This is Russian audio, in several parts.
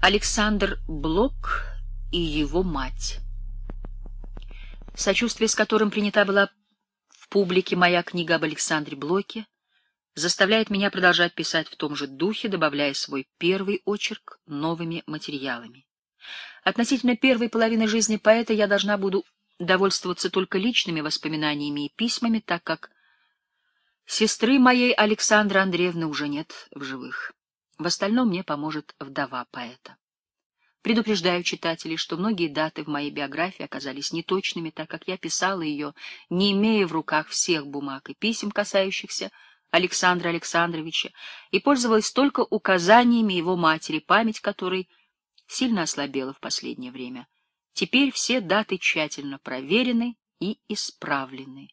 Александр Блок и его мать. Сочувствие, с которым принята была в публике моя книга об Александре Блоке, заставляет меня продолжать писать в том же духе, добавляя свой первый очерк новыми материалами. Относительно первой половины жизни поэта я должна буду довольствоваться только личными воспоминаниями и письмами, так как сестры моей Александры Андреевны уже нет в живых. В остальном мне поможет вдова поэта. Предупреждаю читателей, что многие даты в моей биографии оказались неточными, так как я писала ее, не имея в руках всех бумаг и писем, касающихся Александра Александровича, и пользовалась только указаниями его матери, память которой сильно ослабела в последнее время. Теперь все даты тщательно проверены и исправлены.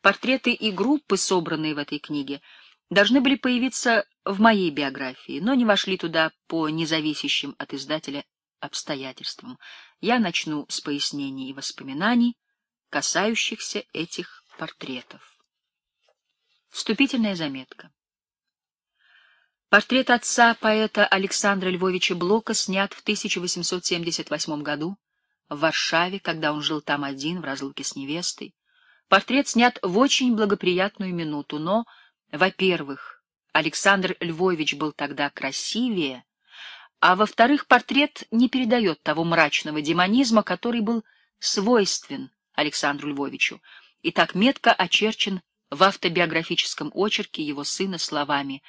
Портреты и группы, собранные в этой книге, — должны были появиться в моей биографии, но не вошли туда по независящим от издателя обстоятельствам. Я начну с пояснений и воспоминаний, касающихся этих портретов. Вступительная заметка. Портрет отца поэта Александра Львовича Блока снят в 1878 году в Варшаве, когда он жил там один в разлуке с невестой. Портрет снят в очень благоприятную минуту, но во-первых, Александр Львович был тогда красивее, а во-вторых, портрет не передает того мрачного демонизма, который был свойствен Александру Львовичу и так метко очерчен в автобиографическом очерке его сына словами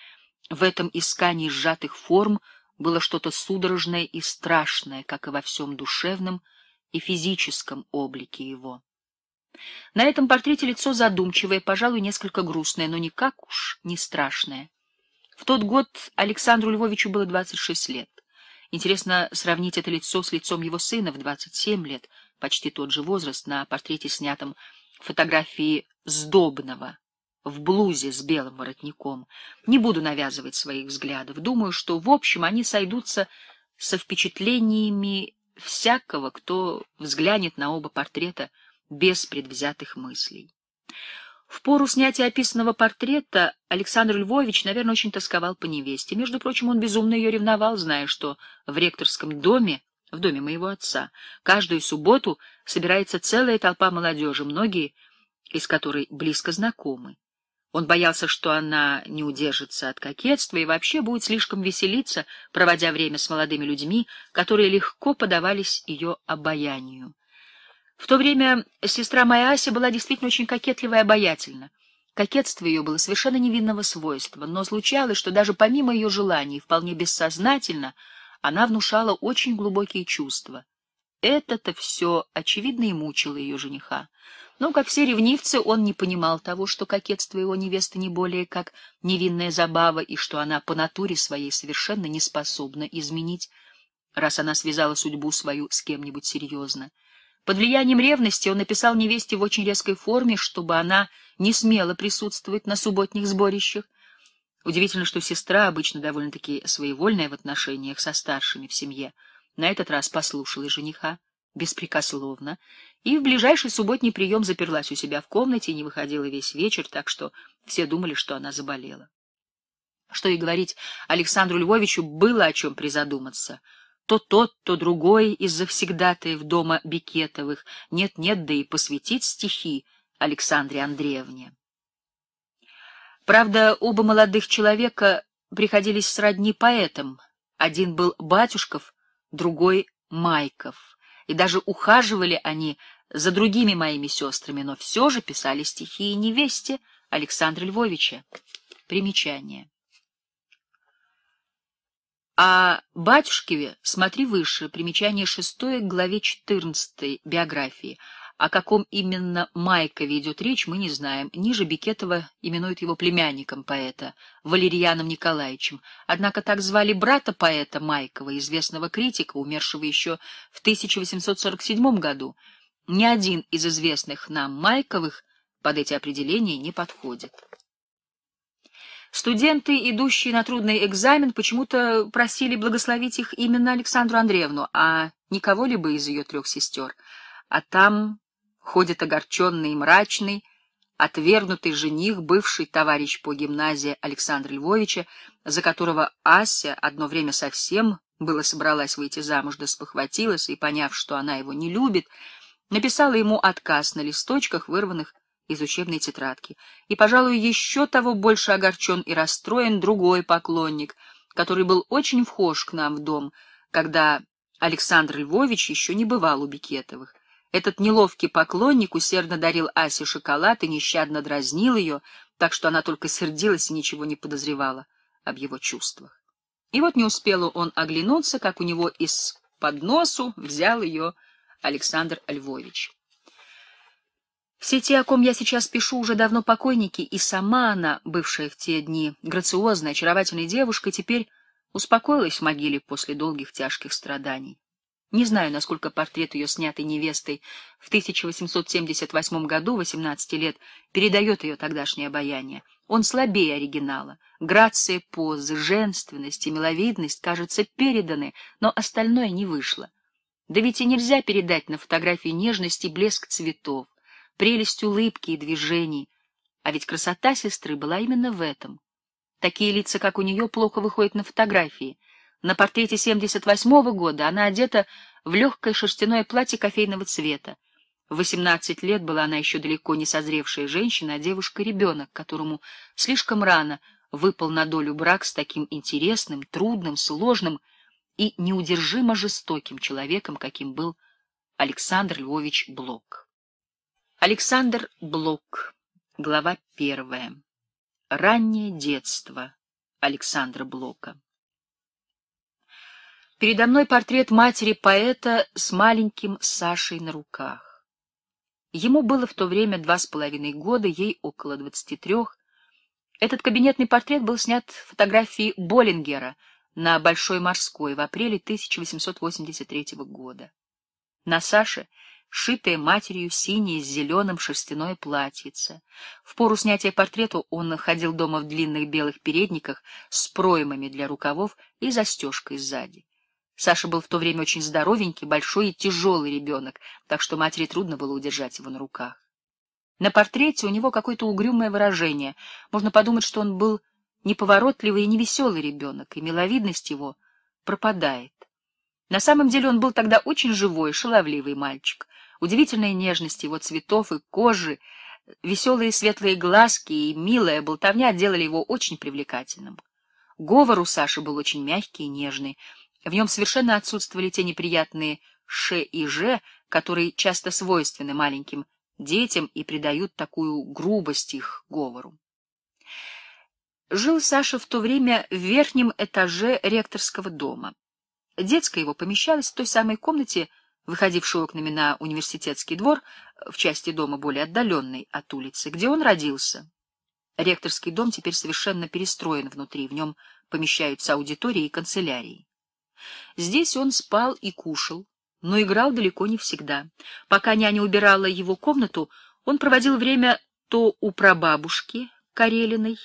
«В этом искании сжатых форм было что-то судорожное и страшное, как и во всем душевном и физическом облике его». На этом портрете лицо задумчивое, пожалуй, несколько грустное, но никак уж не страшное. В тот год Александру Львовичу было 26 лет. Интересно сравнить это лицо с лицом его сына в 27 лет, почти тот же возраст, на портрете, снятом фотографии Сдобного, в блузе с белым воротником. Не буду навязывать своих взглядов. Думаю, что в общем они сойдутся со впечатлениями всякого, кто взглянет на оба портрета — без предвзятых мыслей. В пору снятия описанного портрета Александр Львович, наверное, очень тосковал по невесте. Между прочим, он безумно ее ревновал, зная, что в ректорском доме, в доме моего отца, каждую субботу собирается целая толпа молодежи, многие из которой близко знакомы. Он боялся, что она не удержится от кокетства и вообще будет слишком веселиться, проводя время с молодыми людьми, которые легко подавались ее обаянию. В то время сестра моя Ася была действительно очень кокетлива и обаятельна. Кокетство ее было совершенно невинного свойства, но случалось, что даже помимо ее желаний, вполне бессознательно, она внушала очень глубокие чувства. Это-то все, очевидно, и мучило ее жениха. Но, как все ревнивцы, он не понимал того, что кокетство его невесты не более как невинная забава, и что она по натуре своей совершенно не способна изменить, раз она связала судьбу свою с кем-нибудь серьезно. Под влиянием ревности он написал невесте в очень резкой форме, чтобы она не смела присутствовать на субботних сборищах. Удивительно, что сестра, обычно довольно-таки своевольная в отношениях со старшими в семье, на этот раз послушала жениха беспрекословно, и в ближайший субботний прием заперлась у себя в комнате и не выходила весь вечер, так что все думали, что она заболела. Что и говорить, Александру Львовичу было о чем призадуматься — то тот, то другой из завсегдатаев дома Бикетовых, нет-нет, да и посвятит стихи Александре Андреевне. Правда, оба молодых человека приходились сродни поэтам. Один был Батюшков, другой — Майков. И даже ухаживали они за другими моими сестрами, но все же писали стихи и невесте Александра Львовича. Примечание. А батюшкеве смотри выше, примечание шестое к главе четырнадцатой биографии. О каком именно Майкове идет речь, мы не знаем. Ниже Бекетова именует его племянником поэта, Валерианом Николаевичем. Однако так звали брата поэта Майкова, известного критика, умершего еще в 1847 году. Ни один из известных нам Майковых под эти определения не подходит. Студенты, идущие на трудный экзамен, почему-то просили благословить их именно Александру Андреевну, а не кого-либо из ее трех сестер. А там ходит огорченный и мрачный, отвергнутый жених, бывший товарищ по гимназии Александра Львовича, за которого Ася одно время совсем было собралась выйти замуж, да спохватилась и, поняв, что она его не любит, написала ему отказ на листочках, вырванных из учебной тетрадки. И, пожалуй, еще того больше огорчен и расстроен другой поклонник, который был очень вхож к нам в дом, когда Александр Львович еще не бывал у Бикетовых. Этот неловкий поклонник усердно дарил Асе шоколад и нещадно дразнил ее, так что она только сердилась и ничего не подозревала об его чувствах. И вот не успел он оглянуться, как у него из-под носу взял ее Александр Львович. Все те, о ком я сейчас пишу, уже давно покойники, и сама она, бывшая в те дни грациозной, очаровательной девушкой, теперь успокоилась в могиле после долгих тяжких страданий. Не знаю, насколько портрет ее, снятой невестой в 1878 году, 18 лет, передает ее тогдашнее обаяние. Он слабее оригинала. Грация позы, женственность и миловидность, кажется, переданы, но остальное не вышло. Да ведь и нельзя передать на фотографии нежность и блеск цветов, прелесть улыбки и движений. А ведь красота сестры была именно в этом. Такие лица, как у нее, плохо выходят на фотографии. На портрете 78-го года она одета в легкое шерстяное платье кофейного цвета. В 18 лет была она еще далеко не созревшая женщина, а девушка-ребенок, которому слишком рано выпал на долю брак с таким интересным, трудным, сложным и неудержимо жестоким человеком, каким был Александр Львович Блок. Александр Блок. Глава первая. Раннее детство Александра Блока. Передо мной портрет матери-поэта с маленьким Сашей на руках. Ему было в то время два с половиной года, ей около двадцати трех. Этот кабинетный портрет был снят фотографией Боллингера на Большой морской в апреле 1883 года. На Саше шитое матерью синее с зеленым шерстяное платьице. В пору снятия портрета он ходил дома в длинных белых передниках с проймами для рукавов и застежкой сзади. Саша был в то время очень здоровенький, большой и тяжелый ребенок, так что матери трудно было удержать его на руках. На портрете у него какое-то угрюмое выражение. Можно подумать, что он был неповоротливый и невеселый ребенок, и миловидность его пропадает. На самом деле он был тогда очень живой, шаловливый мальчик. Удивительная нежность его цветов и кожи, веселые светлые глазки и милая болтовня делали его очень привлекательным. Говор у Саши был очень мягкий и нежный. В нем совершенно отсутствовали те неприятные «ш» и «ж», которые часто свойственны маленьким детям и придают такую грубость их говору. Жил Саша в то время в верхнем этаже ректорского дома. Детская его помещалась в той самой комнате, выходившей окнами на университетский двор, в части дома более отдаленной от улицы, где он родился. Ректорский дом теперь совершенно перестроен внутри, в нем помещаются аудитории и канцелярии. Здесь он спал и кушал, но играл далеко не всегда. Пока няня убирала его комнату, он проводил время то у прабабушки Карелиной,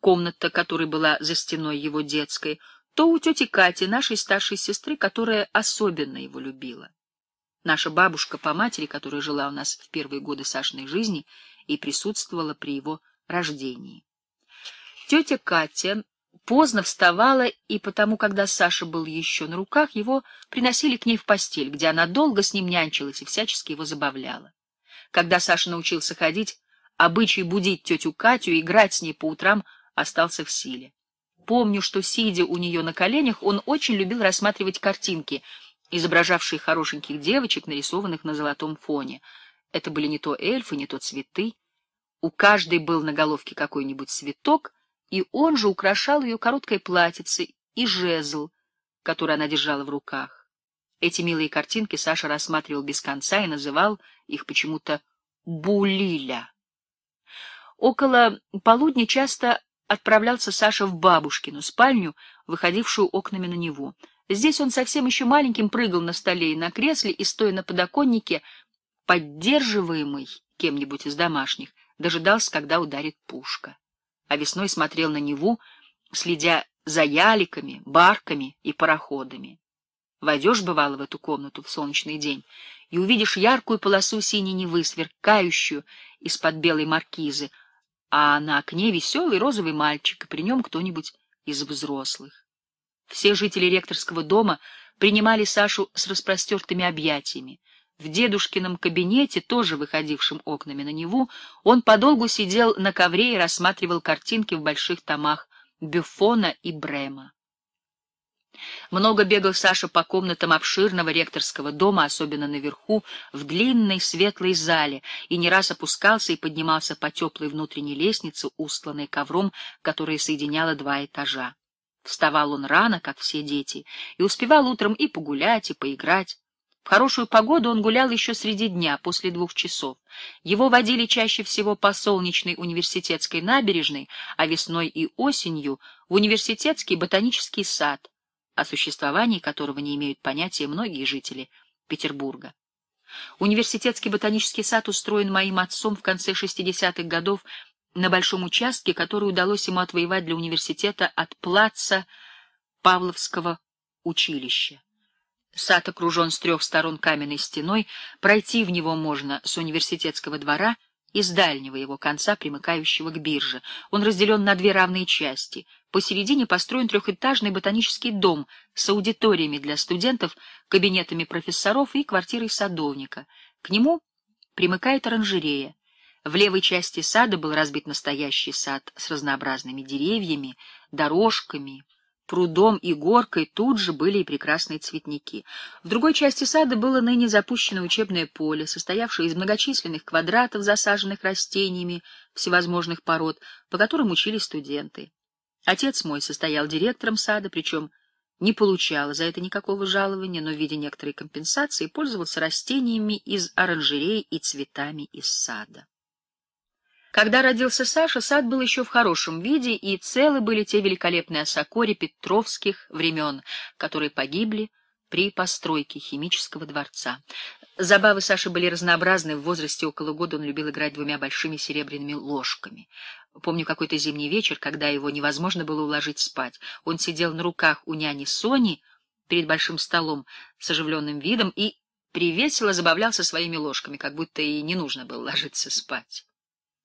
комната которой была за стеной его детской, то у тети Кати, нашей старшей сестры, которая особенно его любила. Наша бабушка по матери, которая жила у нас в первые годы Сашиной жизни и присутствовала при его рождении. Тетя Катя поздно вставала, и потому, когда Саша был еще на руках, его приносили к ней в постель, где она долго с ним нянчилась и всячески его забавляла. Когда Саша научился ходить, обычай будить тетю Катю и играть с ней по утрам остался в силе. Помню, что, сидя у нее на коленях, он очень любил рассматривать картинки, изображавшие хорошеньких девочек, нарисованных на золотом фоне. Это были не то эльфы, не то цветы. У каждой был на головке какой-нибудь цветок, и он же украшал ее короткой платьицей и жезл, который она держала в руках. Эти милые картинки Саша рассматривал без конца и называл их почему-то «булиля». Около полудня часто отправлялся Саша в бабушкину спальню, выходившую окнами на него. Здесь он совсем еще маленьким прыгал на столе и на кресле, и, стоя на подоконнике, поддерживаемый кем-нибудь из домашних, дожидался, когда ударит пушка. А весной смотрел на Неву, следя за яликами, барками и пароходами. Войдешь, бывало, в эту комнату в солнечный день, и увидишь яркую полосу синей Невы, сверкающую из-под белой маркизы, а на окне веселый розовый мальчик, и при нем кто-нибудь из взрослых. Все жители ректорского дома принимали Сашу с распростертыми объятиями. В дедушкином кабинете, тоже выходившем окнами на Неву, он подолгу сидел на ковре и рассматривал картинки в больших томах Бюфона и Брема. Много бегал Саша по комнатам обширного ректорского дома, особенно наверху, в длинной светлой зале, и не раз опускался и поднимался по теплой внутренней лестнице, устланной ковром, которая соединяла два этажа. Вставал он рано, как все дети, и успевал утром и погулять, и поиграть. В хорошую погоду он гулял еще среди дня, после двух часов. Его водили чаще всего по солнечной университетской набережной, а весной и осенью — в университетский ботанический сад, о существовании которого не имеют понятия многие жители Петербурга. Университетский ботанический сад устроен моим отцом в конце 60-х годов на большом участке, который удалось ему отвоевать для университета от плаца Павловского училища. Сад окружен с трех сторон каменной стеной, пройти в него можно с университетского двора и с дальнего его конца, примыкающего к бирже. Он разделен на две равные части — Посередине построен трехэтажный ботанический дом с аудиториями для студентов, кабинетами профессоров и квартирой садовника. К нему примыкает оранжерея. В левой части сада был разбит настоящий сад с разнообразными деревьями, дорожками, прудом и горкой тут же были и прекрасные цветники. В другой части сада было ныне запущено учебное поле, состоявшее из многочисленных квадратов, засаженных растениями всевозможных пород, по которым учились студенты. Отец мой состоял директором сада, причем не получал за это никакого жалования, но в виде некоторой компенсации пользовался растениями из оранжерей и цветами из сада. Когда родился Саша, сад был еще в хорошем виде, и целы были те великолепные осокори петровских времен, которые погибли при постройке химического дворца. Забавы Саши были разнообразны, в возрасте около года он любил играть двумя большими серебряными ложками. Помню какой-то зимний вечер, когда его невозможно было уложить спать. Он сидел на руках у няни Сони перед большим столом с оживленным видом и привесело забавлялся своими ложками, как будто и не нужно было ложиться спать.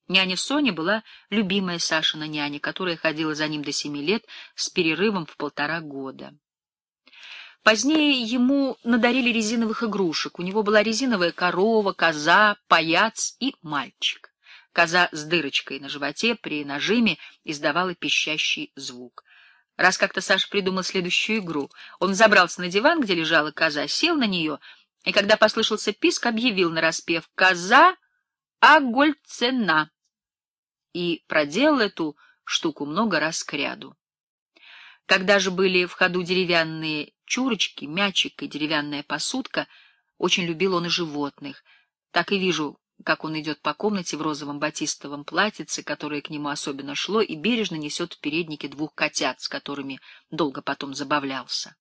Няня Соня была любимая Сашина няня, которая ходила за ним до семи лет с перерывом в полтора года. Позднее ему надарили резиновых игрушек. У него была резиновая корова, коза, паяц и мальчик. Коза с дырочкой на животе при нажиме издавала пищащий звук. Раз как-то Саша придумал следующую игру. Он забрался на диван, где лежала коза, сел на нее, и когда послышался писк, объявил нараспев «Коза агольцена» и проделал эту штуку много раз к ряду. Когда же были в ходу деревянные чурочки, мячик и деревянная посудка, очень любил он и животных. Так и вижу, как он идет по комнате в розовом батистовом платьице, которое к нему особенно шло, и бережно несет в переднике двух котят, с которыми долго потом забавлялся.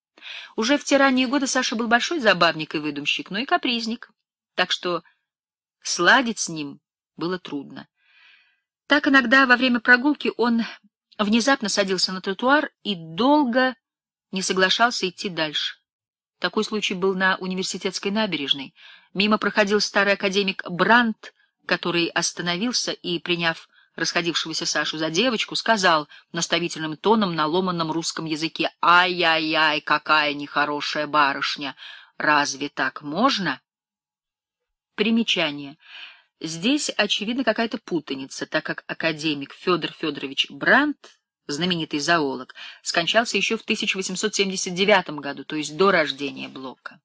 Уже в те ранние годы Саша был большой забавник и выдумщик, но и капризник, так что сладить с ним было трудно. Так иногда во время прогулки он внезапно садился на тротуар и долго не соглашался идти дальше. Такой случай был на университетской набережной — Мимо проходил старый академик Брандт, который остановился и, приняв расходившегося Сашу за девочку, сказал наставительным тоном на ломаном русском языке «Ай-яй-яй, какая нехорошая барышня! Разве так можно?» Примечание. Здесь, очевидно, какая-то путаница, так как академик Федор Федорович Брандт, знаменитый зоолог, скончался еще в 1879 году, то есть до рождения Блока.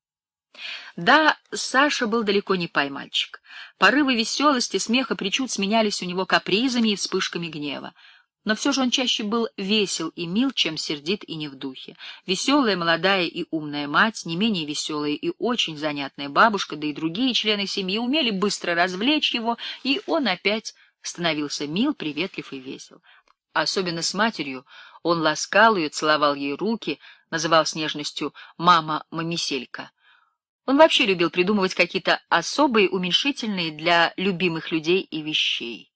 Да, Саша был далеко не поймальчик. Порывы веселости, смеха, причуд сменялись у него капризами и вспышками гнева. Но все же он чаще был весел и мил, чем сердит и не в духе. Веселая, молодая и умная мать, не менее веселая и очень занятная бабушка, да и другие члены семьи умели быстро развлечь его, и он опять становился мил, приветлив и весел. Особенно с матерью он ласкал ее, целовал ей руки, называл с нежностью «мама-мамиселька». Он вообще любил придумывать какие-то особые, уменьшительные для любимых людей и вещей.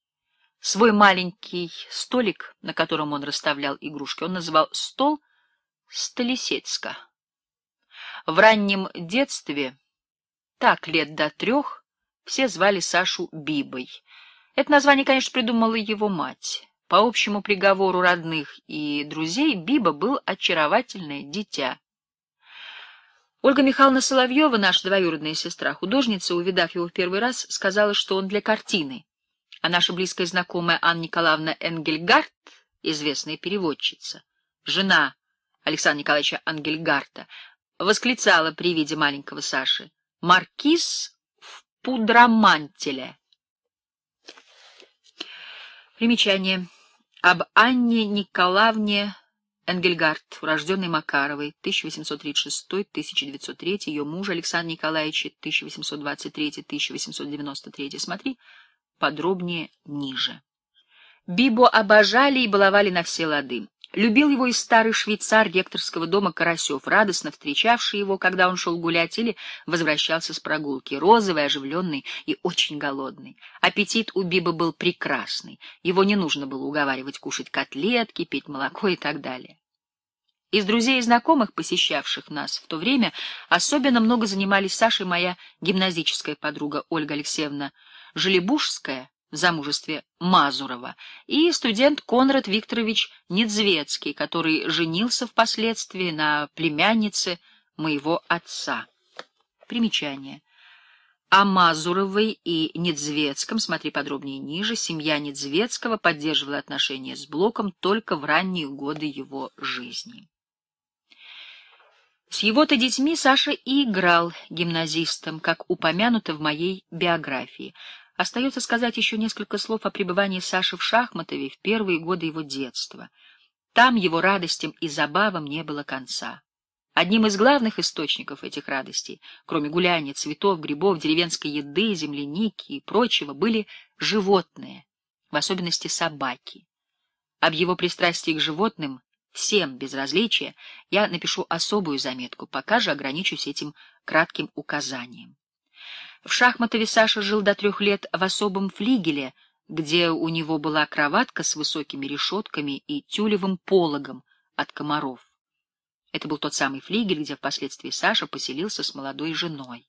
Свой маленький столик, на котором он расставлял игрушки, он называл «стол Столисецка». В раннем детстве, так лет до трех, все звали Сашу Бибой. Это название, конечно, придумала его мать. По общему приговору родных и друзей Биба был очаровательное дитя — Ольга Михайловна Соловьева, наша двоюродная сестра, художница, увидав его в первый раз, сказала, что он для картины. А наша близкая знакомая Анна Николаевна Энгельгард, известная переводчица, жена Александра Николаевича Ангельгарта, восклицала при виде маленького Саши «Маркиз в пудромантеле». Примечание. Об Анне Николаевне Энгельгард, урожденный Макаровой, 1836-1903, ее муж Александр Николаевич, 1823-1893. Смотри подробнее ниже. Бибо обожали и баловали на все лады. Любил его и старый швейцар ректорского дома Карасев, радостно встречавший его, когда он шел гулять или возвращался с прогулки, розовый, оживленный и очень голодный. Аппетит у Биба был прекрасный, его не нужно было уговаривать кушать котлетки, пить молоко и так далее. Из друзей и знакомых, посещавших нас в то время, особенно много занимались Сашей моя гимназическая подруга Ольга Алексеевна Желебушская замужестве Мазурова, и студент Конрад Викторович Недзвецкий, который женился впоследствии на племяннице моего отца. Примечание. О Мазуровой и Недзвецком, смотри подробнее ниже, семья Недзвецкого поддерживала отношения с Блоком только в ранние годы его жизни. С его-то детьми Саша и играл гимназистом, как упомянуто в моей биографии, Остается сказать еще несколько слов о пребывании Саши в Шахматове в первые годы его детства. Там его радостям и забавам не было конца. Одним из главных источников этих радостей, кроме гуляния, цветов, грибов, деревенской еды, земляники и прочего, были животные, в особенности собаки. Об его пристрастии к животным, всем без различия, я напишу особую заметку, пока же ограничусь этим кратким указанием. В шахматове Саша жил до трех лет в особом флигеле, где у него была кроватка с высокими решетками и тюлевым пологом от комаров. Это был тот самый флигель, где впоследствии Саша поселился с молодой женой.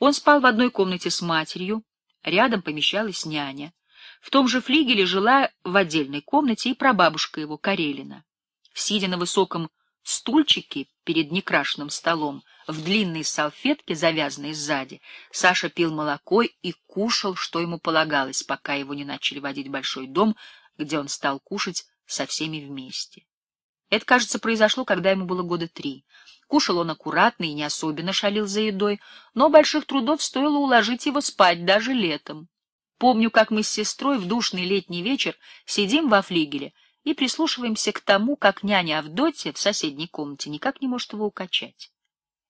Он спал в одной комнате с матерью, рядом помещалась няня. В том же флигеле жила в отдельной комнате и прабабушка его, Карелина. Сидя на высоком стульчике перед некрашенным столом, в длинной салфетке, завязанной сзади. Саша пил молоко и кушал, что ему полагалось, пока его не начали водить в большой дом, где он стал кушать со всеми вместе. Это, кажется, произошло, когда ему было года три. Кушал он аккуратно и не особенно шалил за едой, но больших трудов стоило уложить его спать даже летом. Помню, как мы с сестрой в душный летний вечер сидим во флигеле и прислушиваемся к тому, как няня Авдотья в соседней комнате никак не может его укачать.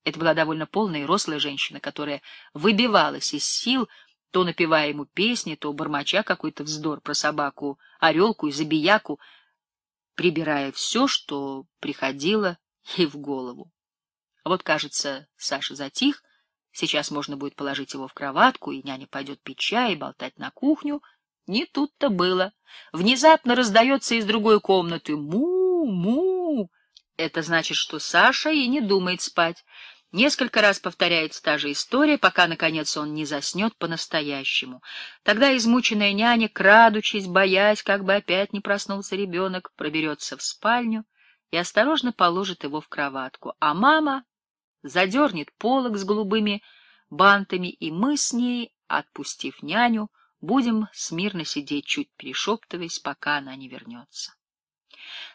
Это была довольно полная и рослая женщина, которая выбивалась из сил, то напевая ему песни, то бормоча какой-то вздор про собаку, орелку и забияку, прибирая все, что приходило ей в голову. Вот, кажется, Саша затих, сейчас можно будет положить его в кроватку, и няня пойдет пить чай и болтать на кухню. Не тут-то было. Внезапно раздается из другой комнаты «му-му». Это значит, что Саша и не думает спать. Несколько раз повторяется та же история, пока, наконец, он не заснет по-настоящему. Тогда измученная няня, крадучись, боясь, как бы опять не проснулся ребенок, проберется в спальню и осторожно положит его в кроватку. А мама задернет полок с голубыми бантами, и мы с ней, отпустив няню, будем смирно сидеть, чуть перешептываясь, пока она не вернется.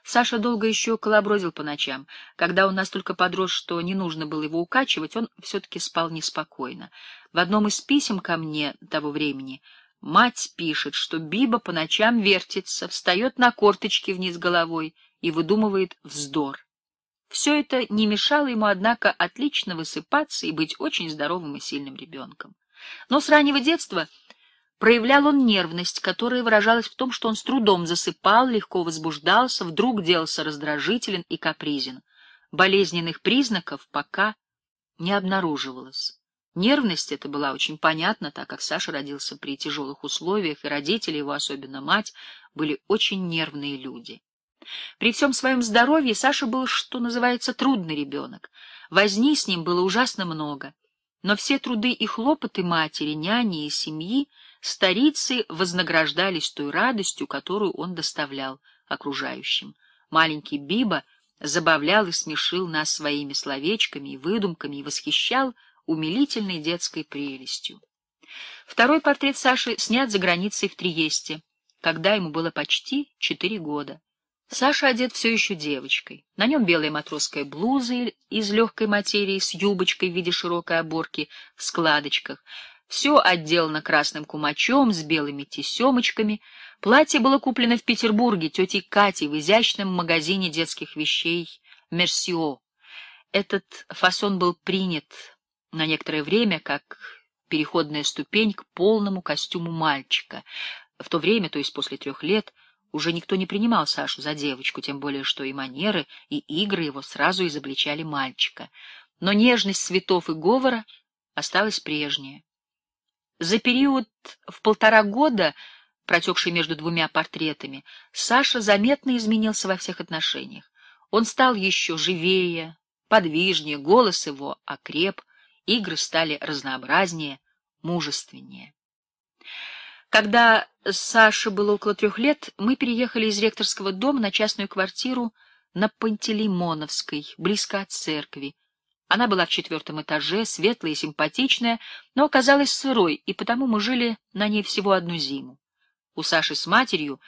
Саша долго еще колобродил по ночам. Когда он настолько подрос, что не нужно было его укачивать, он все-таки спал неспокойно. В одном из писем ко мне того времени мать пишет, что Биба по ночам вертится, встает на корточки вниз головой и выдумывает вздор. Все это не мешало ему, однако, отлично высыпаться и быть очень здоровым и сильным ребенком. Но с раннего детства... Проявлял он нервность, которая выражалась в том, что он с трудом засыпал, легко возбуждался, вдруг делался раздражителен и капризен. Болезненных признаков пока не обнаруживалось. Нервность это была очень понятна, так как Саша родился при тяжелых условиях, и родители его, особенно мать, были очень нервные люди. При всем своем здоровье Саша был, что называется, трудный ребенок. Возни с ним было ужасно много. Но все труды и хлопоты матери, няни и семьи старицы вознаграждались той радостью, которую он доставлял окружающим. Маленький Биба забавлял и смешил нас своими словечками и выдумками и восхищал умилительной детской прелестью. Второй портрет Саши снят за границей в Триесте, когда ему было почти четыре года. Саша одет все еще девочкой. На нем белая матросская блуза из легкой материи с юбочкой в виде широкой оборки в складочках — все отделано красным кумачом с белыми тесемочками. Платье было куплено в Петербурге тетей Кате в изящном магазине детских вещей «Мерсио». Этот фасон был принят на некоторое время как переходная ступень к полному костюму мальчика. В то время, то есть после трех лет, уже никто не принимал Сашу за девочку, тем более что и манеры, и игры его сразу изобличали мальчика. Но нежность цветов и говора осталась прежняя. За период в полтора года, протекший между двумя портретами, Саша заметно изменился во всех отношениях. Он стал еще живее, подвижнее, голос его окреп, игры стали разнообразнее, мужественнее. Когда Саше было около трех лет, мы переехали из ректорского дома на частную квартиру на Пантелеймоновской, близко от церкви, она была в четвертом этаже, светлая и симпатичная, но оказалась сырой, и потому мы жили на ней всего одну зиму. У Саши с матерью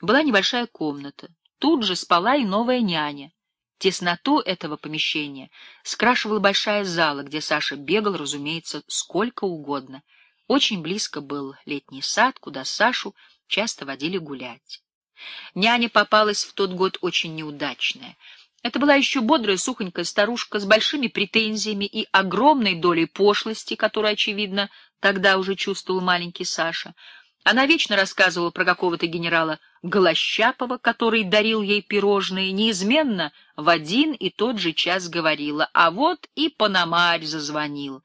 была небольшая комната. Тут же спала и новая няня. Тесноту этого помещения скрашивала большая зала, где Саша бегал, разумеется, сколько угодно. Очень близко был летний сад, куда Сашу часто водили гулять. Няня попалась в тот год очень неудачная — это была еще бодрая сухонькая старушка с большими претензиями и огромной долей пошлости, которую, очевидно, тогда уже чувствовал маленький Саша. Она вечно рассказывала про какого-то генерала Голощапова, который дарил ей пирожные, неизменно в один и тот же час говорила, а вот и Пономарь зазвонил,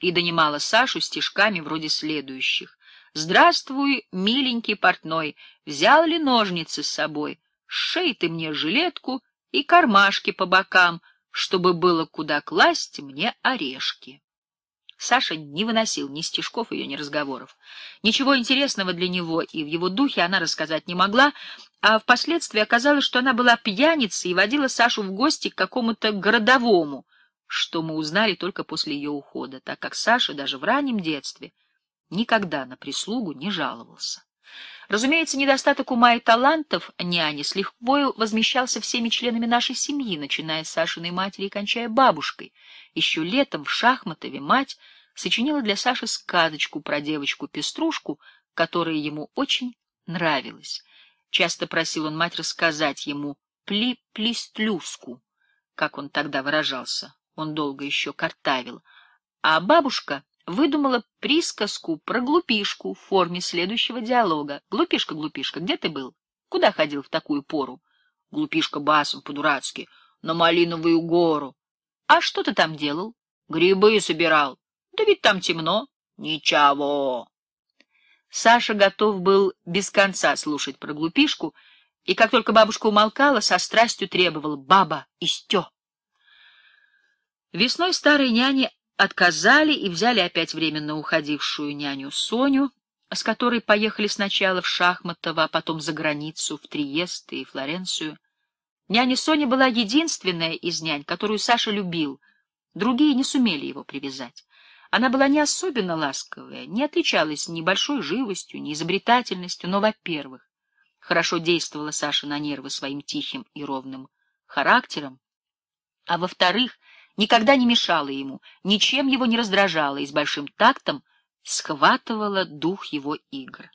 и донимала Сашу стишками вроде следующих. «Здравствуй, миленький портной, взял ли ножницы с собой? Шей ты мне жилетку, и кармашки по бокам, чтобы было куда класть мне орешки. Саша не выносил ни стишков ее, ни разговоров. Ничего интересного для него и в его духе она рассказать не могла, а впоследствии оказалось, что она была пьяницей и водила Сашу в гости к какому-то городовому, что мы узнали только после ее ухода, так как Саша даже в раннем детстве никогда на прислугу не жаловался. Разумеется, недостаток ума и талантов няни с лихвою возмещался всеми членами нашей семьи, начиная с Сашиной матери и кончая бабушкой. Еще летом в Шахматове мать сочинила для Саши сказочку про девочку-пеструшку, которая ему очень нравилась. Часто просил он мать рассказать ему «пли-плистлюску», как он тогда выражался. Он долго еще картавил. А бабушка выдумала присказку про глупишку в форме следующего диалога. «Глупишка, глупишка, где ты был? Куда ходил в такую пору?» «Глупишка басом по-дурацки, на Малиновую гору». «А что ты там делал?» «Грибы собирал. Да ведь там темно». «Ничего». Саша готов был без конца слушать про глупишку, и как только бабушка умолкала, со страстью требовал «баба, истё». Весной старой няне отказали и взяли опять временно уходившую няню Соню, с которой поехали сначала в Шахматово, а потом за границу, в Триест и Флоренцию. Няня Соня была единственная из нянь, которую Саша любил. Другие не сумели его привязать. Она была не особенно ласковая, не отличалась ни большой живостью, ни изобретательностью, но, во-первых, хорошо действовала Саша на нервы своим тихим и ровным характером, а во-вторых, никогда не мешала ему, ничем его не раздражала и с большим тактом схватывала дух его игр.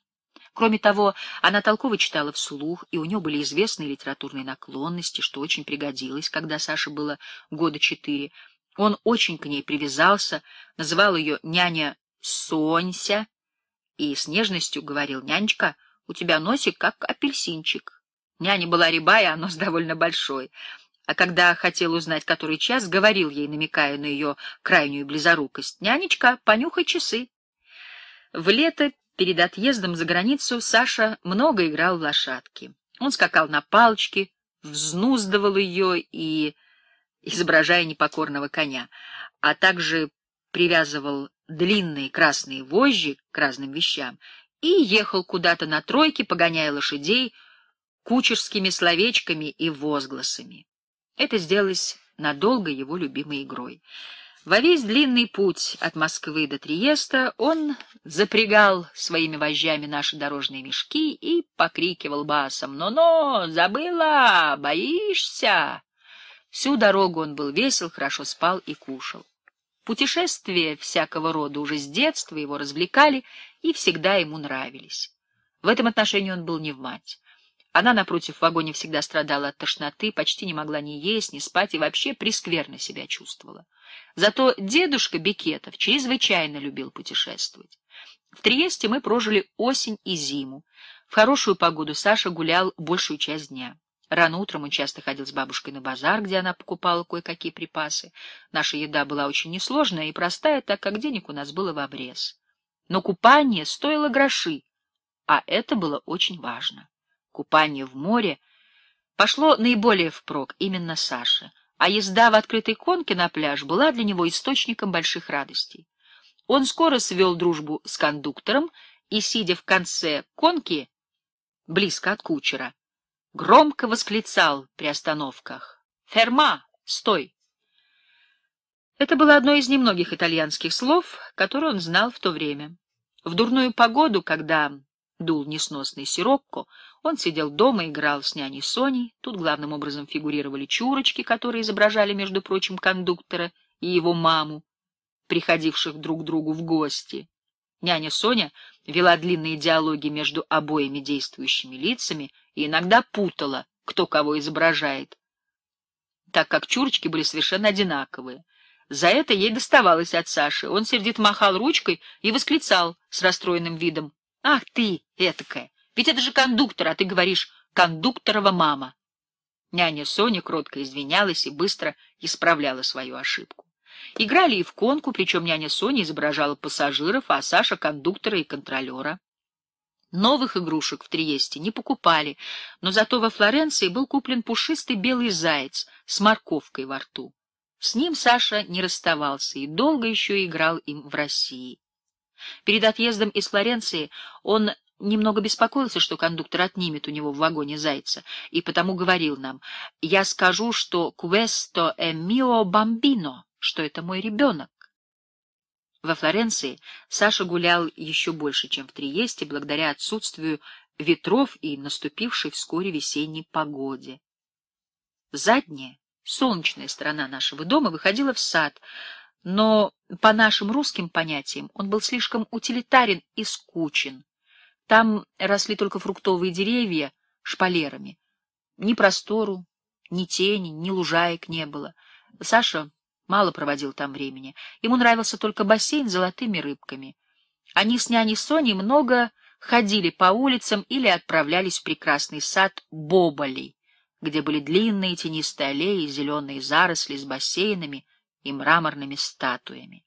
Кроме того, она толково читала вслух, и у нее были известные литературные наклонности, что очень пригодилось, когда Саше было года четыре. Он очень к ней привязался, называл ее няня Сонься и с нежностью говорил, «Нянечка, у тебя носик как апельсинчик». Няня была рябая, а нос довольно большой — а когда хотел узнать, который час, говорил ей, намекая на ее крайнюю близорукость, «Нянечка, понюхай часы». В лето перед отъездом за границу Саша много играл в лошадки. Он скакал на палочке, взнуздывал ее и, изображая непокорного коня, а также привязывал длинные красные вожжи к разным вещам и ехал куда-то на тройке, погоняя лошадей кучерскими словечками и возгласами. Это сделалось надолго его любимой игрой. Во весь длинный путь от Москвы до Триеста он запрягал своими вожжами наши дорожные мешки и покрикивал басом «Но-но! Забыла! Боишься?» Всю дорогу он был весел, хорошо спал и кушал. Путешествия всякого рода уже с детства его развлекали и всегда ему нравились. В этом отношении он был не в мать. Она, напротив, в вагоне всегда страдала от тошноты, почти не могла ни есть, ни спать и вообще прискверно себя чувствовала. Зато дедушка Бекетов чрезвычайно любил путешествовать. В Триесте мы прожили осень и зиму. В хорошую погоду Саша гулял большую часть дня. Рано утром он часто ходил с бабушкой на базар, где она покупала кое-какие припасы. Наша еда была очень несложная и простая, так как денег у нас было в обрез. Но купание стоило гроши, а это было очень важно купание в море пошло наиболее впрок именно Саше, а езда в открытой конке на пляж была для него источником больших радостей. Он скоро свел дружбу с кондуктором и, сидя в конце конки, близко от кучера, громко восклицал при остановках «Ферма! Стой!». Это было одно из немногих итальянских слов, которые он знал в то время. В дурную погоду, когда дул несносный сирокко, он сидел дома, играл с няней Соней. Тут главным образом фигурировали чурочки, которые изображали, между прочим, кондуктора и его маму, приходивших друг к другу в гости. Няня Соня вела длинные диалоги между обоими действующими лицами и иногда путала, кто кого изображает, так как чурочки были совершенно одинаковые. За это ей доставалось от Саши. Он сердито махал ручкой и восклицал с расстроенным видом. «Ах ты, этакая!» Ведь это же кондуктор, а ты говоришь «кондукторова мама». Няня Соня кротко извинялась и быстро исправляла свою ошибку. Играли и в конку, причем няня Соня изображала пассажиров, а Саша — кондуктора и контролера. Новых игрушек в Триесте не покупали, но зато во Флоренции был куплен пушистый белый заяц с морковкой во рту. С ним Саша не расставался и долго еще играл им в России. Перед отъездом из Флоренции он немного беспокоился, что кондуктор отнимет у него в вагоне зайца, и потому говорил нам, «Я скажу, что «Квесто è mio bambino», что это мой ребенок. Во Флоренции Саша гулял еще больше, чем в Триесте, благодаря отсутствию ветров и наступившей вскоре весенней погоде. Задняя, солнечная сторона нашего дома выходила в сад, но по нашим русским понятиям он был слишком утилитарен и скучен, там росли только фруктовые деревья шпалерами. Ни простору, ни тени, ни лужаек не было. Саша мало проводил там времени. Ему нравился только бассейн с золотыми рыбками. Они с няней Соней много ходили по улицам или отправлялись в прекрасный сад Боболей, где были длинные тенистые аллеи, зеленые заросли с бассейнами и мраморными статуями.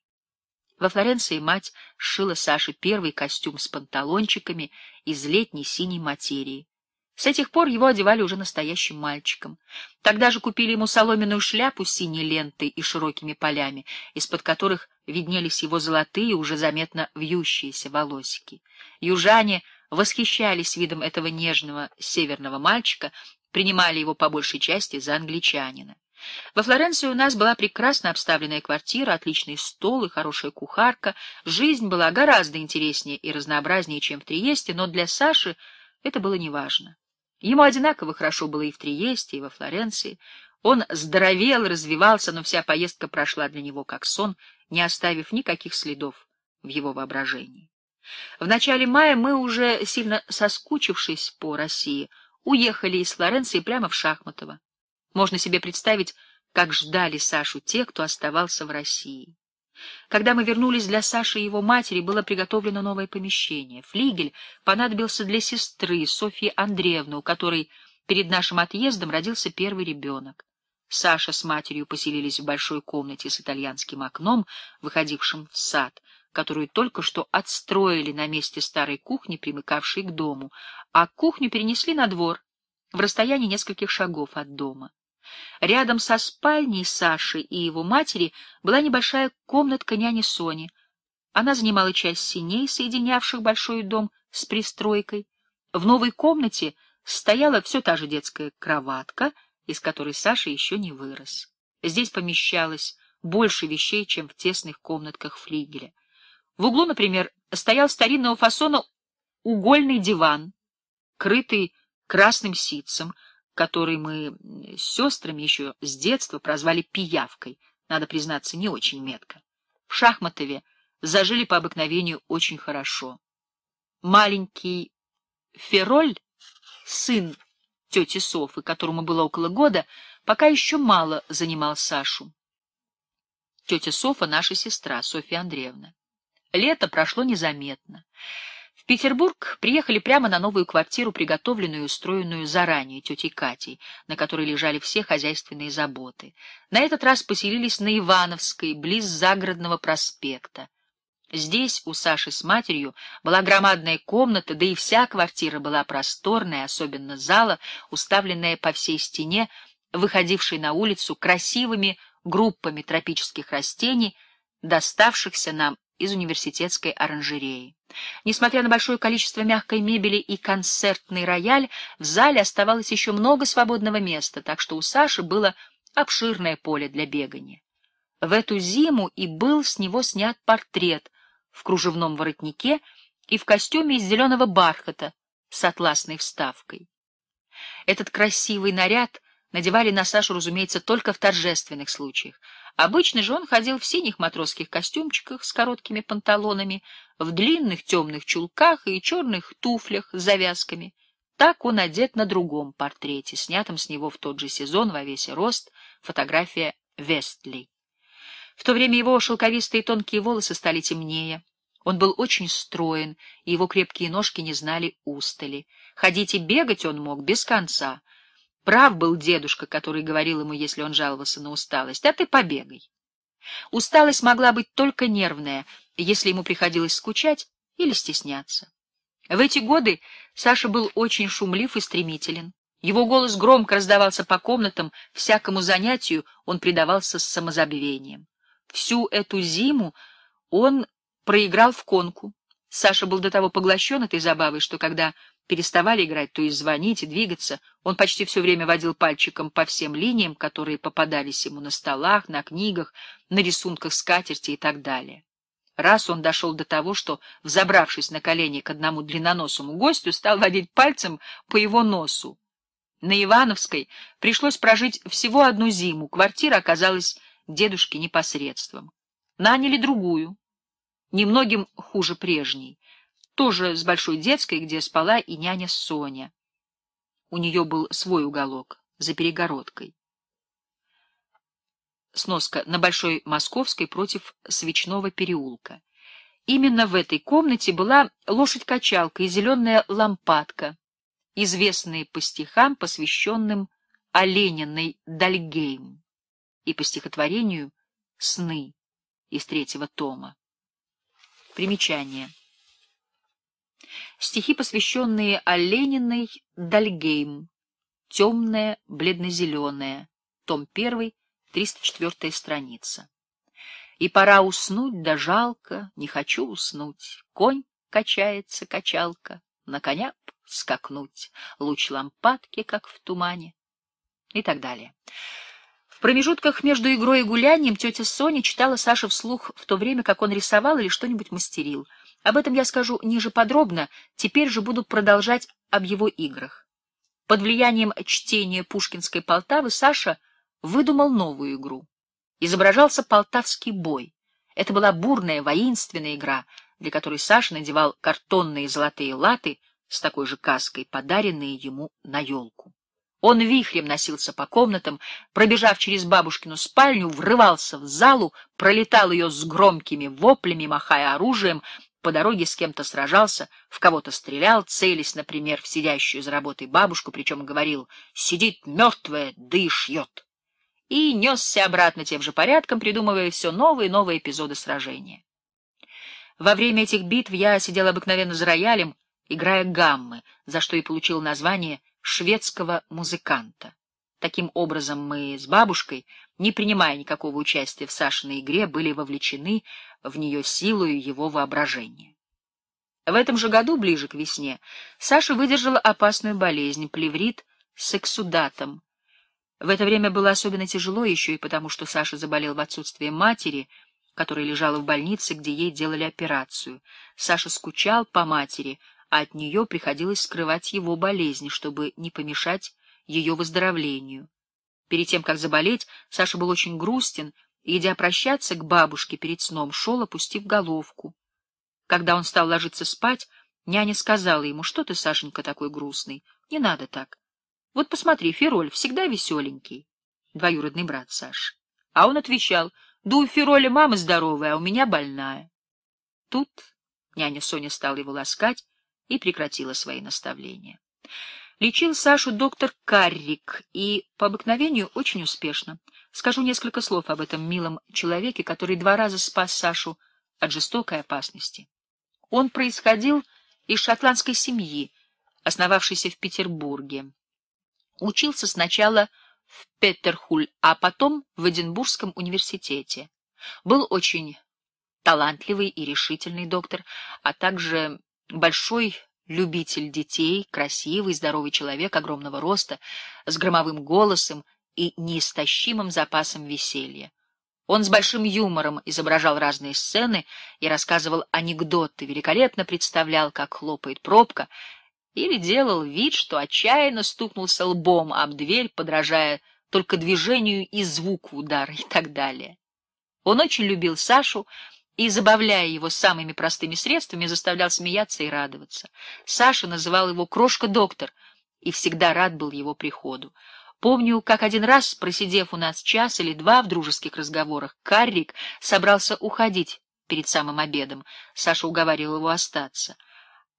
Во Флоренции мать сшила Саше первый костюм с панталончиками из летней синей материи. С этих пор его одевали уже настоящим мальчиком. Тогда же купили ему соломенную шляпу с синей лентой и широкими полями, из-под которых виднелись его золотые, уже заметно вьющиеся волосики. Южане восхищались видом этого нежного северного мальчика, принимали его по большей части за англичанина. Во Флоренции у нас была прекрасно обставленная квартира, отличный стол и хорошая кухарка. Жизнь была гораздо интереснее и разнообразнее, чем в Триесте, но для Саши это было неважно. Ему одинаково хорошо было и в Триесте, и во Флоренции. Он здоровел, развивался, но вся поездка прошла для него как сон, не оставив никаких следов в его воображении. В начале мая мы, уже сильно соскучившись по России, уехали из Флоренции прямо в Шахматово. Можно себе представить, как ждали Сашу те, кто оставался в России. Когда мы вернулись, для Саши и его матери было приготовлено новое помещение. Флигель понадобился для сестры Софьи Андреевны, у которой перед нашим отъездом родился первый ребенок. Саша с матерью поселились в большой комнате с итальянским окном, выходившим в сад, которую только что отстроили на месте старой кухни, примыкавшей к дому, а кухню перенесли на двор, в расстоянии нескольких шагов от дома. Рядом со спальней Саши и его матери была небольшая комнатка няни Сони. Она занимала часть синей, соединявших большой дом с пристройкой. В новой комнате стояла все та же детская кроватка, из которой Саша еще не вырос. Здесь помещалось больше вещей, чем в тесных комнатках флигеля. В углу, например, стоял старинного фасона угольный диван, крытый красным ситцем, который мы с сестрами еще с детства прозвали «пиявкой», надо признаться, не очень метко. В Шахматове зажили по обыкновению очень хорошо. Маленький Фероль, сын тети Софы, которому было около года, пока еще мало занимал Сашу. Тетя Софа — наша сестра, Софья Андреевна. Лето прошло незаметно. Петербург приехали прямо на новую квартиру, приготовленную и устроенную заранее тетей Катей, на которой лежали все хозяйственные заботы. На этот раз поселились на Ивановской, близ Загородного проспекта. Здесь у Саши с матерью была громадная комната, да и вся квартира была просторная, особенно зала, уставленная по всей стене, выходившей на улицу красивыми группами тропических растений, доставшихся нам из университетской оранжереи. Несмотря на большое количество мягкой мебели и концертный рояль, в зале оставалось еще много свободного места, так что у Саши было обширное поле для бегания. В эту зиму и был с него снят портрет в кружевном воротнике и в костюме из зеленого бархата с атласной вставкой. Этот красивый наряд надевали на Сашу, разумеется, только в торжественных случаях — Обычно же он ходил в синих матросских костюмчиках с короткими панталонами, в длинных темных чулках и черных туфлях с завязками. Так он одет на другом портрете, снятом с него в тот же сезон во весь рост, фотография Вестли. В то время его шелковистые тонкие волосы стали темнее. Он был очень строен, и его крепкие ножки не знали устали. Ходить и бегать он мог без конца — Прав был дедушка, который говорил ему, если он жаловался на усталость, а ты побегай. Усталость могла быть только нервная, если ему приходилось скучать или стесняться. В эти годы Саша был очень шумлив и стремителен. Его голос громко раздавался по комнатам, всякому занятию он предавался с самозабвением. Всю эту зиму он проиграл в конку. Саша был до того поглощен этой забавой, что когда переставали играть, то есть звонить и двигаться. Он почти все время водил пальчиком по всем линиям, которые попадались ему на столах, на книгах, на рисунках скатерти и так далее. Раз он дошел до того, что, взобравшись на колени к одному длинноносому гостю, стал водить пальцем по его носу. На Ивановской пришлось прожить всего одну зиму, квартира оказалась дедушке непосредством. Наняли другую, немногим хуже прежней тоже с большой детской, где спала и няня Соня. У нее был свой уголок за перегородкой. Сноска на Большой Московской против Свечного переулка. Именно в этой комнате была лошадь-качалка и зеленая лампадка, известные по стихам, посвященным Олениной Дальгейм и по стихотворению «Сны» из третьего тома. Примечание. Стихи, посвященные Олениной, Дальгейм. темная бледно зеленая Том 1, 304 страница. И пора уснуть, да жалко, не хочу уснуть. Конь качается, качалка, на коня б скакнуть. Луч лампадки, как в тумане. И так далее. В промежутках между игрой и гулянием тетя Соня читала Саше вслух в то время, как он рисовал или что-нибудь мастерил — об этом я скажу ниже подробно, теперь же буду продолжать об его играх. Под влиянием чтения пушкинской Полтавы Саша выдумал новую игру. Изображался полтавский бой. Это была бурная, воинственная игра, для которой Саша надевал картонные золотые латы с такой же каской, подаренные ему на елку. Он вихрем носился по комнатам, пробежав через бабушкину спальню, врывался в залу, пролетал ее с громкими воплями, махая оружием, по дороге с кем-то сражался, в кого-то стрелял, целясь, например, в сидящую за работой бабушку, причем говорил «сидит мертвая, да и шьет». И несся обратно тем же порядком, придумывая все новые и новые эпизоды сражения. Во время этих битв я сидел обыкновенно за роялем, играя гаммы, за что и получил название шведского музыканта. Таким образом, мы с бабушкой, не принимая никакого участия в Сашиной игре, были вовлечены в нее силою его воображения. В этом же году, ближе к весне, Саша выдержала опасную болезнь, плеврит с эксудатом. В это время было особенно тяжело еще и потому, что Саша заболел в отсутствие матери, которая лежала в больнице, где ей делали операцию. Саша скучал по матери, а от нее приходилось скрывать его болезнь, чтобы не помешать ее выздоровлению. Перед тем, как заболеть, Саша был очень грустен, и, идя прощаться к бабушке перед сном, шел, опустив головку. Когда он стал ложиться спать, няня сказала ему, что ты, Сашенька, такой грустный, не надо так. Вот посмотри, Фироль всегда веселенький, двоюродный брат Саш. А он отвечал, да у Фероля мама здоровая, а у меня больная. Тут няня Соня стала его ласкать и прекратила свои наставления. Лечил Сашу доктор Каррик и, по обыкновению, очень успешно. Скажу несколько слов об этом милом человеке, который два раза спас Сашу от жестокой опасности. Он происходил из шотландской семьи, основавшейся в Петербурге. Учился сначала в Петерхуль, а потом в Эдинбургском университете. Был очень талантливый и решительный доктор, а также большой любитель детей, красивый, здоровый человек огромного роста, с громовым голосом и неистощимым запасом веселья. Он с большим юмором изображал разные сцены и рассказывал анекдоты, великолепно представлял, как хлопает пробка, или делал вид, что отчаянно стукнулся лбом об дверь, подражая только движению и звуку удара и так далее. Он очень любил Сашу, и, забавляя его самыми простыми средствами, заставлял смеяться и радоваться. Саша называл его «крошка-доктор» и всегда рад был его приходу. Помню, как один раз, просидев у нас час или два в дружеских разговорах, Каррик собрался уходить перед самым обедом. Саша уговаривал его остаться.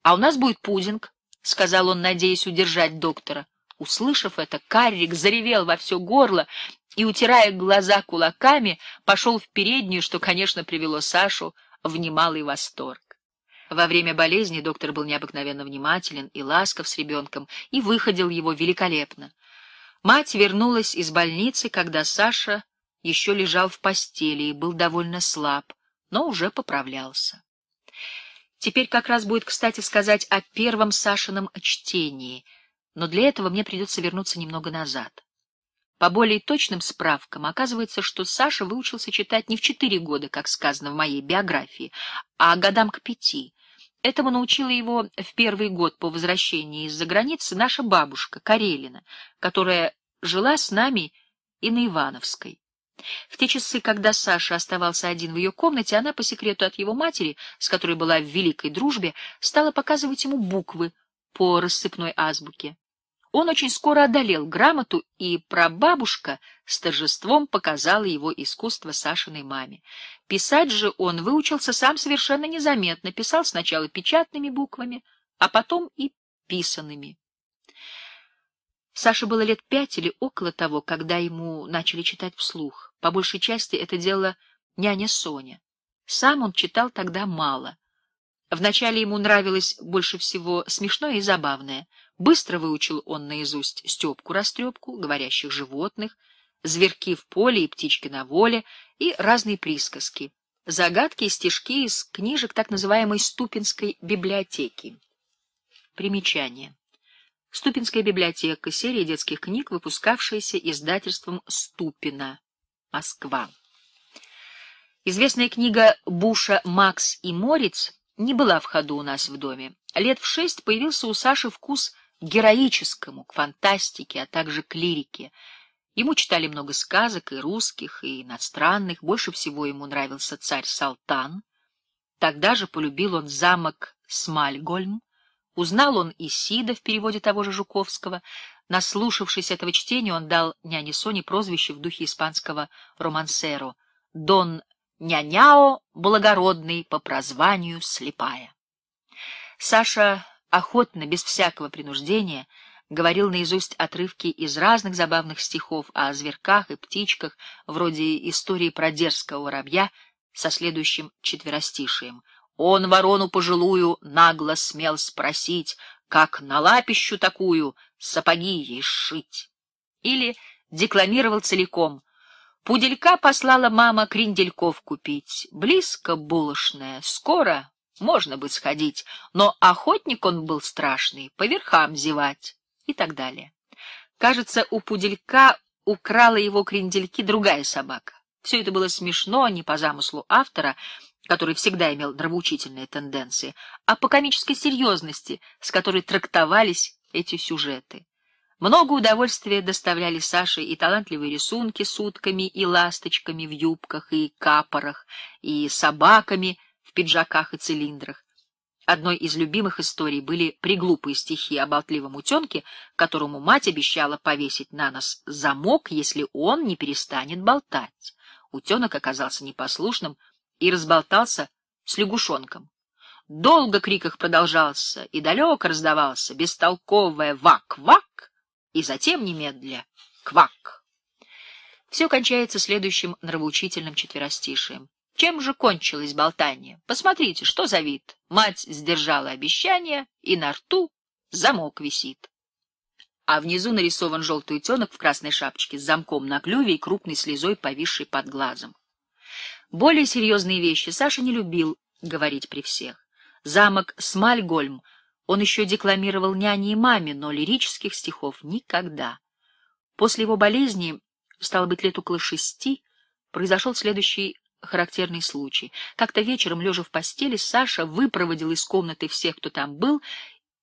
«А у нас будет пудинг», — сказал он, надеясь удержать доктора. Услышав это, Каррик заревел во все горло и, утирая глаза кулаками, пошел в переднюю, что, конечно, привело Сашу в немалый восторг. Во время болезни доктор был необыкновенно внимателен и ласков с ребенком, и выходил его великолепно. Мать вернулась из больницы, когда Саша еще лежал в постели и был довольно слаб, но уже поправлялся. Теперь как раз будет, кстати, сказать о первом Сашином чтении, но для этого мне придется вернуться немного назад. По более точным справкам оказывается, что Саша выучился читать не в четыре года, как сказано в моей биографии, а годам к пяти. Этому научила его в первый год по возвращении из-за границы наша бабушка Карелина, которая жила с нами и на Ивановской. В те часы, когда Саша оставался один в ее комнате, она по секрету от его матери, с которой была в великой дружбе, стала показывать ему буквы по рассыпной азбуке. Он очень скоро одолел грамоту, и прабабушка с торжеством показала его искусство Сашиной маме. Писать же он выучился сам совершенно незаметно, писал сначала печатными буквами, а потом и писанными. Саше было лет пять или около того, когда ему начали читать вслух. По большей части это делала няня Соня. Сам он читал тогда мало — Вначале ему нравилось больше всего смешное и забавное. Быстро выучил он наизусть степку-растрепку, говорящих животных, зверьки в поле и птички на воле и разные присказки, загадки и стишки из книжек так называемой Ступинской библиотеки. Примечание. Ступинская библиотека — серия детских книг, выпускавшаяся издательством Ступина, Москва. Известная книга Буша «Макс и Морец» не была в ходу у нас в доме. Лет в шесть появился у Саши вкус к героическому, к фантастике, а также к лирике. Ему читали много сказок, и русских, и иностранных. Больше всего ему нравился царь Салтан. Тогда же полюбил он замок Смальгольм. Узнал он Исида в переводе того же Жуковского. Наслушавшись этого чтения, он дал няне Соне прозвище в духе испанского «романсеро» — «Дон Няняо благородный по прозванию слепая. Саша охотно, без всякого принуждения, говорил наизусть отрывки из разных забавных стихов о зверках и птичках, вроде истории про дерзкого воробья со следующим четверостишием. Он ворону пожилую нагло смел спросить, как на лапищу такую сапоги ей шить. Или декламировал целиком Пуделька послала мама крендельков купить. Близко булочная, скоро можно бы сходить, но охотник он был страшный, по верхам зевать и так далее. Кажется, у пуделька украла его крендельки другая собака. Все это было смешно не по замыслу автора, который всегда имел нравоучительные тенденции, а по комической серьезности, с которой трактовались эти сюжеты. Много удовольствия доставляли Саше и талантливые рисунки с утками и ласточками в юбках и капорах, и собаками в пиджаках и цилиндрах. Одной из любимых историй были приглупые стихи о болтливом утенке, которому мать обещала повесить на нос замок, если он не перестанет болтать. Утенок оказался непослушным и разболтался с лягушонком. Долго крик их продолжался и далеко раздавался бестолковое «вак-вак», и затем немедля «Квак!». Все кончается следующим нравоучительным четверостишием. Чем же кончилось болтание? Посмотрите, что за вид. Мать сдержала обещание, и на рту замок висит. А внизу нарисован желтый утенок в красной шапочке с замком на клюве и крупной слезой, повисшей под глазом. Более серьезные вещи Саша не любил говорить при всех. Замок Смальгольм — он еще декламировал няне и маме, но лирических стихов никогда. После его болезни, стало быть, лет около шести, произошел следующий характерный случай. Как-то вечером, лежа в постели, Саша выпроводил из комнаты всех, кто там был,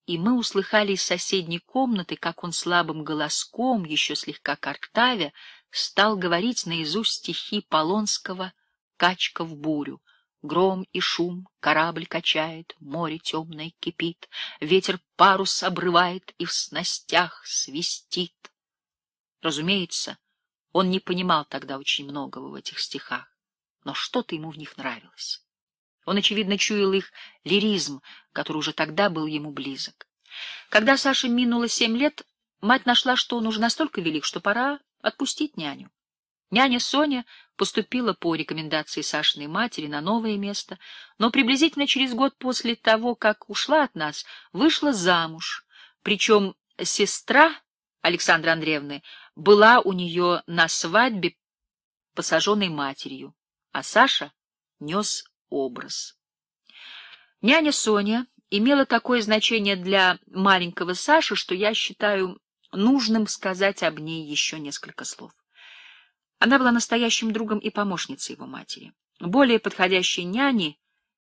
и мы услыхали из соседней комнаты, как он слабым голоском, еще слегка картавя, стал говорить наизусть стихи Полонского «Качка в бурю». Гром и шум, корабль качает, море темное кипит, Ветер парус обрывает и в снастях свистит. Разумеется, он не понимал тогда очень многого в этих стихах, но что-то ему в них нравилось. Он, очевидно, чуял их лиризм, который уже тогда был ему близок. Когда Саше минуло семь лет, мать нашла, что он уже настолько велик, что пора отпустить няню. Няня Соня поступила по рекомендации Сашиной матери на новое место, но приблизительно через год после того, как ушла от нас, вышла замуж. Причем сестра Александры Андреевны была у нее на свадьбе посаженной матерью, а Саша нес образ. Няня Соня имела такое значение для маленького Саши, что я считаю нужным сказать об ней еще несколько слов. Она была настоящим другом и помощницей его матери. Более подходящей няни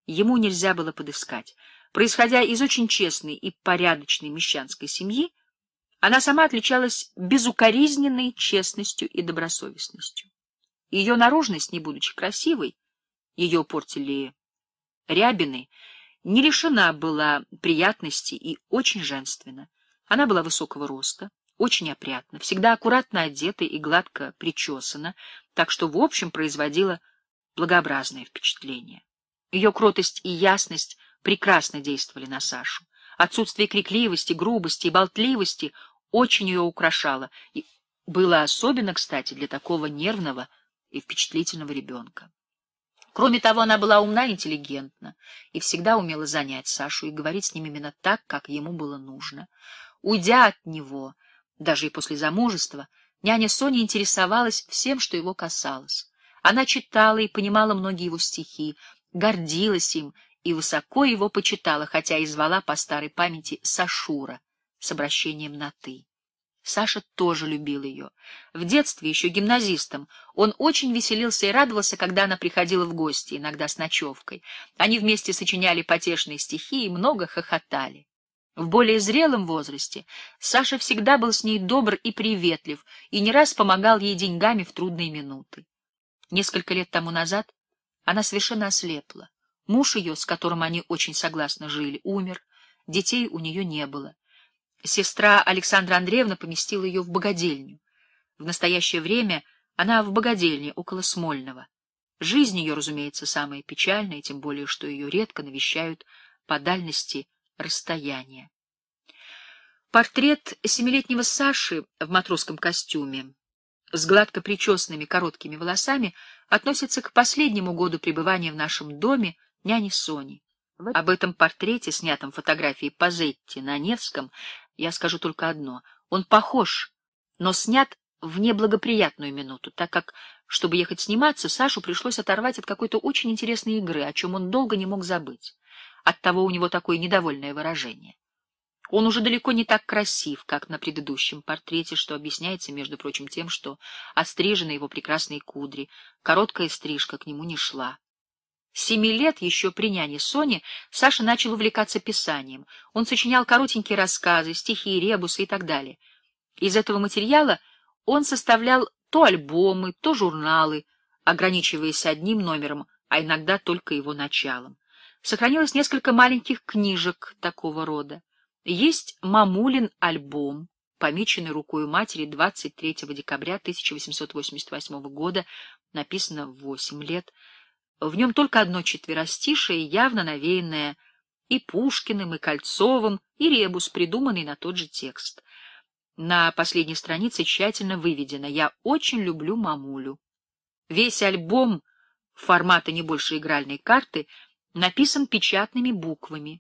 ему нельзя было подыскать. Происходя из очень честной и порядочной мещанской семьи, она сама отличалась безукоризненной честностью и добросовестностью. Ее наружность, не будучи красивой, ее портили рябины, не лишена была приятности и очень женственна. Она была высокого роста, очень опрятно, всегда аккуратно одета и гладко причесана, так что в общем производила благообразное впечатление. Ее кротость и ясность прекрасно действовали на Сашу. Отсутствие крикливости, грубости и болтливости очень ее украшало и было особенно, кстати, для такого нервного и впечатлительного ребенка. Кроме того, она была умна и интеллигентна, и всегда умела занять Сашу и говорить с ним именно так, как ему было нужно. Уйдя от него, даже и после замужества няня Соня интересовалась всем, что его касалось. Она читала и понимала многие его стихи, гордилась им и высоко его почитала, хотя и звала по старой памяти Сашура с обращением на «ты». Саша тоже любил ее. В детстве, еще гимназистом, он очень веселился и радовался, когда она приходила в гости, иногда с ночевкой. Они вместе сочиняли потешные стихи и много хохотали. В более зрелом возрасте Саша всегда был с ней добр и приветлив и не раз помогал ей деньгами в трудные минуты. Несколько лет тому назад она совершенно ослепла. Муж ее, с которым они очень согласно жили, умер, детей у нее не было. Сестра Александра Андреевна поместила ее в богадельню. В настоящее время она в богадельне около Смольного. Жизнь ее, разумеется, самая печальная, тем более, что ее редко навещают по дальности расстояние. Портрет семилетнего Саши в матросском костюме с гладко причесанными короткими волосами относится к последнему году пребывания в нашем доме няни Сони. Об этом портрете, снятом фотографией Пазетти на Невском, я скажу только одно. Он похож, но снят в неблагоприятную минуту, так как, чтобы ехать сниматься, Сашу пришлось оторвать от какой-то очень интересной игры, о чем он долго не мог забыть. Оттого у него такое недовольное выражение. Он уже далеко не так красив, как на предыдущем портрете, что объясняется, между прочим, тем, что острижены его прекрасные кудри, короткая стрижка к нему не шла. Семи лет, еще при няне Соне, Саша начал увлекаться писанием. Он сочинял коротенькие рассказы, стихи, ребусы и так далее. Из этого материала он составлял то альбомы, то журналы, ограничиваясь одним номером, а иногда только его началом сохранилось несколько маленьких книжек такого рода. Есть «Мамулин альбом», помеченный рукой матери 23 декабря 1888 года, написано в 8 лет. В нем только одно четверостишее, явно навеянное и Пушкиным, и Кольцовым, и ребус, придуманный на тот же текст. На последней странице тщательно выведено «Я очень люблю мамулю». Весь альбом формата не больше игральной карты — написан печатными буквами.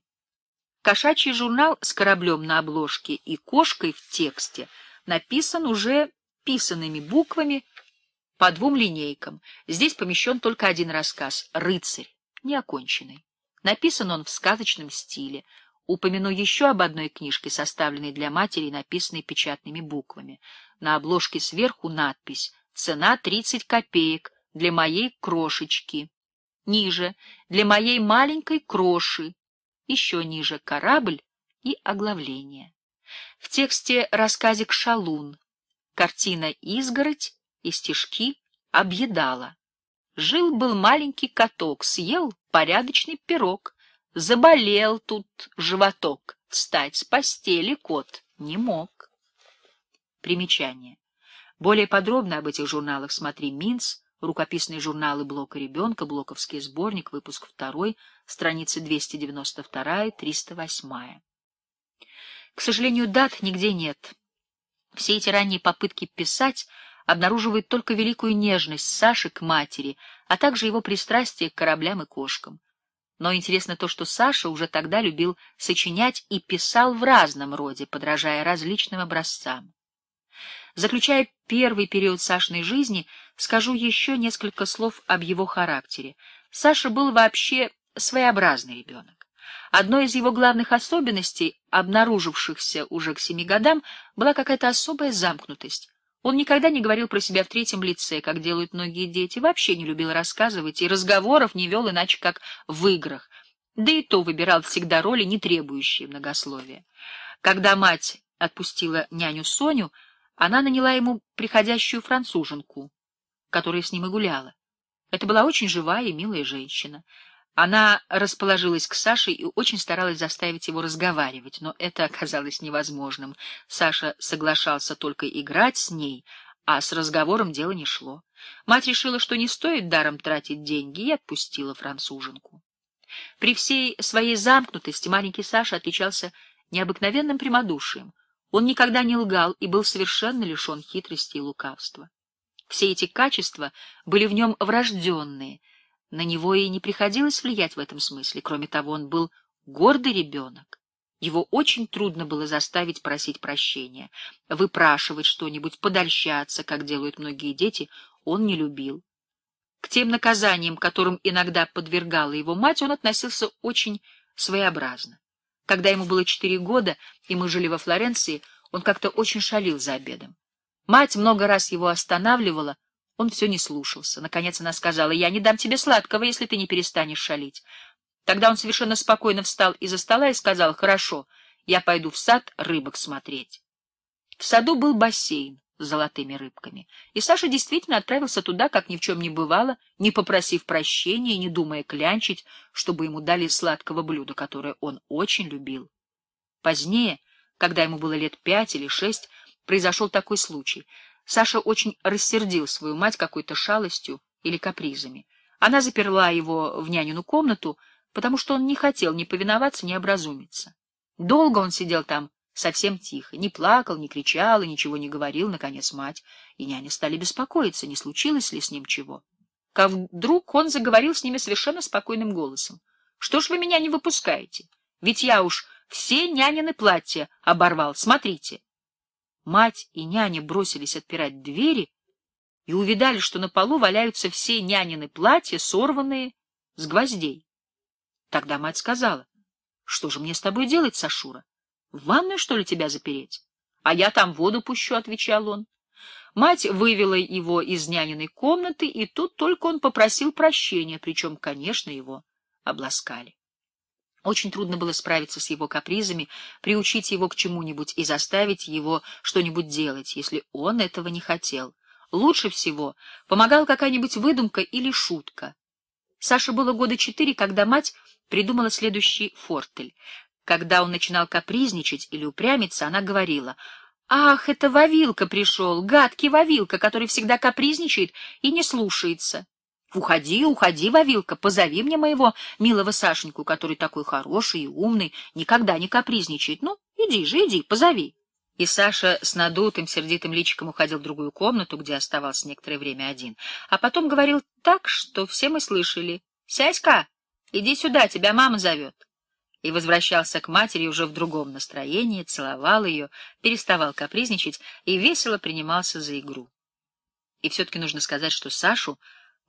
Кошачий журнал с кораблем на обложке и кошкой в тексте написан уже писанными буквами по двум линейкам. Здесь помещен только один рассказ «Рыцарь», неоконченный. Написан он в сказочном стиле. Упомяну еще об одной книжке, составленной для матери и написанной печатными буквами. На обложке сверху надпись «Цена 30 копеек для моей крошечки» ниже, для моей маленькой кроши, еще ниже корабль и оглавление. В тексте рассказик «Шалун», картина «Изгородь» и стишки «Объедала». Жил-был маленький каток, съел порядочный пирог, заболел тут животок, встать с постели кот не мог. Примечание. Более подробно об этих журналах смотри Минц, рукописные журналы «Блока ребенка», «Блоковский сборник», выпуск 2, страницы 292-308. К сожалению, дат нигде нет. Все эти ранние попытки писать обнаруживают только великую нежность Саши к матери, а также его пристрастие к кораблям и кошкам. Но интересно то, что Саша уже тогда любил сочинять и писал в разном роде, подражая различным образцам. Заключая первый период Сашной жизни, скажу еще несколько слов об его характере. Саша был вообще своеобразный ребенок. Одной из его главных особенностей, обнаружившихся уже к семи годам, была какая-то особая замкнутость. Он никогда не говорил про себя в третьем лице, как делают многие дети, вообще не любил рассказывать и разговоров не вел иначе, как в играх, да и то выбирал всегда роли, не требующие многословия. Когда мать отпустила няню Соню, она наняла ему приходящую француженку, которая с ним и гуляла. Это была очень живая и милая женщина. Она расположилась к Саше и очень старалась заставить его разговаривать, но это оказалось невозможным. Саша соглашался только играть с ней, а с разговором дело не шло. Мать решила, что не стоит даром тратить деньги, и отпустила француженку. При всей своей замкнутости маленький Саша отличался необыкновенным прямодушием. Он никогда не лгал и был совершенно лишен хитрости и лукавства. Все эти качества были в нем врожденные, на него и не приходилось влиять в этом смысле. Кроме того, он был гордый ребенок. Его очень трудно было заставить просить прощения, выпрашивать что-нибудь, подольщаться, как делают многие дети, он не любил. К тем наказаниям, которым иногда подвергала его мать, он относился очень своеобразно. Когда ему было четыре года, и мы жили во Флоренции, он как-то очень шалил за обедом. Мать много раз его останавливала, он все не слушался. Наконец она сказала, «Я не дам тебе сладкого, если ты не перестанешь шалить». Тогда он совершенно спокойно встал из-за стола и сказал, «Хорошо, я пойду в сад рыбок смотреть». В саду был бассейн золотыми рыбками. И Саша действительно отправился туда, как ни в чем не бывало, не попросив прощения, не думая клянчить, чтобы ему дали сладкого блюда, которое он очень любил. Позднее, когда ему было лет пять или шесть, произошел такой случай. Саша очень рассердил свою мать какой-то шалостью или капризами. Она заперла его в нянину комнату, потому что он не хотел ни повиноваться, ни образумиться. Долго он сидел там, совсем тихо, не плакал, не кричал и ничего не говорил, наконец, мать. И няни стали беспокоиться, не случилось ли с ним чего. Как вдруг он заговорил с ними совершенно спокойным голосом. — Что ж вы меня не выпускаете? Ведь я уж все нянины платья оборвал, смотрите. Мать и няня бросились отпирать двери и увидали, что на полу валяются все нянины платья, сорванные с гвоздей. Тогда мать сказала, — Что же мне с тобой делать, Сашура? В ванную, что ли, тебя запереть? А я там воду пущу, — отвечал он. Мать вывела его из няниной комнаты, и тут только он попросил прощения, причем, конечно, его обласкали. Очень трудно было справиться с его капризами, приучить его к чему-нибудь и заставить его что-нибудь делать, если он этого не хотел. Лучше всего помогала какая-нибудь выдумка или шутка. Саше было года четыре, когда мать придумала следующий фортель. Когда он начинал капризничать или упрямиться, она говорила, «Ах, это Вавилка пришел, гадкий Вавилка, который всегда капризничает и не слушается. Уходи, уходи, Вавилка, позови мне моего милого Сашеньку, который такой хороший и умный, никогда не капризничает. Ну, иди же, иди, позови». И Саша с надутым, сердитым личиком уходил в другую комнату, где оставался некоторое время один, а потом говорил так, что все мы слышали. «Сяська, иди сюда, тебя мама зовет» и возвращался к матери уже в другом настроении, целовал ее, переставал капризничать и весело принимался за игру. И все-таки нужно сказать, что Сашу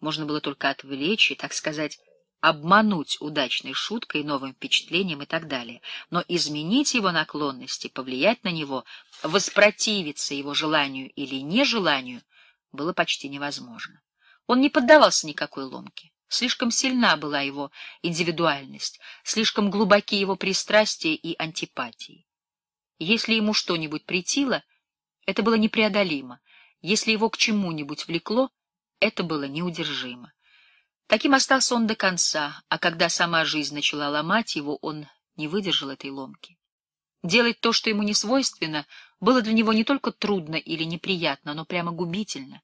можно было только отвлечь и, так сказать, обмануть удачной шуткой, новым впечатлением и так далее, но изменить его наклонности, повлиять на него, воспротивиться его желанию или нежеланию было почти невозможно. Он не поддавался никакой ломке. Слишком сильна была его индивидуальность, слишком глубоки его пристрастия и антипатии. Если ему что-нибудь притило, это было непреодолимо. Если его к чему-нибудь влекло, это было неудержимо. Таким остался он до конца, а когда сама жизнь начала ломать его, он не выдержал этой ломки. Делать то, что ему не свойственно, было для него не только трудно или неприятно, но прямо губительно.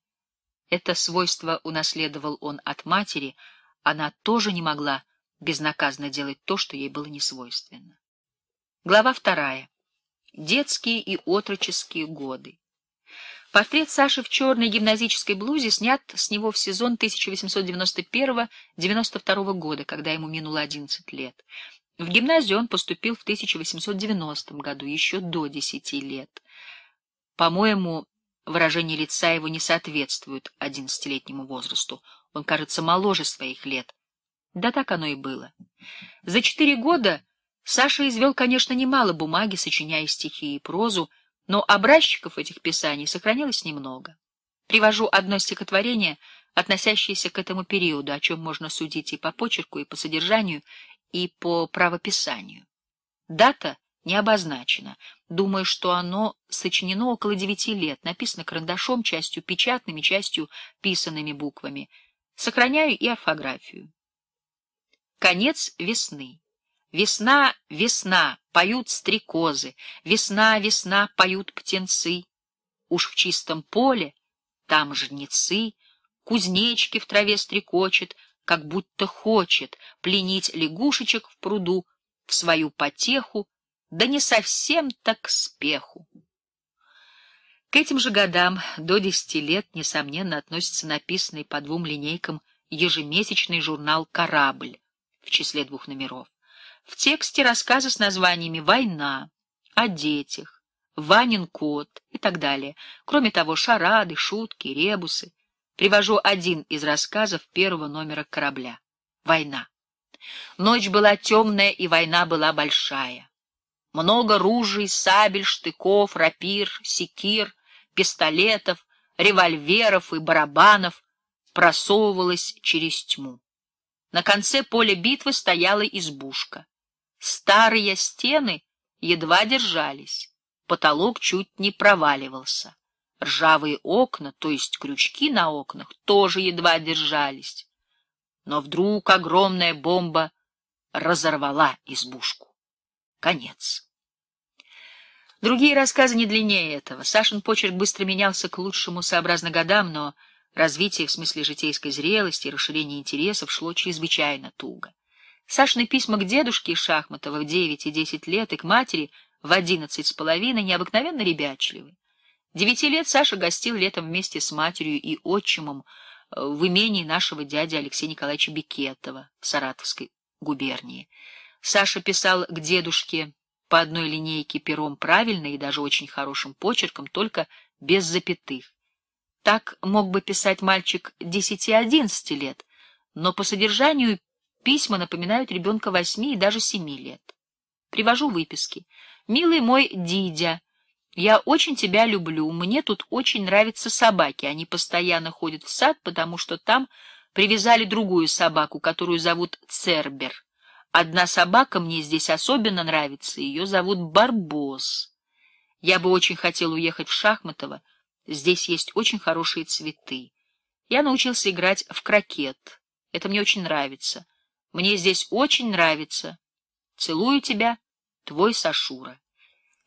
Это свойство унаследовал он от матери — она тоже не могла безнаказанно делать то, что ей было несвойственно. Глава вторая. Детские и отроческие годы. Портрет Саши в черной гимназической блузе снят с него в сезон 1891-92 года, когда ему минуло 11 лет. В гимназию он поступил в 1890 году, еще до 10 лет. По-моему, выражение лица его не соответствует 11-летнему возрасту. Он кажется моложе своих лет. Да так оно и было. За четыре года Саша извел, конечно, немало бумаги, сочиняя стихи и прозу, но образчиков этих писаний сохранилось немного. Привожу одно стихотворение, относящееся к этому периоду, о чем можно судить и по почерку, и по содержанию, и по правописанию. Дата не обозначена. Думаю, что оно сочинено около девяти лет, написано карандашом, частью печатными, частью писанными буквами — Сохраняю и орфографию. Конец весны. Весна, весна, поют стрекозы, Весна, весна, поют птенцы. Уж в чистом поле, там жнецы, Кузнечки в траве стрекочет, Как будто хочет пленить лягушечек в пруду В свою потеху, да не совсем так спеху. К этим же годам до десяти лет, несомненно, относится написанный по двум линейкам ежемесячный журнал «Корабль» в числе двух номеров. В тексте рассказы с названиями «Война», «О детях», «Ванин кот» и так далее. Кроме того, шарады, шутки, ребусы. Привожу один из рассказов первого номера корабля. «Война». Ночь была темная, и война была большая. Много ружей, сабель, штыков, рапир, секир — пистолетов, револьверов и барабанов просовывалась через тьму. На конце поля битвы стояла избушка. Старые стены едва держались, потолок чуть не проваливался. Ржавые окна, то есть крючки на окнах, тоже едва держались. Но вдруг огромная бомба разорвала избушку. Конец. Другие рассказы не длиннее этого. Сашин почерк быстро менялся к лучшему сообразно годам, но развитие в смысле житейской зрелости и расширение интересов шло чрезвычайно туго. Сашины письма к дедушке Шахматова в 9 и 10 лет и к матери в одиннадцать с половиной необыкновенно ребячливы. Девяти лет Саша гостил летом вместе с матерью и отчимом э, в имении нашего дяди Алексея Николаевича Бекетова в Саратовской губернии. Саша писал к дедушке по одной линейке пером правильно и даже очень хорошим почерком, только без запятых. Так мог бы писать мальчик 10-11 лет, но по содержанию письма напоминают ребенка 8 и даже 7 лет. Привожу выписки. «Милый мой Дидя, я очень тебя люблю, мне тут очень нравятся собаки, они постоянно ходят в сад, потому что там привязали другую собаку, которую зовут Цербер. Одна собака мне здесь особенно нравится, ее зовут Барбос. Я бы очень хотел уехать в Шахматово, здесь есть очень хорошие цветы. Я научился играть в крокет, это мне очень нравится. Мне здесь очень нравится. Целую тебя, твой Сашура.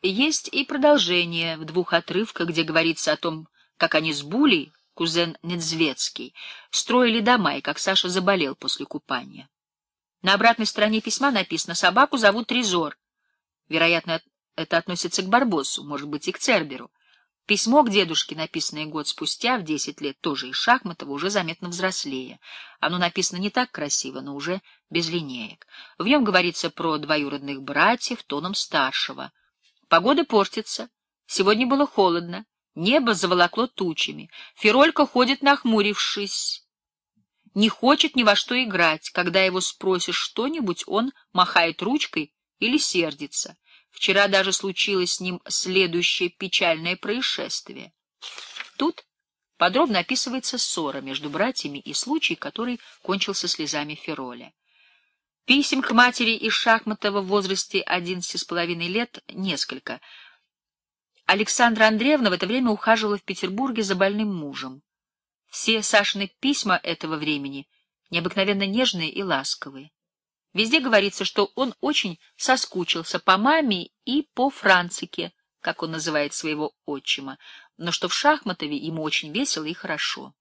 Есть и продолжение в двух отрывках, где говорится о том, как они с Булей, кузен Недзвецкий, строили дома и как Саша заболел после купания. На обратной стороне письма написано «Собаку зовут Трезор». Вероятно, это относится к Барбосу, может быть, и к Церберу. Письмо к дедушке, написанное год спустя, в десять лет, тоже из Шахматова, уже заметно взрослее. Оно написано не так красиво, но уже без линеек. В нем говорится про двоюродных братьев тоном старшего. Погода портится. Сегодня было холодно. Небо заволокло тучами. Фиролька ходит нахмурившись не хочет ни во что играть. Когда его спросишь что-нибудь, он махает ручкой или сердится. Вчера даже случилось с ним следующее печальное происшествие. Тут подробно описывается ссора между братьями и случай, который кончился слезами Фероля. Писем к матери из Шахматова в возрасте 11,5 лет несколько. Александра Андреевна в это время ухаживала в Петербурге за больным мужем. Все Сашины письма этого времени необыкновенно нежные и ласковые. Везде говорится, что он очень соскучился по маме и по Францике, как он называет своего отчима, но что в Шахматове ему очень весело и хорошо.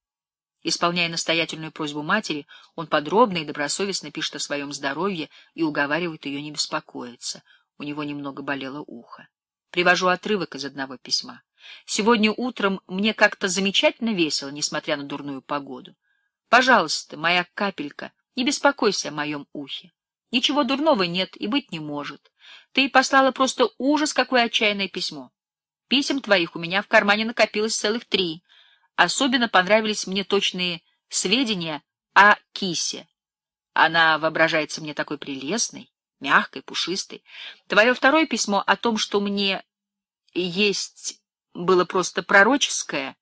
Исполняя настоятельную просьбу матери, он подробно и добросовестно пишет о своем здоровье и уговаривает ее не беспокоиться. У него немного болело ухо. Привожу отрывок из одного письма. Сегодня утром мне как-то замечательно весело, несмотря на дурную погоду. Пожалуйста, моя капелька, не беспокойся о моем ухе. Ничего дурного нет и быть не может. Ты послала просто ужас, какое отчаянное письмо. Писем твоих у меня в кармане накопилось целых три. Особенно понравились мне точные сведения о кисе. Она воображается мне такой прелестной, мягкой, пушистой. Твое второе письмо о том, что мне есть было просто пророческое.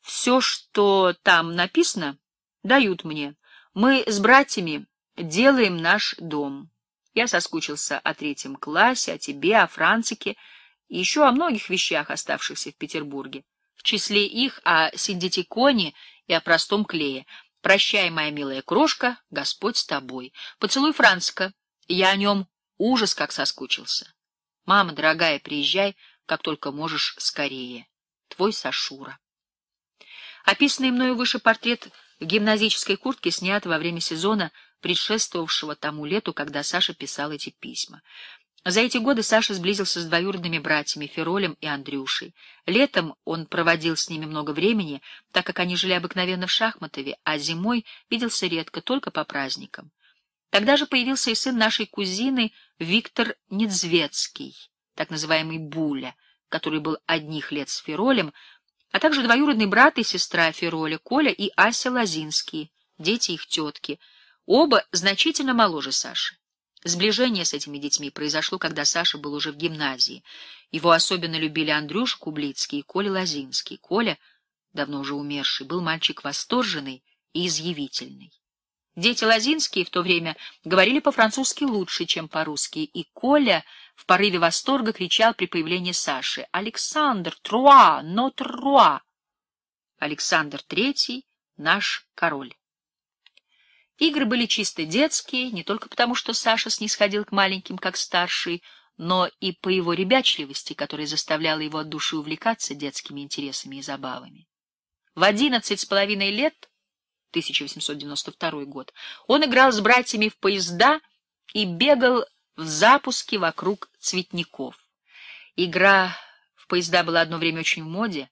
Все, что там написано, дают мне. Мы с братьями делаем наш дом. Я соскучился о третьем классе, о тебе, о Францике и еще о многих вещах, оставшихся в Петербурге. В числе их о синдетиконе и о простом клее. Прощай, моя милая крошка, Господь с тобой. Поцелуй Францика. Я о нем ужас как соскучился. Мама, дорогая, приезжай, — как только можешь скорее. Твой Сашура. Описанный мною выше портрет гимназической куртки снят во время сезона, предшествовавшего тому лету, когда Саша писал эти письма. За эти годы Саша сблизился с двоюродными братьями Феролем и Андрюшей. Летом он проводил с ними много времени, так как они жили обыкновенно в Шахматове, а зимой виделся редко, только по праздникам. Тогда же появился и сын нашей кузины Виктор Недзвецкий так называемый Буля, который был одних лет с Феролем, а также двоюродный брат и сестра Фероля, Коля и Ася Лазинские, дети их тетки, оба значительно моложе Саши. Сближение с этими детьми произошло, когда Саша был уже в гимназии. Его особенно любили Андрюша Кублицкий и Коля Лазинский. Коля, давно уже умерший, был мальчик восторженный и изъявительный. Дети Лозинские в то время говорили по-французски лучше, чем по-русски, и Коля в порыве восторга кричал при появлении Саши «Александр! Труа! Но труа!» Александр Третий — наш король. Игры были чисто детские, не только потому, что Саша снисходил к маленьким как старший, но и по его ребячливости, которая заставляла его от души увлекаться детскими интересами и забавами. В одиннадцать с половиной лет — 1892 год. Он играл с братьями в поезда и бегал в запуске вокруг цветников. Игра в поезда была одно время очень в моде.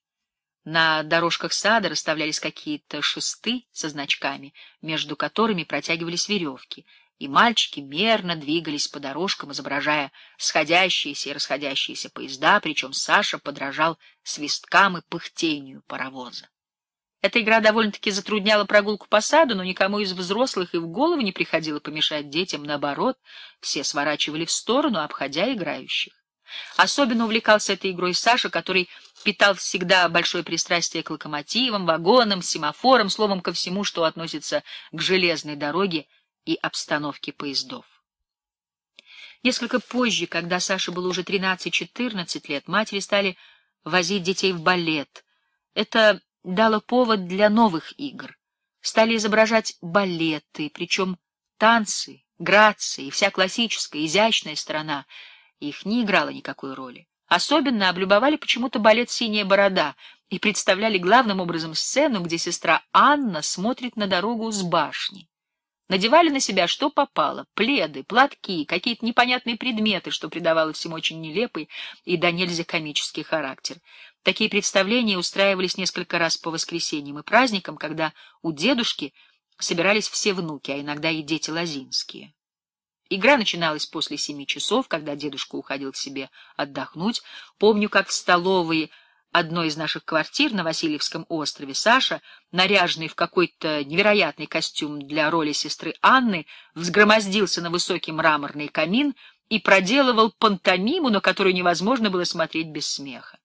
На дорожках сада расставлялись какие-то шесты со значками, между которыми протягивались веревки, и мальчики мерно двигались по дорожкам, изображая сходящиеся и расходящиеся поезда, причем Саша подражал свисткам и пыхтению паровоза. Эта игра довольно-таки затрудняла прогулку по саду, но никому из взрослых и в голову не приходило помешать детям. Наоборот, все сворачивали в сторону, обходя играющих. Особенно увлекался этой игрой Саша, который питал всегда большое пристрастие к локомотивам, вагонам, семафорам, словом, ко всему, что относится к железной дороге и обстановке поездов. Несколько позже, когда Саше было уже 13-14 лет, матери стали возить детей в балет. Это дало повод для новых игр. Стали изображать балеты, причем танцы, грации вся классическая, изящная сторона их не играла никакой роли. Особенно облюбовали почему-то балет «Синяя борода» и представляли главным образом сцену, где сестра Анна смотрит на дорогу с башни. Надевали на себя что попало — пледы, платки, какие-то непонятные предметы, что придавало всем очень нелепый и до нельзя комический характер. Такие представления устраивались несколько раз по воскресеньям и праздникам, когда у дедушки собирались все внуки, а иногда и дети Лазинские. Игра начиналась после семи часов, когда дедушка уходил к себе отдохнуть. Помню, как в столовой одной из наших квартир на Васильевском острове, Саша, наряженный в какой-то невероятный костюм для роли сестры Анны, взгромоздился на высокий мраморный камин и проделывал пантомиму, на которую невозможно было смотреть без смеха.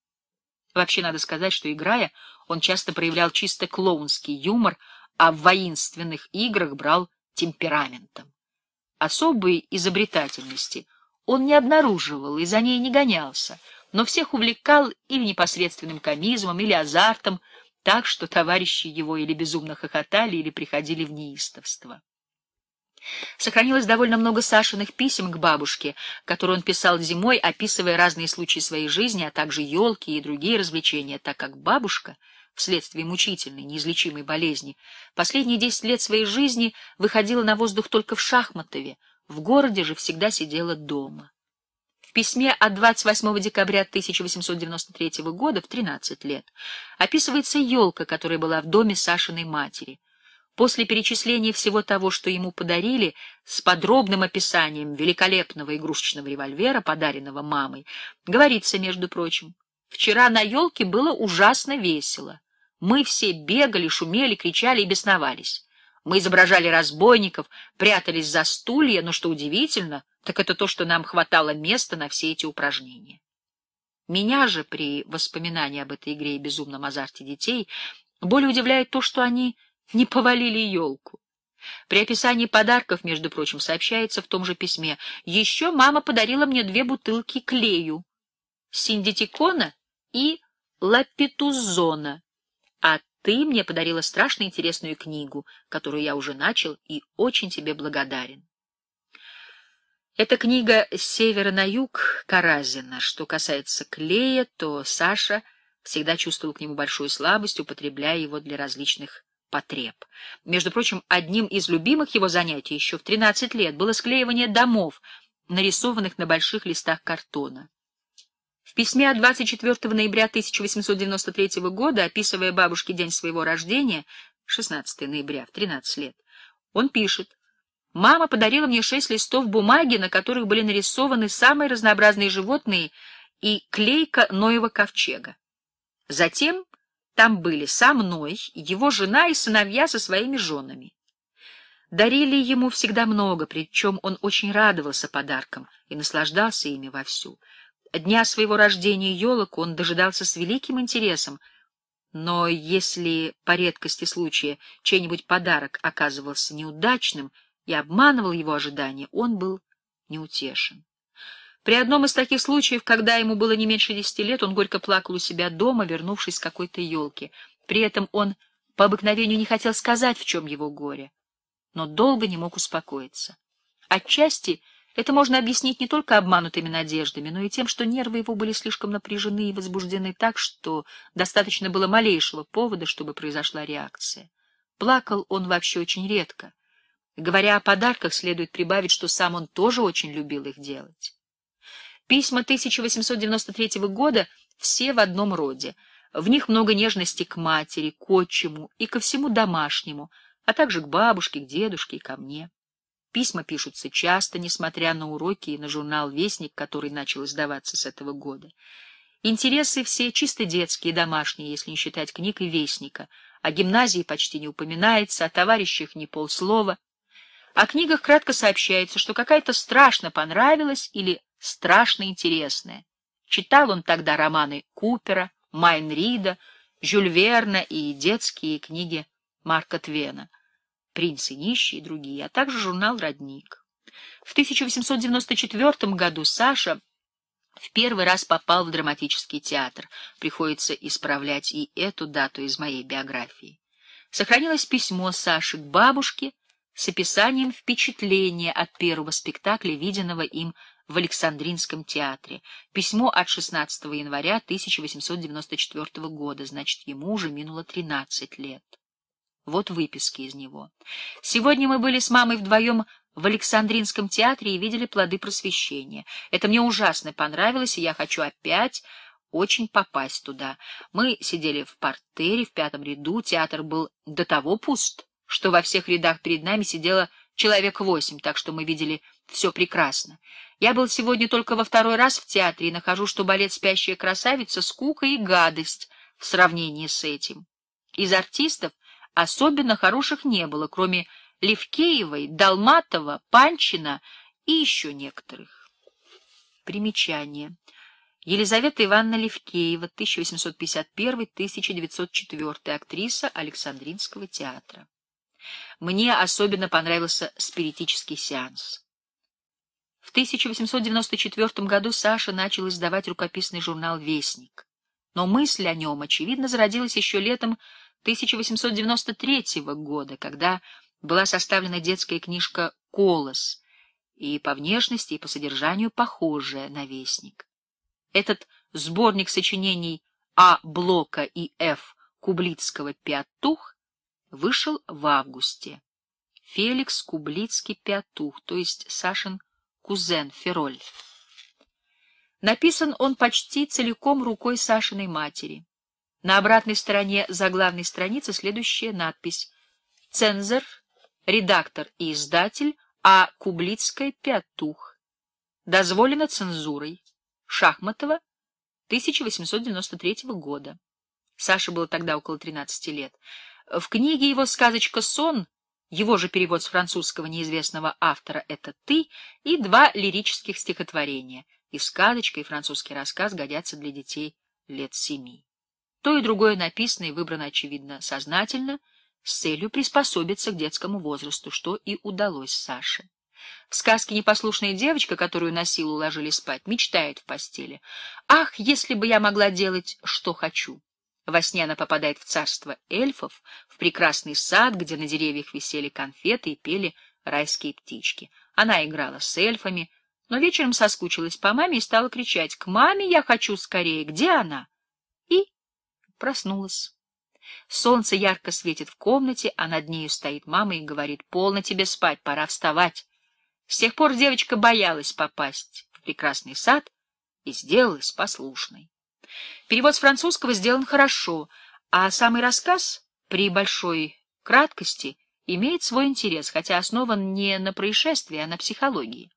Вообще, надо сказать, что, играя, он часто проявлял чисто клоунский юмор, а в воинственных играх брал темпераментом. Особой изобретательности он не обнаруживал и за ней не гонялся — но всех увлекал или непосредственным комизмом, или азартом, так что товарищи его или безумно хохотали, или приходили в неистовство. Сохранилось довольно много Сашиных писем к бабушке, которые он писал зимой, описывая разные случаи своей жизни, а также елки и другие развлечения, так как бабушка, вследствие мучительной, неизлечимой болезни, последние десять лет своей жизни выходила на воздух только в Шахматове, в городе же всегда сидела дома письме от 28 декабря 1893 года в 13 лет описывается елка, которая была в доме Сашиной матери. После перечисления всего того, что ему подарили, с подробным описанием великолепного игрушечного револьвера, подаренного мамой, говорится, между прочим, «Вчера на елке было ужасно весело. Мы все бегали, шумели, кричали и бесновались. Мы изображали разбойников, прятались за стулья, но, что удивительно, — так это то, что нам хватало места на все эти упражнения. Меня же при воспоминании об этой игре и безумном азарте детей более удивляет то, что они не повалили елку. При описании подарков, между прочим, сообщается в том же письме, еще мама подарила мне две бутылки клею, синдитикона и лапитузона, а ты мне подарила страшно интересную книгу, которую я уже начал и очень тебе благодарен. Эта книга «С севера на юг» Каразина. Что касается клея, то Саша всегда чувствовал к нему большую слабость, употребляя его для различных потреб. Между прочим, одним из любимых его занятий еще в 13 лет было склеивание домов, нарисованных на больших листах картона. В письме от 24 ноября 1893 года, описывая бабушке день своего рождения, 16 ноября, в 13 лет, он пишет Мама подарила мне шесть листов бумаги, на которых были нарисованы самые разнообразные животные и клейка Ноева ковчега. Затем там были со мной, его жена и сыновья со своими женами. Дарили ему всегда много, причем он очень радовался подаркам и наслаждался ими вовсю. Дня своего рождения елок он дожидался с великим интересом, но если по редкости случая чей-нибудь подарок оказывался неудачным — и обманывал его ожидания, он был неутешен. При одном из таких случаев, когда ему было не меньше десяти лет, он горько плакал у себя дома, вернувшись к какой-то елки. При этом он по обыкновению не хотел сказать, в чем его горе, но долго не мог успокоиться. Отчасти это можно объяснить не только обманутыми надеждами, но и тем, что нервы его были слишком напряжены и возбуждены так, что достаточно было малейшего повода, чтобы произошла реакция. Плакал он вообще очень редко. Говоря о подарках, следует прибавить, что сам он тоже очень любил их делать. Письма 1893 года все в одном роде. В них много нежности к матери, к отчиму и ко всему домашнему, а также к бабушке, к дедушке и ко мне. Письма пишутся часто, несмотря на уроки и на журнал «Вестник», который начал издаваться с этого года. Интересы все чисто детские, домашние, если не считать книг и вестника. О гимназии почти не упоминается, о товарищах ни полслова. О книгах кратко сообщается, что какая-то страшно понравилась или страшно интересная. Читал он тогда романы Купера, Майнрида, Жюль Верна и детские книги Марка Твена, «Принц и нищий» и другие, а также журнал «Родник». В 1894 году Саша в первый раз попал в драматический театр. Приходится исправлять и эту дату из моей биографии. Сохранилось письмо Саши к бабушке, с описанием впечатления от первого спектакля, виденного им в Александринском театре. Письмо от 16 января 1894 года, значит, ему уже минуло 13 лет. Вот выписки из него. «Сегодня мы были с мамой вдвоем в Александринском театре и видели плоды просвещения. Это мне ужасно понравилось, и я хочу опять очень попасть туда. Мы сидели в портере в пятом ряду, театр был до того пуст, что во всех рядах перед нами сидело человек восемь, так что мы видели все прекрасно. Я был сегодня только во второй раз в театре и нахожу, что балет «Спящая красавица» — скука и гадость в сравнении с этим. Из артистов особенно хороших не было, кроме Левкеевой, Долматова, Панчина и еще некоторых. Примечание. Елизавета Ивановна Левкеева, 1851-1904, актриса Александринского театра. Мне особенно понравился спиритический сеанс. В 1894 году Саша начал издавать рукописный журнал «Вестник». Но мысль о нем, очевидно, зародилась еще летом 1893 года, когда была составлена детская книжка «Колос», и по внешности, и по содержанию похожая на «Вестник». Этот сборник сочинений А. Блока и Ф. Кублицкого «Пятух» вышел в августе. Феликс Кублицкий Пятух, то есть Сашин кузен Фероль. Написан он почти целиком рукой Сашиной матери. На обратной стороне заглавной страницы следующая надпись «Цензор, редактор и издатель А. Кублицкая Пятух. Дозволено цензурой. Шахматова, 1893 года». Саше было тогда около 13 лет. В книге его «Сказочка сон» его же перевод с французского неизвестного автора «Это ты» и два лирических стихотворения. И сказочка, и французский рассказ годятся для детей лет семи. То и другое написано и выбрано, очевидно, сознательно, с целью приспособиться к детскому возрасту, что и удалось Саше. В сказке непослушная девочка, которую на силу уложили спать, мечтает в постели. «Ах, если бы я могла делать, что хочу!» Во сне она попадает в царство эльфов, в прекрасный сад, где на деревьях висели конфеты и пели райские птички. Она играла с эльфами, но вечером соскучилась по маме и стала кричать «К маме я хочу скорее! Где она?» И проснулась. Солнце ярко светит в комнате, а над нею стоит мама и говорит «Полно тебе спать, пора вставать». С тех пор девочка боялась попасть в прекрасный сад и сделалась послушной. Перевод с французского сделан хорошо, а самый рассказ при большой краткости имеет свой интерес, хотя основан не на происшествии, а на психологии.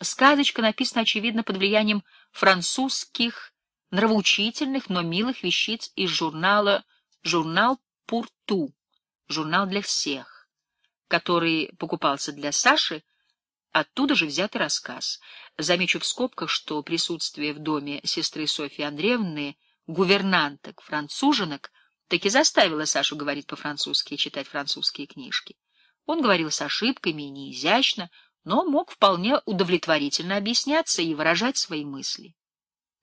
Сказочка написана, очевидно, под влиянием французских нравоучительных, но милых вещиц из журнала «Журнал Пурту», «Журнал для всех», который покупался для Саши, Оттуда же взят рассказ. Замечу в скобках, что присутствие в доме сестры Софьи Андреевны, гувернанток, француженок, таки заставило Сашу говорить по-французски и читать французские книжки. Он говорил с ошибками и неизящно, но мог вполне удовлетворительно объясняться и выражать свои мысли.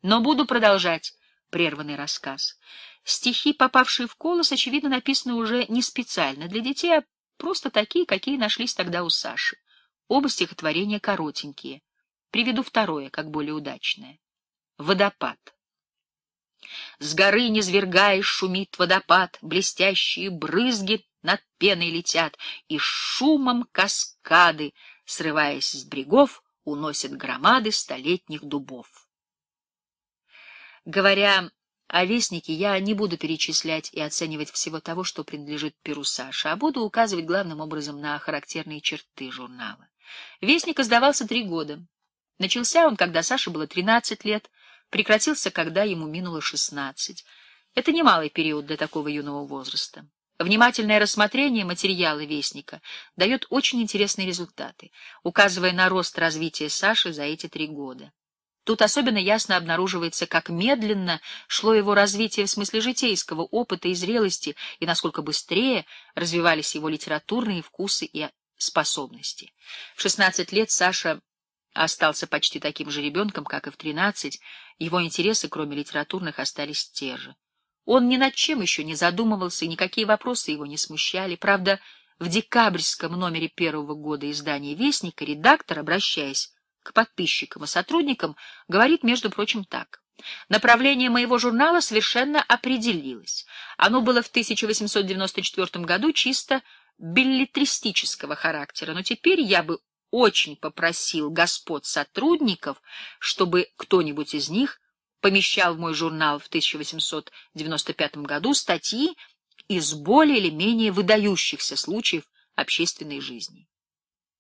Но буду продолжать прерванный рассказ. Стихи, попавшие в колос, очевидно, написаны уже не специально для детей, а просто такие, какие нашлись тогда у Саши. Оба стихотворения коротенькие. Приведу второе, как более удачное. Водопад. С горы низвергая шумит водопад, Блестящие брызги над пеной летят, И шумом каскады, срываясь с брегов, Уносят громады столетних дубов. Говоря о вестнике, я не буду перечислять и оценивать всего того, что принадлежит перу Саша, а буду указывать главным образом на характерные черты журнала. Вестник издавался три года. Начался он, когда Саше было 13 лет, прекратился, когда ему минуло 16. Это немалый период для такого юного возраста. Внимательное рассмотрение материала Вестника дает очень интересные результаты, указывая на рост развития Саши за эти три года. Тут особенно ясно обнаруживается, как медленно шло его развитие в смысле житейского опыта и зрелости, и насколько быстрее развивались его литературные вкусы и способности. В 16 лет Саша остался почти таким же ребенком, как и в 13, его интересы, кроме литературных, остались те же. Он ни над чем еще не задумывался, и никакие вопросы его не смущали. Правда, в декабрьском номере первого года издания «Вестника» редактор, обращаясь к подписчикам и сотрудникам, говорит, между прочим, так. Направление моего журнала совершенно определилось. Оно было в 1894 году чисто билетристического характера, но теперь я бы очень попросил господ сотрудников, чтобы кто-нибудь из них помещал в мой журнал в 1895 году статьи из более или менее выдающихся случаев общественной жизни.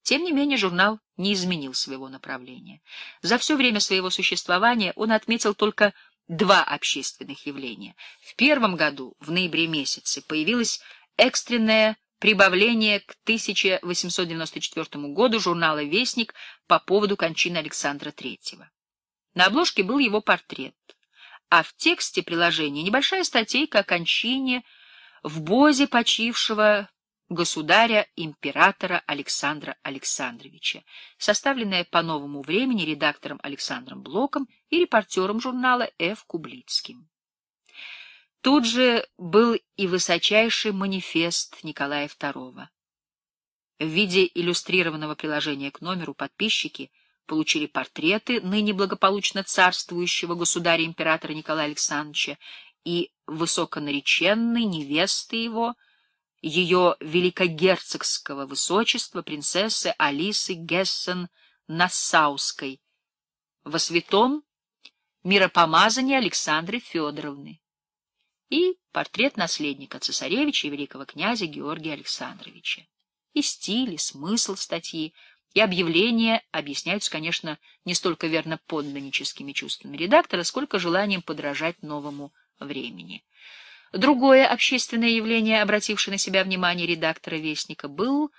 Тем не менее, журнал не изменил своего направления. За все время своего существования он отметил только два общественных явления. В первом году, в ноябре месяце, появилась экстренная прибавление к 1894 году журнала «Вестник» по поводу кончины Александра III. На обложке был его портрет, а в тексте приложения небольшая статейка о кончине в бозе почившего государя-императора Александра Александровича, составленная по новому времени редактором Александром Блоком и репортером журнала Ф. Кублицким. Тут же был и высочайший манифест Николая II. В виде иллюстрированного приложения к номеру подписчики получили портреты ныне благополучно царствующего государя-императора Николая Александровича и высоконареченной невесты его, ее великогерцогского высочества, принцессы Алисы Гессен-Нассауской, во святом миропомазании Александры Федоровны и портрет наследника цесаревича и великого князя Георгия Александровича. И стиль, и смысл статьи, и объявления объясняются, конечно, не столько верно подданническими чувствами редактора, сколько желанием подражать новому времени. Другое общественное явление, обратившее на себя внимание редактора «Вестника», был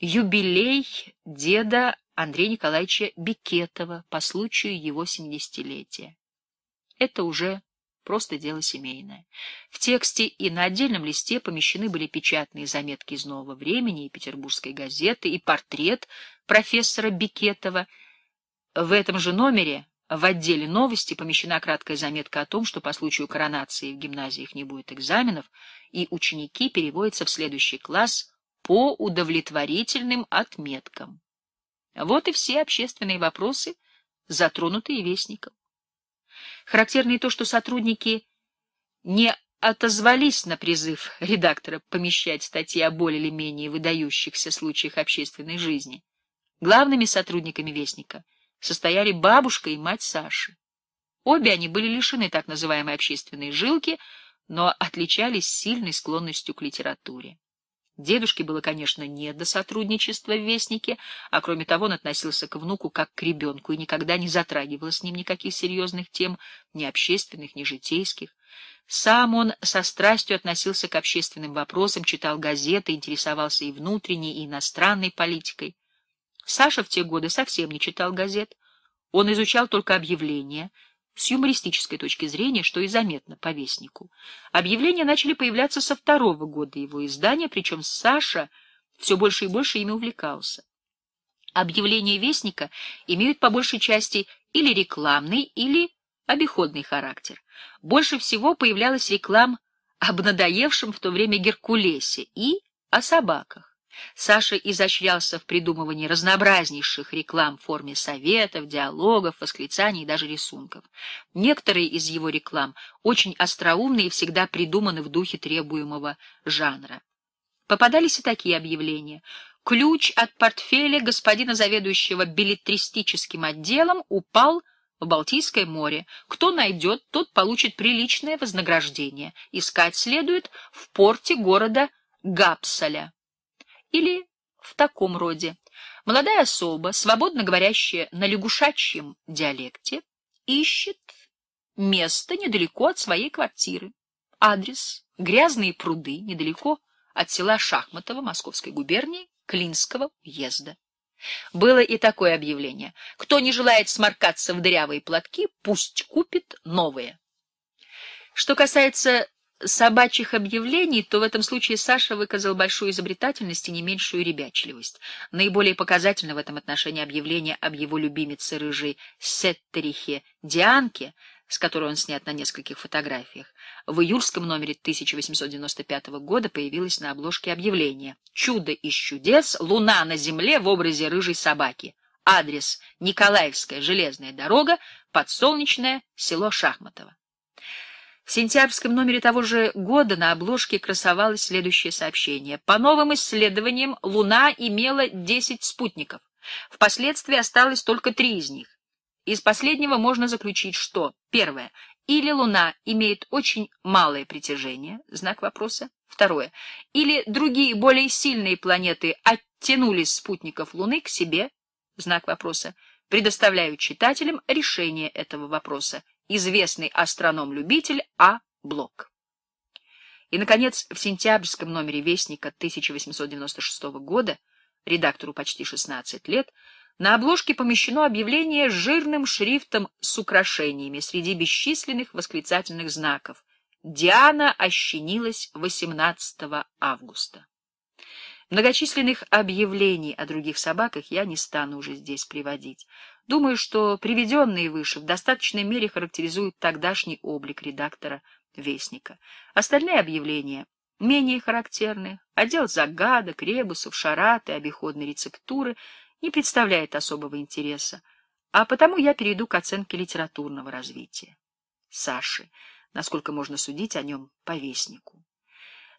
юбилей деда Андрея Николаевича Бекетова по случаю его 70-летия. Это уже просто дело семейное. В тексте и на отдельном листе помещены были печатные заметки из «Нового времени» и «Петербургской газеты», и портрет профессора Бикетова. В этом же номере в отделе «Новости» помещена краткая заметка о том, что по случаю коронации в гимназиях не будет экзаменов, и ученики переводятся в следующий класс по удовлетворительным отметкам. Вот и все общественные вопросы, затронутые вестником. Характерно и то, что сотрудники не отозвались на призыв редактора помещать статьи о более или менее выдающихся случаях общественной жизни. Главными сотрудниками Вестника состояли бабушка и мать Саши. Обе они были лишены так называемой общественной жилки, но отличались сильной склонностью к литературе. Дедушке было, конечно, не до сотрудничества в Вестнике, а кроме того он относился к внуку как к ребенку и никогда не затрагивал с ним никаких серьезных тем, ни общественных, ни житейских. Сам он со страстью относился к общественным вопросам, читал газеты, интересовался и внутренней, и иностранной политикой. Саша в те годы совсем не читал газет. Он изучал только объявления — с юмористической точки зрения, что и заметно по вестнику. Объявления начали появляться со второго года его издания, причем Саша все больше и больше ими увлекался. Объявления вестника имеют по большей части или рекламный, или обиходный характер. Больше всего появлялась реклам об надоевшем в то время Геркулесе и о собаках. Саша изощрялся в придумывании разнообразнейших реклам в форме советов, диалогов, восклицаний и даже рисунков. Некоторые из его реклам очень остроумны и всегда придуманы в духе требуемого жанра. Попадались и такие объявления. Ключ от портфеля господина заведующего билетристическим отделом упал в Балтийское море. Кто найдет, тот получит приличное вознаграждение. Искать следует в порте города Гапсаля или в таком роде. Молодая особа, свободно говорящая на лягушачьем диалекте, ищет место недалеко от своей квартиры. Адрес – грязные пруды, недалеко от села Шахматово Московской губернии Клинского уезда. Было и такое объявление. Кто не желает сморкаться в дырявые платки, пусть купит новые. Что касается собачьих объявлений, то в этом случае Саша выказал большую изобретательность и не меньшую ребячливость. Наиболее показательно в этом отношении объявление об его любимице рыжей Сеттерихе Дианке, с которой он снят на нескольких фотографиях. В июльском номере 1895 года появилось на обложке объявление «Чудо из чудес. Луна на земле в образе рыжей собаки». Адрес Николаевская железная дорога, подсолнечное, село Шахматово. В сентябрьском номере того же года на обложке красовалось следующее сообщение. По новым исследованиям Луна имела 10 спутников. Впоследствии осталось только три из них. Из последнего можно заключить, что первое, или Луна имеет очень малое притяжение, знак вопроса, второе, или другие более сильные планеты оттянули спутников Луны к себе, знак вопроса, предоставляю читателям решение этого вопроса известный астроном-любитель А. Блок. И, наконец, в сентябрьском номере «Вестника» 1896 года, редактору почти 16 лет, на обложке помещено объявление жирным шрифтом с украшениями среди бесчисленных восклицательных знаков. Диана ощенилась 18 августа. Многочисленных объявлений о других собаках я не стану уже здесь приводить. Думаю, что приведенные выше в достаточной мере характеризуют тогдашний облик редактора «Вестника». Остальные объявления менее характерны. Отдел загадок, ребусов, шараты, обиходной рецептуры не представляет особого интереса, а потому я перейду к оценке литературного развития. Саши, насколько можно судить о нем по «Вестнику».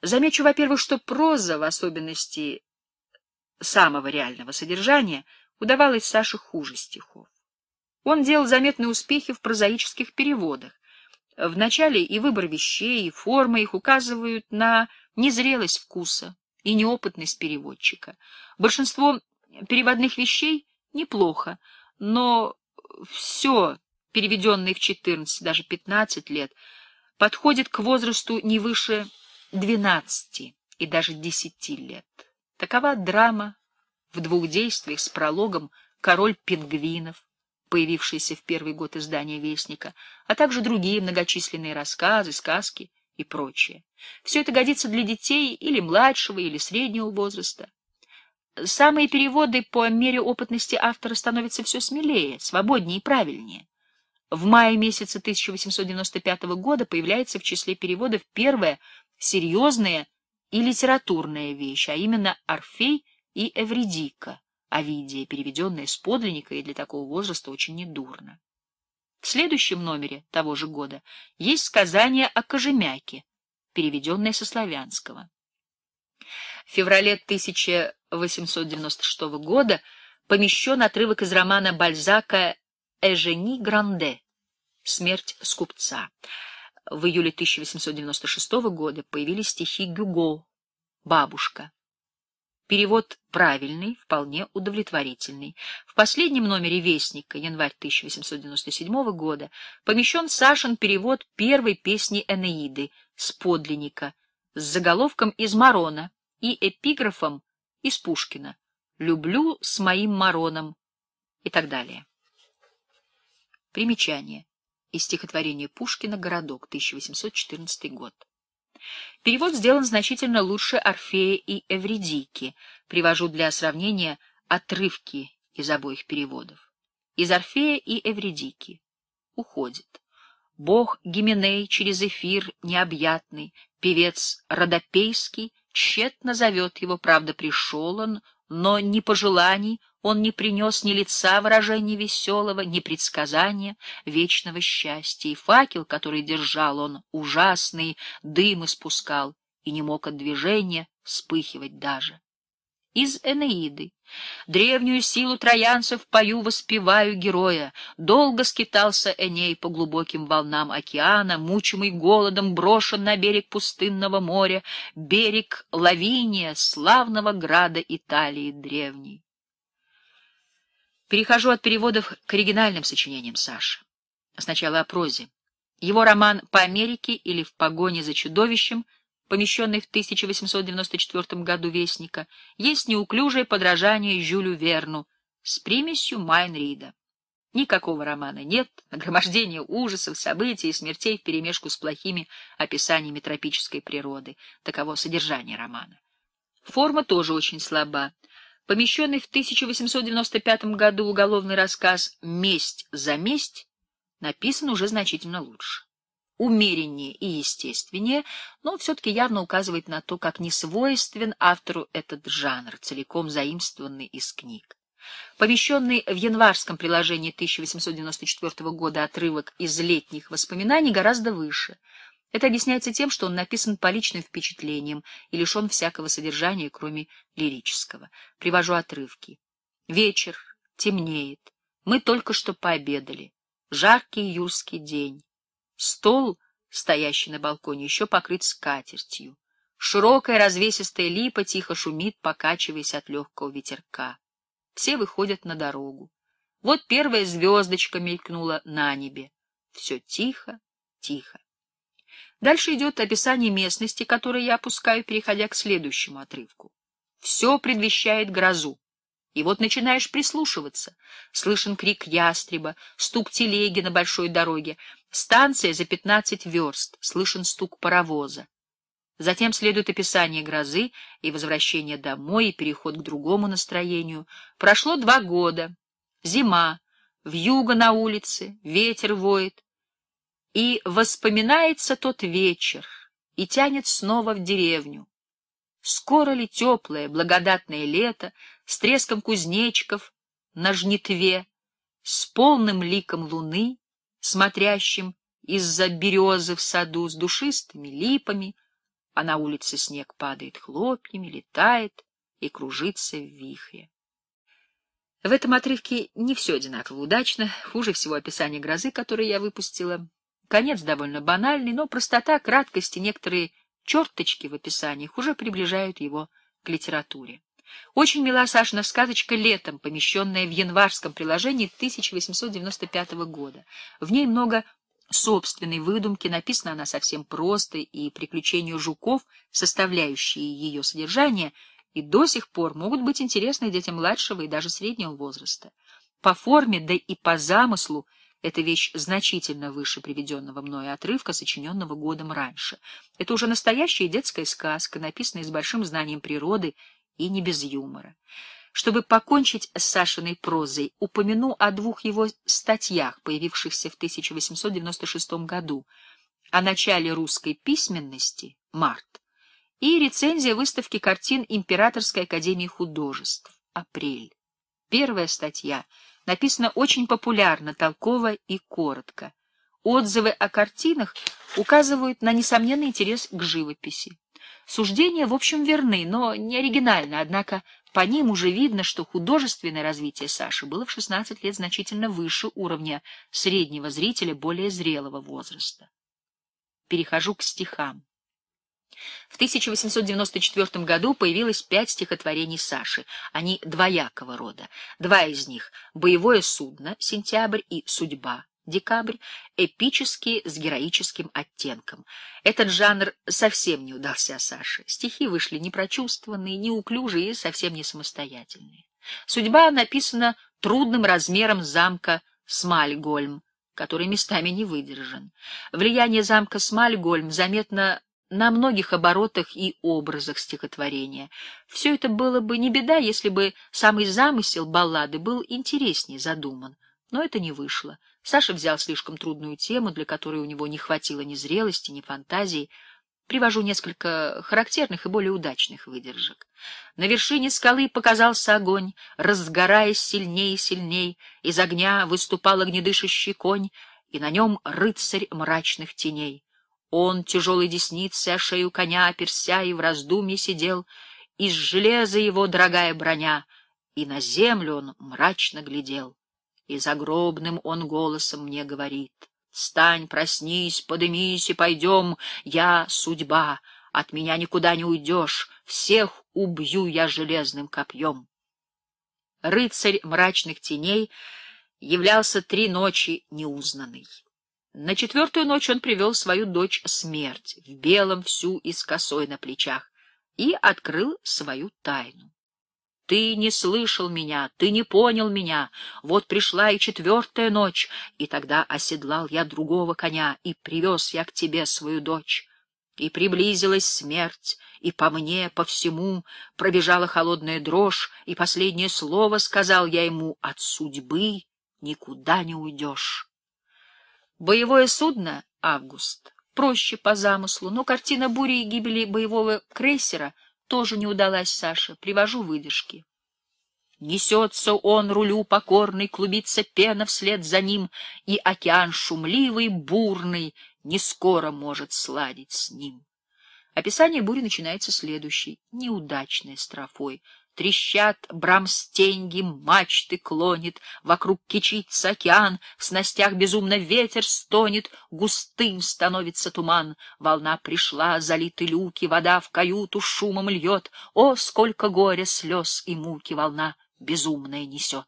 Замечу, во-первых, что проза, в особенности самого реального содержания – удавалось Саше хуже стихов. Он делал заметные успехи в прозаических переводах. В начале и выбор вещей, и форма их указывают на незрелость вкуса и неопытность переводчика. Большинство переводных вещей неплохо, но все, переведенное в 14, даже 15 лет, подходит к возрасту не выше 12 и даже 10 лет. Такова драма в двух действиях с прологом «Король пингвинов», появившийся в первый год издания «Вестника», а также другие многочисленные рассказы, сказки и прочее. Все это годится для детей или младшего, или среднего возраста. Самые переводы по мере опытности автора становятся все смелее, свободнее и правильнее. В мае месяце 1895 года появляется в числе переводов первая серьезная и литературная вещь, а именно «Орфей» и Эвредика, Овидия, а переведенная с подлинника и для такого возраста очень недурно. В следующем номере того же года есть сказание о Кожемяке, переведенное со славянского. В феврале 1896 года помещен отрывок из романа Бальзака «Эжени Гранде. Смерть скупца». В июле 1896 года появились стихи Гюго «Бабушка». Перевод правильный, вполне удовлетворительный. В последнем номере «Вестника» январь 1897 года помещен Сашин перевод первой песни Энеиды с подлинника с заголовком «Из Марона» и эпиграфом «Из Пушкина». «Люблю с моим Мароном» и так далее. Примечание. Из стихотворения Пушкина «Городок», 1814 год. Перевод сделан значительно лучше Орфея и Эвредики. Привожу для сравнения отрывки из обоих переводов. Из Орфея и Эвредики. Уходит. Бог Гименей через эфир необъятный, певец Родопейский, тщетно зовет его, правда, пришел он, но ни пожеланий он не принес ни лица выражения веселого, ни предсказания вечного счастья, и факел, который держал он, ужасный, дым испускал, и не мог от движения вспыхивать даже из Энеиды. Древнюю силу троянцев пою, воспеваю героя. Долго скитался Эней по глубоким волнам океана, мучимый голодом, брошен на берег пустынного моря, берег Лавиния, славного града Италии древней. Перехожу от переводов к оригинальным сочинениям Саши. Сначала о прозе. Его роман «По Америке» или «В погоне за чудовищем» — Помещенный в 1894 году Вестника, есть неуклюжее подражание Жюлю Верну с примесью Майнрида. Никакого романа нет, нагромождение ужасов, событий и смертей вперемешку с плохими описаниями тропической природы. Таково содержание романа. Форма тоже очень слаба. Помещенный в 1895 году уголовный рассказ «Месть за месть» написан уже значительно лучше умереннее и естественнее, но все-таки явно указывает на то, как несвойствен автору этот жанр, целиком заимствованный из книг. Помещенный в январском приложении 1894 года отрывок из летних воспоминаний гораздо выше. Это объясняется тем, что он написан по личным впечатлениям и лишен всякого содержания, кроме лирического. Привожу отрывки. Вечер. Темнеет. Мы только что пообедали. Жаркий июльский день. Стол, стоящий на балконе, еще покрыт скатертью. Широкая развесистая липа тихо шумит, покачиваясь от легкого ветерка. Все выходят на дорогу. Вот первая звездочка мелькнула на небе. Все тихо, тихо. Дальше идет описание местности, которое я опускаю, переходя к следующему отрывку. Все предвещает грозу. И вот начинаешь прислушиваться. Слышен крик ястреба, стук телеги на большой дороге. Станция за пятнадцать верст, слышен стук паровоза. Затем следует описание грозы и возвращение домой, и переход к другому настроению. Прошло два года. Зима, вьюга на улице, ветер воет. И воспоминается тот вечер, и тянет снова в деревню. Скоро ли теплое, благодатное лето с треском кузнечиков на жнитве, с полным ликом луны, смотрящим из-за березы в саду с душистыми липами, а на улице снег падает хлопьями, летает и кружится в вихре. В этом отрывке не все одинаково удачно, хуже всего описание грозы, которое я выпустила. Конец довольно банальный, но простота, краткость и некоторые черточки в описаниях уже приближают его к литературе. Очень мила Сашина сказочка «Летом», помещенная в январском приложении 1895 года. В ней много собственной выдумки, написана она совсем просто, и приключения жуков, составляющие ее содержание, и до сих пор могут быть интересны детям младшего и даже среднего возраста. По форме, да и по замыслу – эта вещь значительно выше приведенного мною отрывка, сочиненного годом раньше. Это уже настоящая детская сказка, написанная с большим знанием природы и не без юмора. Чтобы покончить с Сашиной прозой, упомяну о двух его статьях, появившихся в 1896 году, о начале русской письменности, март, и рецензия выставки картин Императорской академии художеств, апрель. Первая статья — написано очень популярно, толково и коротко. Отзывы о картинах указывают на несомненный интерес к живописи. Суждения, в общем, верны, но не оригинальны, однако по ним уже видно, что художественное развитие Саши было в 16 лет значительно выше уровня среднего зрителя более зрелого возраста. Перехожу к стихам. В 1894 году появилось пять стихотворений Саши. Они двоякого рода. Два из них — «Боевое судно» — сентябрь и «Судьба» — декабрь, эпические с героическим оттенком. Этот жанр совсем не удался Саше. Стихи вышли непрочувствованные, неуклюжие и совсем не самостоятельные. «Судьба» написана трудным размером замка Смальгольм, который местами не выдержан. Влияние замка Смальгольм заметно на многих оборотах и образах стихотворения. Все это было бы не беда, если бы самый замысел баллады был интереснее задуман. Но это не вышло. Саша взял слишком трудную тему, для которой у него не хватило ни зрелости, ни фантазии. Привожу несколько характерных и более удачных выдержек. На вершине скалы показался огонь, разгораясь сильнее и сильней. Из огня выступал огнедышащий конь, и на нем рыцарь мрачных теней. Он тяжелой десницей о шею коня оперся и в раздумье сидел, из железа его дорогая броня, и на землю он мрачно глядел. И загробным он голосом мне говорит, «Встань, проснись, подымись и пойдем, я судьба, от меня никуда не уйдешь, всех убью я железным копьем». Рыцарь мрачных теней являлся три ночи неузнанный. На четвертую ночь он привел свою дочь смерть, в белом всю и с косой на плечах, и открыл свою тайну. «Ты не слышал меня, ты не понял меня, вот пришла и четвертая ночь, и тогда оседлал я другого коня, и привез я к тебе свою дочь». И приблизилась смерть, и по мне, по всему, пробежала холодная дрожь, и последнее слово сказал я ему «От судьбы никуда не уйдешь». Боевое судно «Август» проще по замыслу, но картина бури и гибели боевого крейсера тоже не удалась Саше. Привожу выдержки. Несется он рулю покорный, клубится пена вслед за ним, и океан шумливый, бурный, не скоро может сладить с ним. Описание бури начинается следующей, неудачной строфой — Трещат брамстеньги, мачты клонит, Вокруг кичится океан, В снастях безумно ветер стонет, Густым становится туман. Волна пришла, залиты люки, Вода в каюту шумом льет. О, сколько горя, слез и муки Волна безумная несет!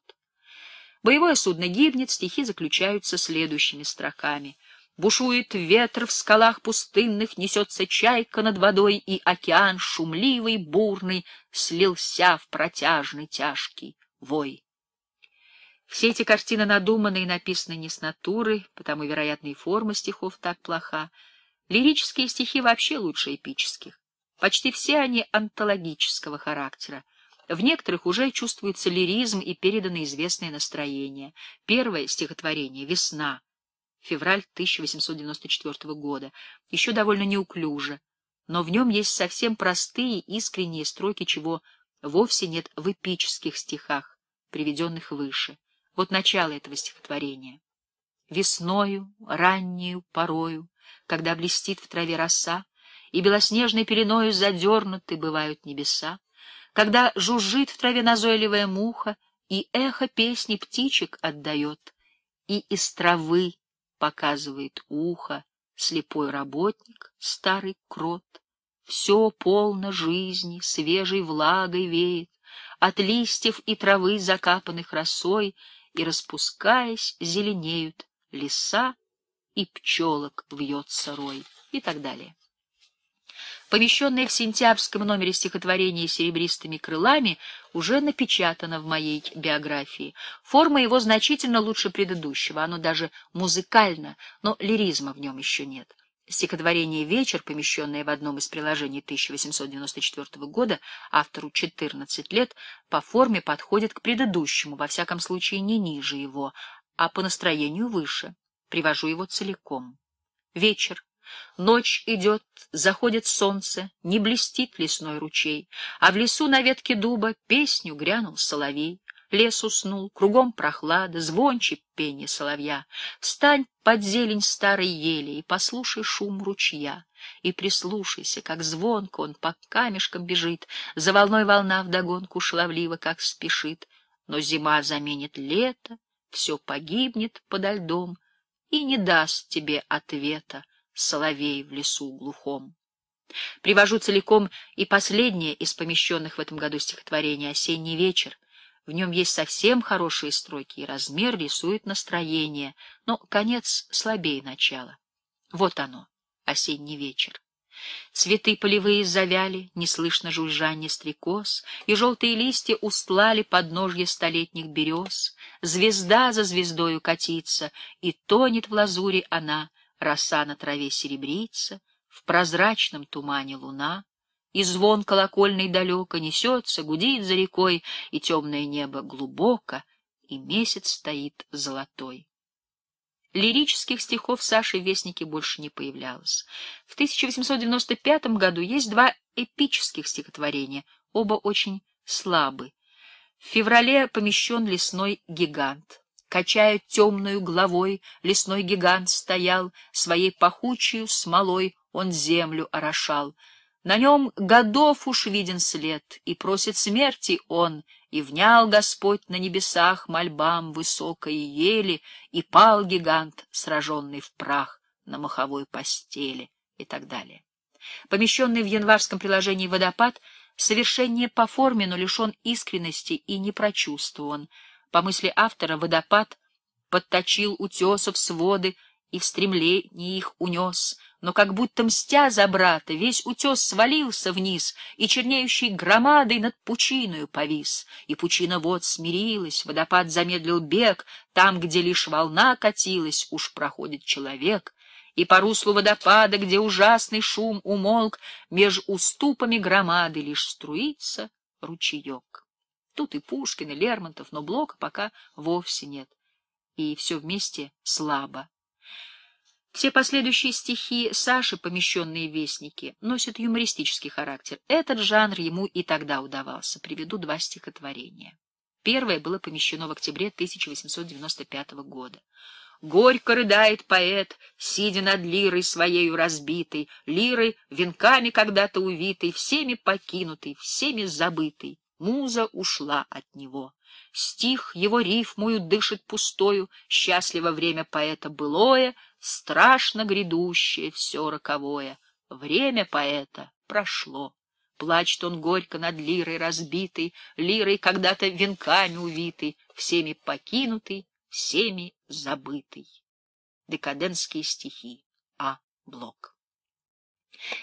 Боевое судно гибнет, стихи заключаются следующими строками — Бушует ветер в скалах пустынных, несется чайка над водой, и океан шумливый, бурный, слился в протяжный тяжкий вой. Все эти картины надуманы и написаны не с натуры, потому, вероятно, и форма стихов так плоха. Лирические стихи вообще лучше эпических. Почти все они антологического характера. В некоторых уже чувствуется лиризм и переданы известные настроения. Первое стихотворение «Весна» февраль 1894 года, еще довольно неуклюже, но в нем есть совсем простые искренние строки, чего вовсе нет в эпических стихах, приведенных выше. Вот начало этого стихотворения. «Весною, раннюю порою, когда блестит в траве роса, и белоснежной пеленою задернуты бывают небеса, когда жужжит в траве назойливая муха, и эхо песни птичек отдает, и из травы показывает ухо, слепой работник, старый крот. Все полно жизни, свежей влагой веет, от листьев и травы, закапанных росой, и, распускаясь, зеленеют леса, и пчелок вьет сырой, и так далее помещенное в сентябрьском номере стихотворение «Серебристыми крылами», уже напечатано в моей биографии. Форма его значительно лучше предыдущего, оно даже музыкально, но лиризма в нем еще нет. Стихотворение «Вечер», помещенное в одном из приложений 1894 года, автору 14 лет, по форме подходит к предыдущему, во всяком случае не ниже его, а по настроению выше. Привожу его целиком. Вечер. Ночь идет, заходит солнце, не блестит лесной ручей, а в лесу на ветке дуба песню грянул соловей. Лес уснул, кругом прохлада, звонче пение соловья. Встань под зелень старой ели и послушай шум ручья. И прислушайся, как звонко он по камешкам бежит, за волной волна вдогонку шлавливо, как спешит. Но зима заменит лето, все погибнет подо льдом и не даст тебе ответа соловей в лесу глухом. Привожу целиком и последнее из помещенных в этом году стихотворений «Осенний вечер». В нем есть совсем хорошие строки, и размер рисует настроение, но конец слабее начала. Вот оно, осенний вечер. Цветы полевые завяли, неслышно жужжание стрекоз, и желтые листья устлали подножье столетних берез. Звезда за звездою катится, и тонет в лазуре она, Роса на траве серебрится, в прозрачном тумане луна, и звон колокольный далеко несется, гудит за рекой, и темное небо глубоко, и месяц стоит золотой. Лирических стихов Саши в Вестнике больше не появлялось. В 1895 году есть два эпических стихотворения, оба очень слабы. В феврале помещен лесной гигант. Качая темную главой, лесной гигант стоял, Своей пахучью смолой он землю орошал. На нем годов уж виден след, и просит смерти он, И внял Господь на небесах мольбам высокой ели, И пал гигант, сраженный в прах на маховой постели и так далее. Помещенный в январском приложении «Водопад» совершеннее по форме, но лишен искренности и не прочувствован — по мысли автора, водопад подточил утесов своды и в стремлении их унес, но как будто мстя за брата, весь утес свалился вниз и чернеющей громадой над пучиною повис. И пучина вот смирилась, водопад замедлил бег, там, где лишь волна катилась, уж проходит человек — и по руслу водопада, где ужасный шум умолк, меж уступами громады лишь струится ручеек. Тут и Пушкин, и Лермонтов, но Блока пока вовсе нет. И все вместе слабо. Все последующие стихи Саши, помещенные в «Вестники», носят юмористический характер. Этот жанр ему и тогда удавался. Приведу два стихотворения. Первое было помещено в октябре 1895 года. Горько рыдает поэт, сидя над лирой своею разбитой, лирой венками когда-то увитой, всеми покинутой, всеми забытой. Муза ушла от него. Стих его рифмую дышит пустою, Счастливо время поэта былое, Страшно грядущее все роковое. Время поэта прошло. Плачет он горько над лирой разбитой, Лирой когда-то венками увитой, Всеми покинутой, всеми забытой. Декаденские стихи. А. Блок.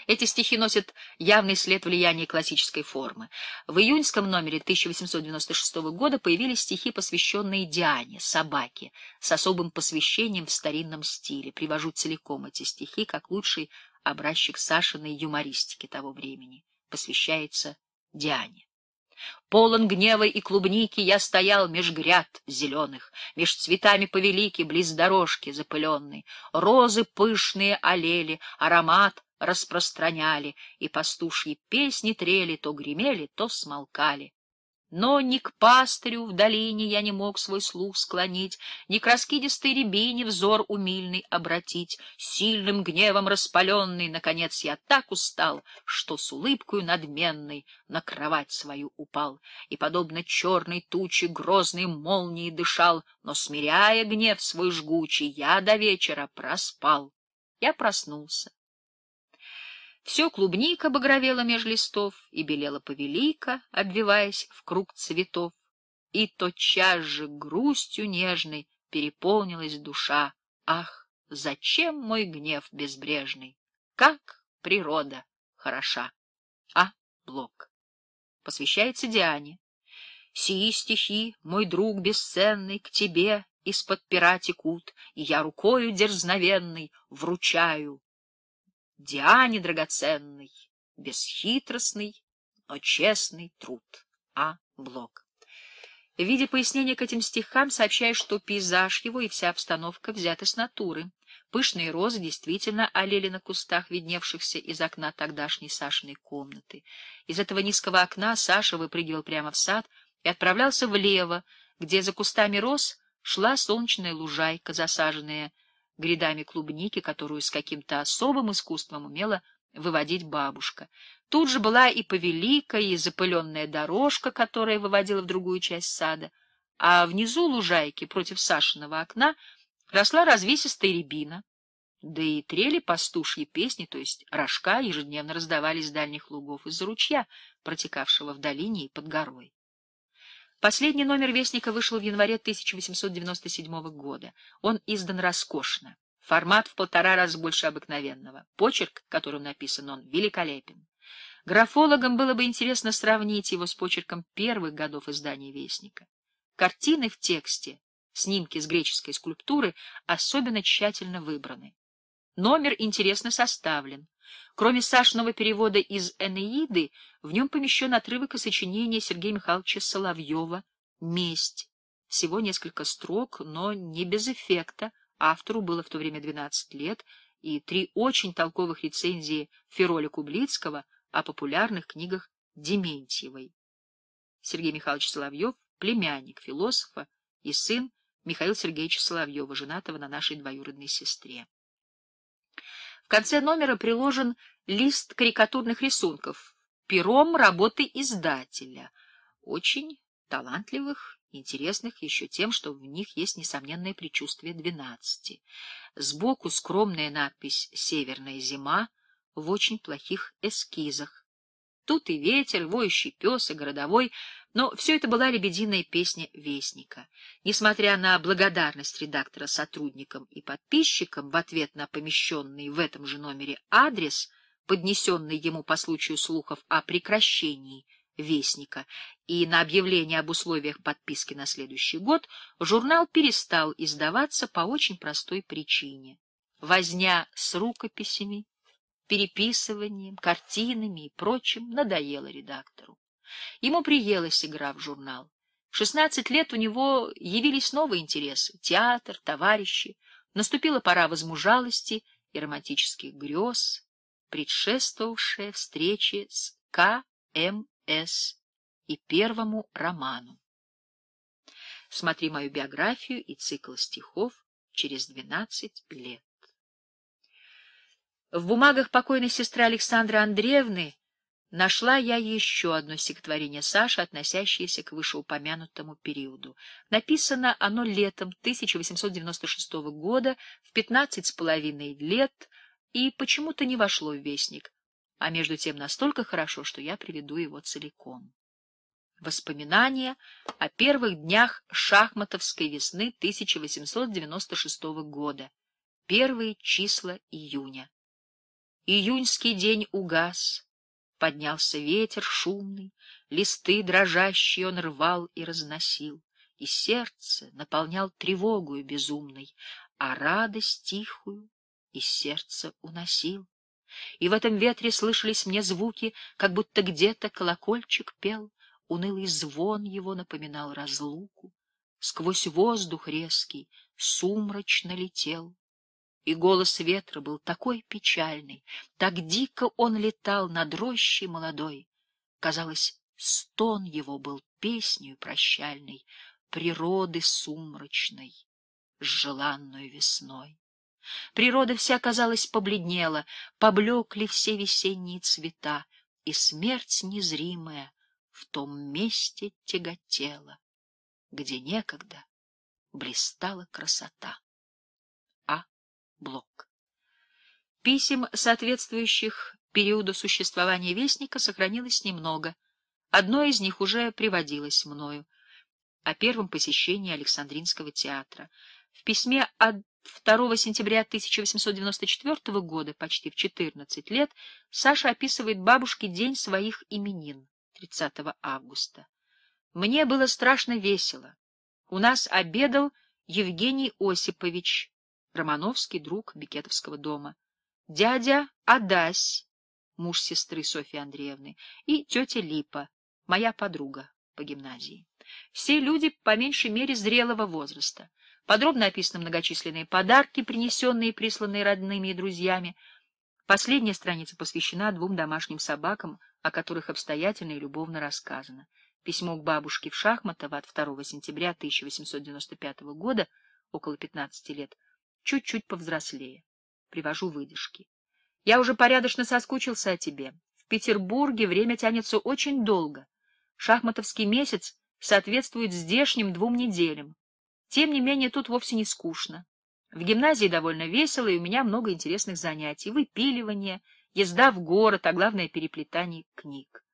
Эти стихи носят явный след влияния классической формы. В июньском номере 1896 года появились стихи, посвященные Диане, собаке, с особым посвящением в старинном стиле. Привожу целиком эти стихи, как лучший образчик Сашиной юмористики того времени. Посвящается Диане. Полон гнева и клубники я стоял меж гряд зеленых, Меж цветами повелики близ дорожки запыленной. Розы пышные олели, аромат распространяли, и пастушьи песни трели, то гремели, то смолкали. Но ни к пастырю в долине я не мог свой слух склонить, Ни к раскидистой рябине взор умильный обратить. Сильным гневом распаленный, наконец, я так устал, Что с улыбкою надменной на кровать свою упал, И, подобно черной туче, грозной молнии дышал, Но, смиряя гнев свой жгучий, я до вечера проспал. Я проснулся. Все клубника багровела меж листов и белела повелика, обвиваясь в круг цветов. И тотчас же грустью нежной переполнилась душа. Ах, зачем мой гнев безбрежный? Как природа хороша! А. Блок. Посвящается Диане. Сии стихи, мой друг бесценный, к тебе из-под пера текут, И я рукою дерзновенной вручаю Диане драгоценный, бесхитростный, но честный труд. А. Блок. В виде пояснения к этим стихам сообщаю, что пейзаж его и вся обстановка взяты с натуры. Пышные розы действительно олели на кустах, видневшихся из окна тогдашней Сашиной комнаты. Из этого низкого окна Саша выпрыгивал прямо в сад и отправлялся влево, где за кустами роз шла солнечная лужайка, засаженная грядами клубники, которую с каким-то особым искусством умела выводить бабушка. Тут же была и повеликая и запыленная дорожка, которая выводила в другую часть сада. А внизу лужайки против Сашиного окна росла развесистая рябина. Да и трели пастушьи песни, то есть рожка, ежедневно раздавались с дальних лугов из-за ручья, протекавшего в долине и под горой. Последний номер «Вестника» вышел в январе 1897 года. Он издан роскошно. Формат в полтора раза больше обыкновенного. Почерк, которым написан он, великолепен. Графологам было бы интересно сравнить его с почерком первых годов издания «Вестника». Картины в тексте, снимки с греческой скульптуры, особенно тщательно выбраны. Номер интересно составлен. Кроме Сашного перевода из «Энеиды», в нем помещен отрывок и сочинение Сергея Михайловича Соловьева «Месть». Всего несколько строк, но не без эффекта. Автору было в то время 12 лет, и три очень толковых рецензии Фероля Кублицкого о популярных книгах Дементьевой. Сергей Михайлович Соловьев — племянник философа и сын Михаила Сергеевича Соловьева, женатого на нашей двоюродной сестре. В конце номера приложен лист карикатурных рисунков, пером работы издателя, очень талантливых, интересных еще тем, что в них есть несомненное предчувствие двенадцати. Сбоку скромная надпись «Северная зима» в очень плохих эскизах. Тут и ветер, воющий пес, и городовой — но все это была лебединая песня Вестника. Несмотря на благодарность редактора сотрудникам и подписчикам в ответ на помещенный в этом же номере адрес, поднесенный ему по случаю слухов о прекращении Вестника и на объявление об условиях подписки на следующий год, журнал перестал издаваться по очень простой причине. Возня с рукописями, переписыванием, картинами и прочим надоела редактору. Ему приелась игра в журнал. В 16 лет у него явились новые интересы — театр, товарищи. Наступила пора возмужалости и романтических грез, предшествовавшая встрече с К.М.С. и первому роману. Смотри мою биографию и цикл стихов через двенадцать лет. В бумагах покойной сестры Александры Андреевны Нашла я еще одно стихотворение Саши, относящееся к вышеупомянутому периоду. Написано оно летом 1896 года, в пятнадцать с половиной лет, и почему-то не вошло в Вестник, а между тем настолько хорошо, что я приведу его целиком. Воспоминания о первых днях шахматовской весны 1896 года, первые числа июня. Июньский день угас, Поднялся ветер шумный, листы дрожащие он рвал и разносил, и сердце наполнял тревогою безумной, а радость тихую из сердца уносил. И в этом ветре слышались мне звуки, как будто где-то колокольчик пел, унылый звон его напоминал разлуку. Сквозь воздух резкий сумрачно летел и голос ветра был такой печальный, так дико он летал над рощей молодой. Казалось, стон его был песнью прощальной, природы сумрачной, с желанной весной. Природа вся, казалось, побледнела, поблекли все весенние цвета, и смерть незримая в том месте тяготела, где некогда блистала красота. Блок. Писем, соответствующих периоду существования Вестника, сохранилось немного. Одно из них уже приводилось мною о первом посещении Александринского театра. В письме от 2 сентября 1894 года, почти в 14 лет, Саша описывает бабушке день своих именин, 30 августа. «Мне было страшно весело. У нас обедал Евгений Осипович, Романовский, друг Бикетовского дома, дядя Адась, муж сестры Софьи Андреевны, и тетя Липа, моя подруга по гимназии. Все люди по меньшей мере зрелого возраста. Подробно описаны многочисленные подарки, принесенные и присланные родными и друзьями. Последняя страница посвящена двум домашним собакам, о которых обстоятельно и любовно рассказано. Письмо к бабушке в Шахматово от 2 сентября 1895 года, около 15 лет, чуть-чуть повзрослее. Привожу выдержки. Я уже порядочно соскучился о тебе. В Петербурге время тянется очень долго. Шахматовский месяц соответствует здешним двум неделям. Тем не менее, тут вовсе не скучно. В гимназии довольно весело, и у меня много интересных занятий. Выпиливание, езда в город, а главное — переплетание книг.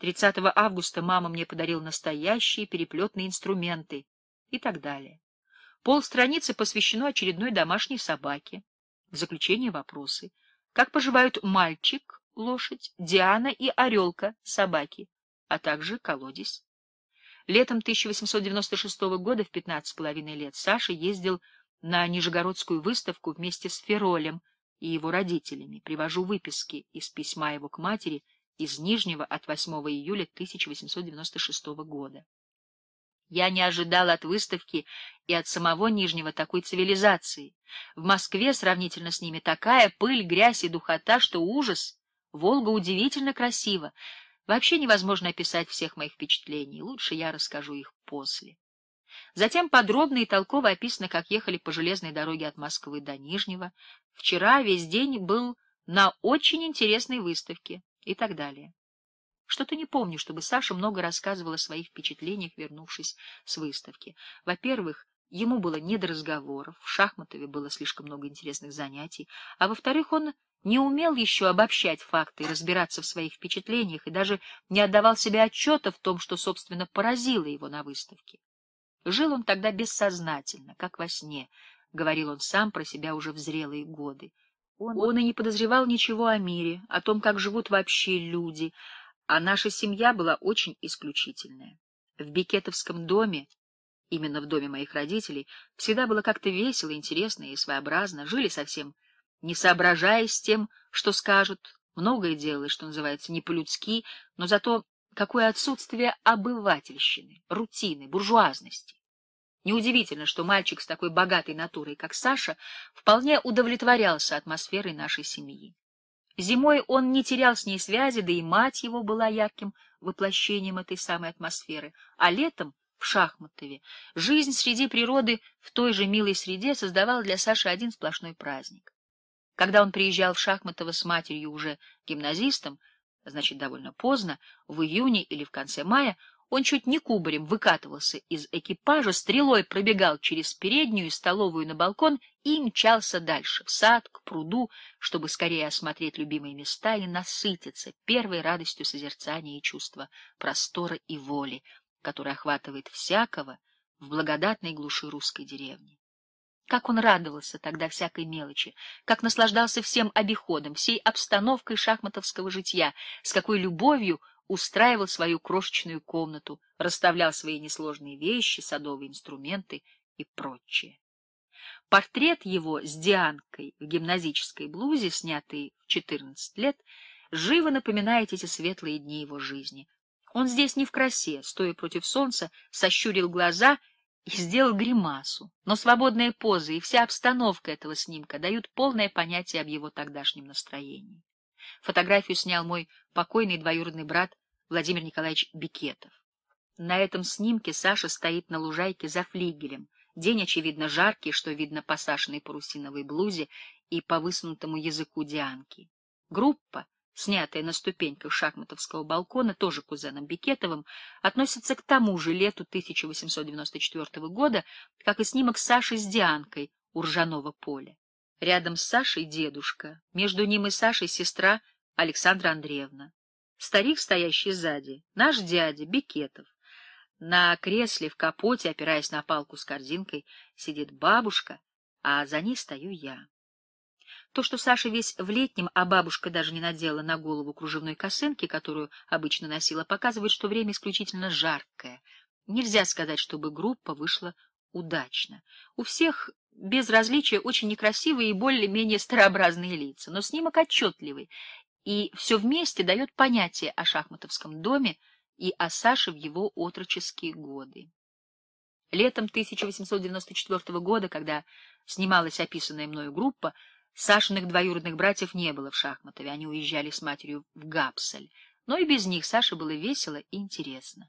30 августа мама мне подарила настоящие переплетные инструменты и так далее. Пол страницы посвящено очередной домашней собаке. В заключение вопросы. Как поживают мальчик, лошадь, Диана и орелка, собаки, а также колодец. Летом 1896 года в 15,5 лет Саша ездил на Нижегородскую выставку вместе с Феролем и его родителями. Привожу выписки из письма его к матери из Нижнего от 8 июля 1896 года. Я не ожидал от выставки и от самого Нижнего такой цивилизации. В Москве сравнительно с ними такая пыль, грязь и духота, что ужас. Волга удивительно красива. Вообще невозможно описать всех моих впечатлений. Лучше я расскажу их после. Затем подробно и толково описано, как ехали по железной дороге от Москвы до Нижнего. Вчера весь день был на очень интересной выставке и так далее. Что-то не помню, чтобы Саша много рассказывал о своих впечатлениях, вернувшись с выставки. Во-первых, ему было не до разговоров, в Шахматове было слишком много интересных занятий, а во-вторых, он не умел еще обобщать факты и разбираться в своих впечатлениях, и даже не отдавал себе отчета в том, что, собственно, поразило его на выставке. Жил он тогда бессознательно, как во сне, — говорил он сам про себя уже в зрелые годы. Он, он и не подозревал ничего о мире, о том, как живут вообще люди, — а наша семья была очень исключительная. В Бикетовском доме, именно в доме моих родителей, всегда было как-то весело, интересно и своеобразно. Жили совсем не соображаясь тем, что скажут. Многое делалось, что называется, не по-людски, но зато какое отсутствие обывательщины, рутины, буржуазности. Неудивительно, что мальчик с такой богатой натурой, как Саша, вполне удовлетворялся атмосферой нашей семьи. Зимой он не терял с ней связи, да и мать его была ярким воплощением этой самой атмосферы. А летом, в Шахматове, жизнь среди природы в той же милой среде создавала для Саши один сплошной праздник. Когда он приезжал в Шахматово с матерью уже гимназистом, значит, довольно поздно, в июне или в конце мая, он чуть не кубарем выкатывался из экипажа, стрелой пробегал через переднюю и столовую на балкон и мчался дальше, в сад, к пруду, чтобы скорее осмотреть любимые места и насытиться первой радостью созерцания и чувства простора и воли, которая охватывает всякого в благодатной глуши русской деревни. Как он радовался тогда всякой мелочи, как наслаждался всем обиходом, всей обстановкой шахматовского житья, с какой любовью — устраивал свою крошечную комнату, расставлял свои несложные вещи, садовые инструменты и прочее. Портрет его с Дианкой в гимназической блузе, снятый в 14 лет, живо напоминает эти светлые дни его жизни. Он здесь не в красе, стоя против солнца, сощурил глаза и сделал гримасу, но свободная поза и вся обстановка этого снимка дают полное понятие об его тогдашнем настроении. Фотографию снял мой покойный двоюродный брат Владимир Николаевич Бикетов. На этом снимке Саша стоит на лужайке за флигелем. День, очевидно, жаркий, что видно по Сашиной парусиновой блузе и по высунутому языку Дианки. Группа, снятая на ступеньках шахматовского балкона, тоже кузеном Бикетовым, относится к тому же лету 1894 года, как и снимок Саши с Дианкой у ржаного поля. Рядом с Сашей дедушка, между ним и Сашей сестра Александра Андреевна. Старик, стоящий сзади, наш дядя Бекетов. На кресле в капоте, опираясь на палку с корзинкой, сидит бабушка, а за ней стою я. То, что Саша весь в летнем, а бабушка даже не надела на голову кружевной косынки, которую обычно носила, показывает, что время исключительно жаркое. Нельзя сказать, чтобы группа вышла удачно. У всех без различия очень некрасивые и более-менее старообразные лица, но снимок отчетливый, и все вместе дает понятие о шахматовском доме и о Саше в его отроческие годы. Летом 1894 года, когда снималась описанная мною группа, Сашиных двоюродных братьев не было в Шахматове, они уезжали с матерью в Гапсель, но и без них Саше было весело и интересно.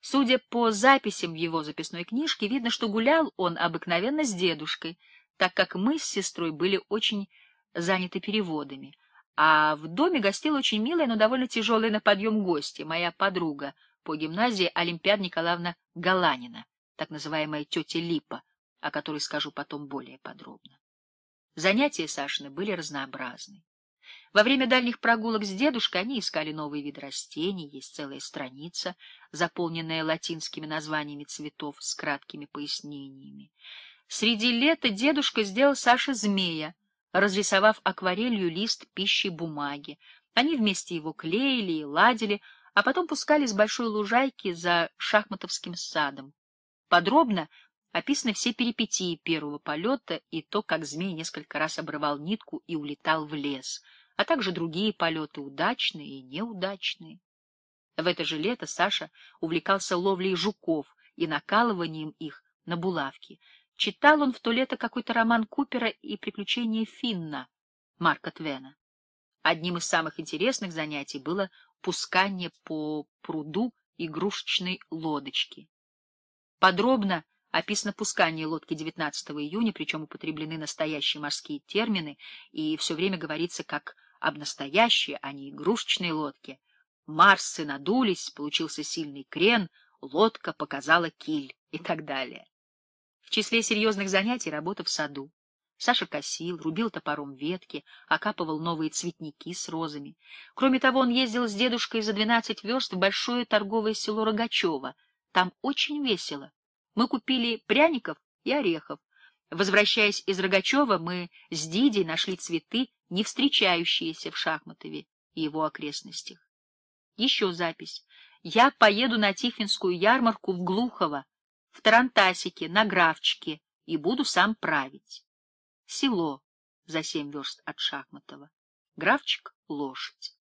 Судя по записям в его записной книжке, видно, что гулял он обыкновенно с дедушкой, так как мы с сестрой были очень заняты переводами. А в доме гостила очень милая, но довольно тяжелая на подъем гостья, моя подруга по гимназии Олимпиад Николаевна Галанина, так называемая тетя Липа, о которой скажу потом более подробно. Занятия Сашины были разнообразны. Во время дальних прогулок с дедушкой они искали новые виды растений, есть целая страница, заполненная латинскими названиями цветов с краткими пояснениями. Среди лета дедушка сделал Саше змея, разрисовав акварелью лист пищи бумаги. Они вместе его клеили и ладили, а потом пускали с большой лужайки за шахматовским садом. Подробно описаны все перипетии первого полета и то, как змей несколько раз обрывал нитку и улетал в лес — а также другие полеты, удачные и неудачные. В это же лето Саша увлекался ловлей жуков и накалыванием их на булавки. Читал он в то лето какой-то роман Купера и приключения Финна Марка Твена. Одним из самых интересных занятий было пускание по пруду игрушечной лодочки. Подробно описано пускание лодки 19 июня, причем употреблены настоящие морские термины, и все время говорится, как об настоящей, а не игрушечной лодке. Марсы надулись, получился сильный крен, лодка показала киль и так далее. В числе серьезных занятий работа в саду. Саша косил, рубил топором ветки, окапывал новые цветники с розами. Кроме того, он ездил с дедушкой за двенадцать верст в большое торговое село Рогачево. Там очень весело. Мы купили пряников и орехов, Возвращаясь из Рогачева, мы с Дидей нашли цветы, не встречающиеся в Шахматове и его окрестностях. Еще запись. Я поеду на Тихвинскую ярмарку в Глухово, в Тарантасике, на Графчике и буду сам править. Село за семь верст от Шахматова. Графчик — лошадь.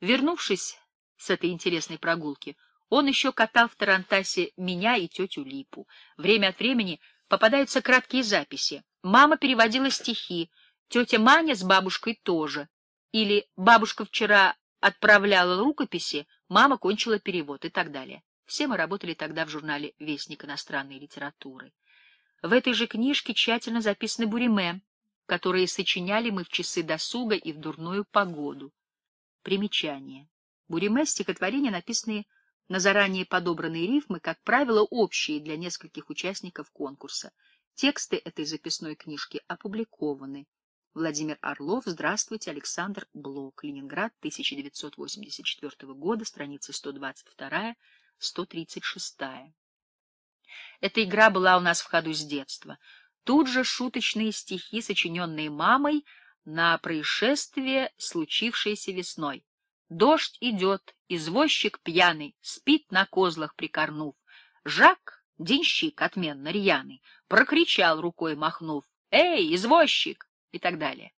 Вернувшись с этой интересной прогулки, он еще катал в Тарантасе меня и тетю Липу. Время от времени попадаются краткие записи. Мама переводила стихи, тетя Маня с бабушкой тоже. Или бабушка вчера отправляла рукописи, мама кончила перевод и так далее. Все мы работали тогда в журнале «Вестник иностранной литературы». В этой же книжке тщательно записаны буриме, которые сочиняли мы в часы досуга и в дурную погоду. Примечание. Буриме — стихотворения, написанные на заранее подобранные рифмы, как правило, общие для нескольких участников конкурса. Тексты этой записной книжки опубликованы. Владимир Орлов, здравствуйте, Александр Блок, Ленинград, 1984 года, страница 122-136. Эта игра была у нас в ходу с детства. Тут же шуточные стихи, сочиненные мамой на происшествие, случившееся весной. Дождь идет, извозчик пьяный, спит на козлах прикорнув. Жак, денщик отменно рьяный, прокричал рукой махнув «Эй, извозчик!» и так далее.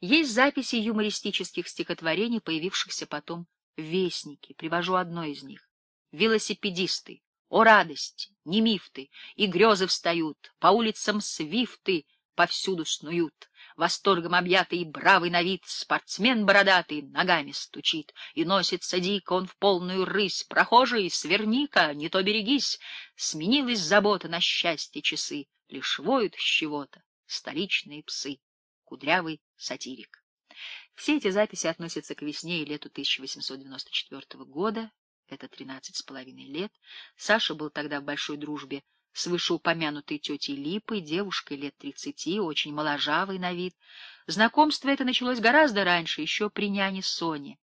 Есть записи юмористических стихотворений, появившихся потом в «Вестнике». Привожу одно из них. «Велосипедисты, о радость, не мифты, и грезы встают, по улицам свифты повсюду снуют» восторгом объятый и бравый на вид, спортсмен бородатый ногами стучит, и носится дико он в полную рысь. Прохожий, сверни-ка, не то берегись, сменилась забота на счастье часы, лишь воют с чего-то столичные псы. Кудрявый сатирик. Все эти записи относятся к весне и лету 1894 года, это 13 с половиной лет. Саша был тогда в большой дружбе с вышеупомянутой тетей Липой, девушкой лет тридцати, очень моложавой на вид. Знакомство это началось гораздо раньше, еще при няне Соне.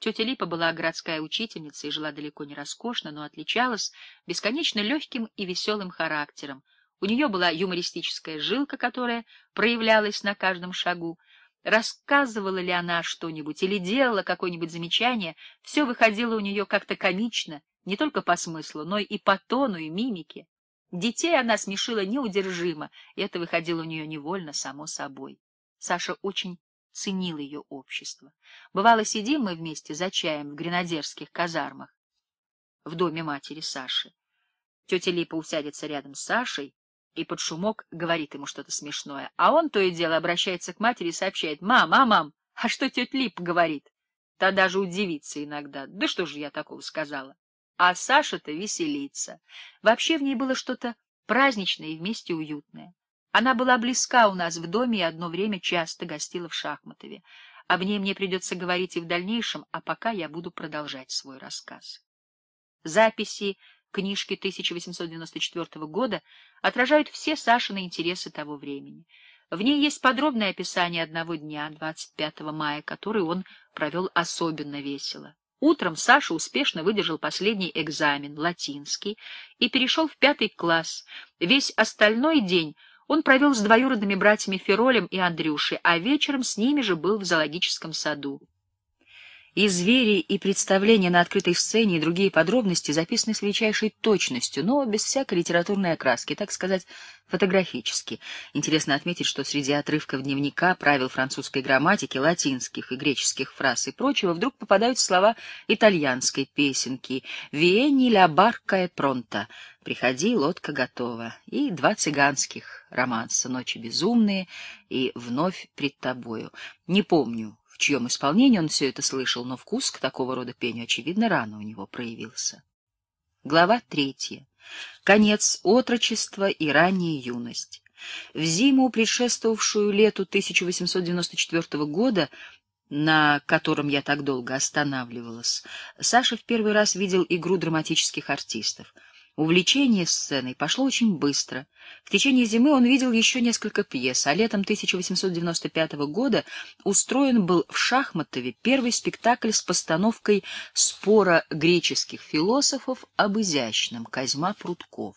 Тетя Липа была городская учительница и жила далеко не роскошно, но отличалась бесконечно легким и веселым характером. У нее была юмористическая жилка, которая проявлялась на каждом шагу. Рассказывала ли она что-нибудь или делала какое-нибудь замечание, все выходило у нее как-то комично, не только по смыслу, но и по тону и мимике. Детей она смешила неудержимо, и это выходило у нее невольно, само собой. Саша очень ценил ее общество. Бывало, сидим мы вместе за чаем в гренадерских казармах в доме матери Саши. Тетя Липа усядется рядом с Сашей и под шумок говорит ему что-то смешное, а он то и дело обращается к матери и сообщает «Мам, а, мам, а что тетя Липа говорит?» Та даже удивится иногда «Да что же я такого сказала?» а Саша-то веселится. Вообще в ней было что-то праздничное и вместе уютное. Она была близка у нас в доме и одно время часто гостила в Шахматове. Об ней мне придется говорить и в дальнейшем, а пока я буду продолжать свой рассказ. Записи книжки 1894 года отражают все Сашины интересы того времени. В ней есть подробное описание одного дня, 25 мая, который он провел особенно весело. Утром Саша успешно выдержал последний экзамен, латинский, и перешел в пятый класс. Весь остальной день он провел с двоюродными братьями Феролем и Андрюшей, а вечером с ними же был в зоологическом саду. И звери, и представления на открытой сцене, и другие подробности записаны с величайшей точностью, но без всякой литературной окраски, так сказать, фотографически. Интересно отметить, что среди отрывков дневника, правил французской грамматики, латинских и греческих фраз и прочего вдруг попадают слова итальянской песенки «Виени ля барка и пронта» «Приходи, лодка готова» и два цыганских романса «Ночи безумные» и «Вновь пред тобою». Не помню, в чьем исполнении он все это слышал, но вкус к такого рода пению, очевидно, рано у него проявился. Глава третья. Конец отрочества и ранняя юность. В зиму, предшествовавшую лету 1894 года, на котором я так долго останавливалась, Саша в первый раз видел игру драматических артистов — Увлечение сценой пошло очень быстро. В течение зимы он видел еще несколько пьес, а летом 1895 года устроен был в Шахматове первый спектакль с постановкой спора греческих философов об изящном Козьма Прутков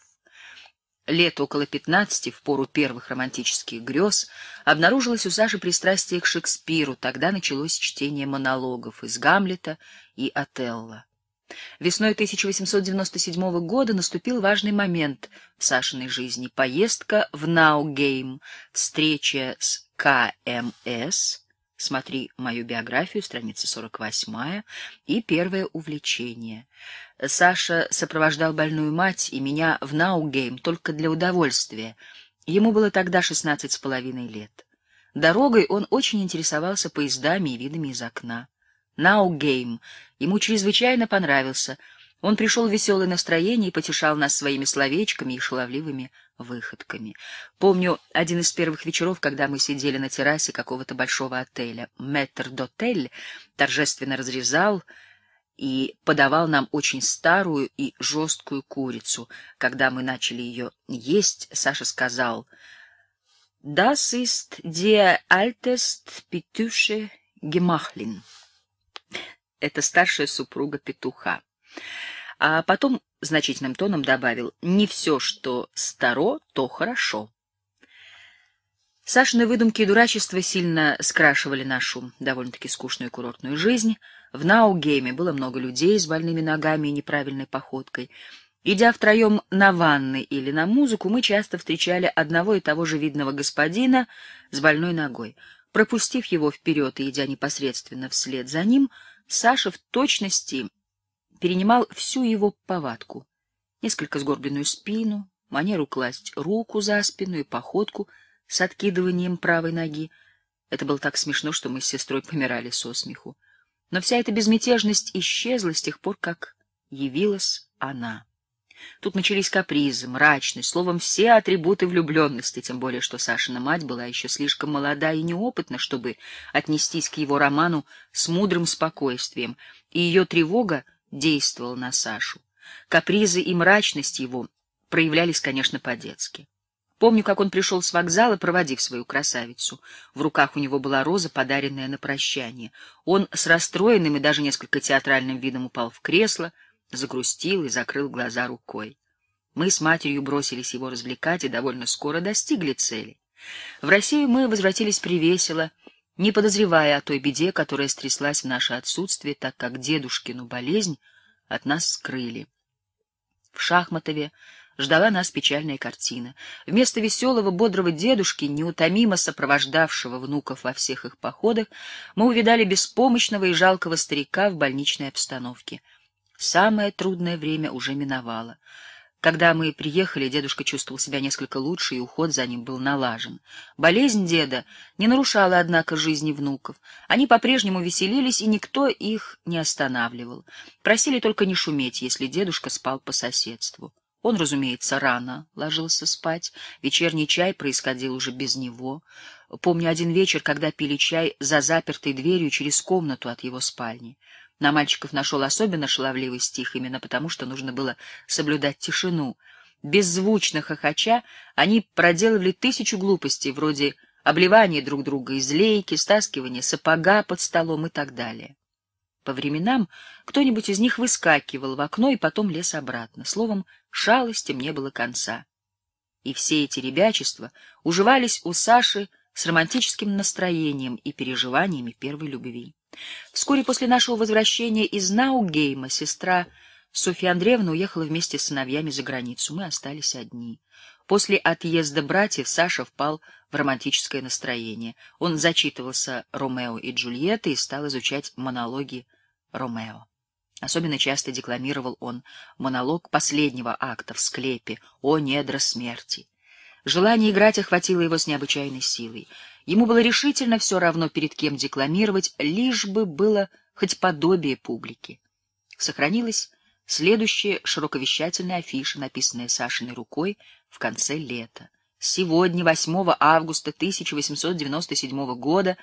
лет около пятнадцати, в пору первых романтических грез, обнаружилось у Саши пристрастие к Шекспиру, тогда началось чтение монологов из «Гамлета» и «Отелло». Весной 1897 года наступил важный момент в Сашиной жизни — поездка в Наугейм, встреча с КМС, смотри мою биографию, страница 48, и первое увлечение. Саша сопровождал больную мать и меня в Наугейм только для удовольствия. Ему было тогда 16 с половиной лет. Дорогой он очень интересовался поездами и видами из окна. Наугейм ему чрезвычайно понравился. Он пришел в веселое настроение и потешал нас своими словечками и шаловливыми выходками. Помню один из первых вечеров, когда мы сидели на террасе какого-то большого отеля. Мэтр Дотель торжественно разрезал и подавал нам очень старую и жесткую курицу. Когда мы начали ее есть, Саша сказал... Das ist die ältest Petüsche Gemachlin это старшая супруга петуха. А потом значительным тоном добавил «Не все, что старо, то хорошо». Сашины выдумки и дурачество сильно скрашивали нашу довольно-таки скучную курортную жизнь. В Наугейме было много людей с больными ногами и неправильной походкой. Идя втроем на ванны или на музыку, мы часто встречали одного и того же видного господина с больной ногой. Пропустив его вперед и идя непосредственно вслед за ним — Саша в точности перенимал всю его повадку. Несколько сгорбленную спину, манеру класть руку за спину и походку с откидыванием правой ноги. Это было так смешно, что мы с сестрой помирали со смеху. Но вся эта безмятежность исчезла с тех пор, как явилась она. Тут начались капризы, мрачность, словом, все атрибуты влюбленности, тем более, что Сашина мать была еще слишком молода и неопытна, чтобы отнестись к его роману с мудрым спокойствием, и ее тревога действовала на Сашу. Капризы и мрачность его проявлялись, конечно, по-детски. Помню, как он пришел с вокзала, проводив свою красавицу. В руках у него была роза, подаренная на прощание. Он с расстроенным и даже несколько театральным видом упал в кресло — загрустил и закрыл глаза рукой. Мы с матерью бросились его развлекать и довольно скоро достигли цели. В Россию мы возвратились привесело, не подозревая о той беде, которая стряслась в наше отсутствие, так как дедушкину болезнь от нас скрыли. В Шахматове ждала нас печальная картина. Вместо веселого, бодрого дедушки, неутомимо сопровождавшего внуков во всех их походах, мы увидали беспомощного и жалкого старика в больничной обстановке — Самое трудное время уже миновало. Когда мы приехали, дедушка чувствовал себя несколько лучше, и уход за ним был налажен. Болезнь деда не нарушала, однако, жизни внуков. Они по-прежнему веселились, и никто их не останавливал. Просили только не шуметь, если дедушка спал по соседству. Он, разумеется, рано ложился спать, вечерний чай происходил уже без него. Помню один вечер, когда пили чай за запертой дверью через комнату от его спальни. На мальчиков нашел особенно шаловливый стих именно потому, что нужно было соблюдать тишину. Беззвучно хохоча, они проделывали тысячу глупостей, вроде обливания друг друга из лейки, стаскивания сапога под столом и так далее. По временам кто-нибудь из них выскакивал в окно и потом лез обратно. Словом, шалостям не было конца. И все эти ребячества уживались у Саши с романтическим настроением и переживаниями первой любви. Вскоре после нашего возвращения из Наугейма сестра Софья Андреевна уехала вместе с сыновьями за границу. Мы остались одни. После отъезда братьев Саша впал в романтическое настроение. Он зачитывался Ромео и Джульеттой и стал изучать монологи Ромео. Особенно часто декламировал он монолог последнего акта в склепе «О недра смерти». Желание играть охватило его с необычайной силой. Ему было решительно все равно, перед кем декламировать, лишь бы было хоть подобие публики. Сохранилась следующая широковещательная афиша, написанная Сашиной рукой в конце лета. Сегодня, 8 августа 1897 года,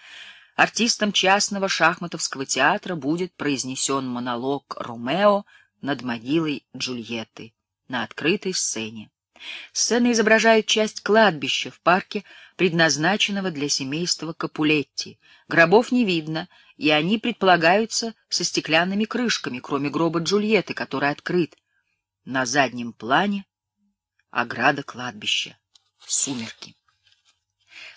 артистом частного шахматовского театра будет произнесен монолог Ромео над могилой Джульетты на открытой сцене. Сцена изображает часть кладбища в парке, предназначенного для семейства Капулетти. Гробов не видно, и они предполагаются со стеклянными крышками, кроме гроба Джульетты, который открыт. На заднем плане — ограда кладбища. Сумерки.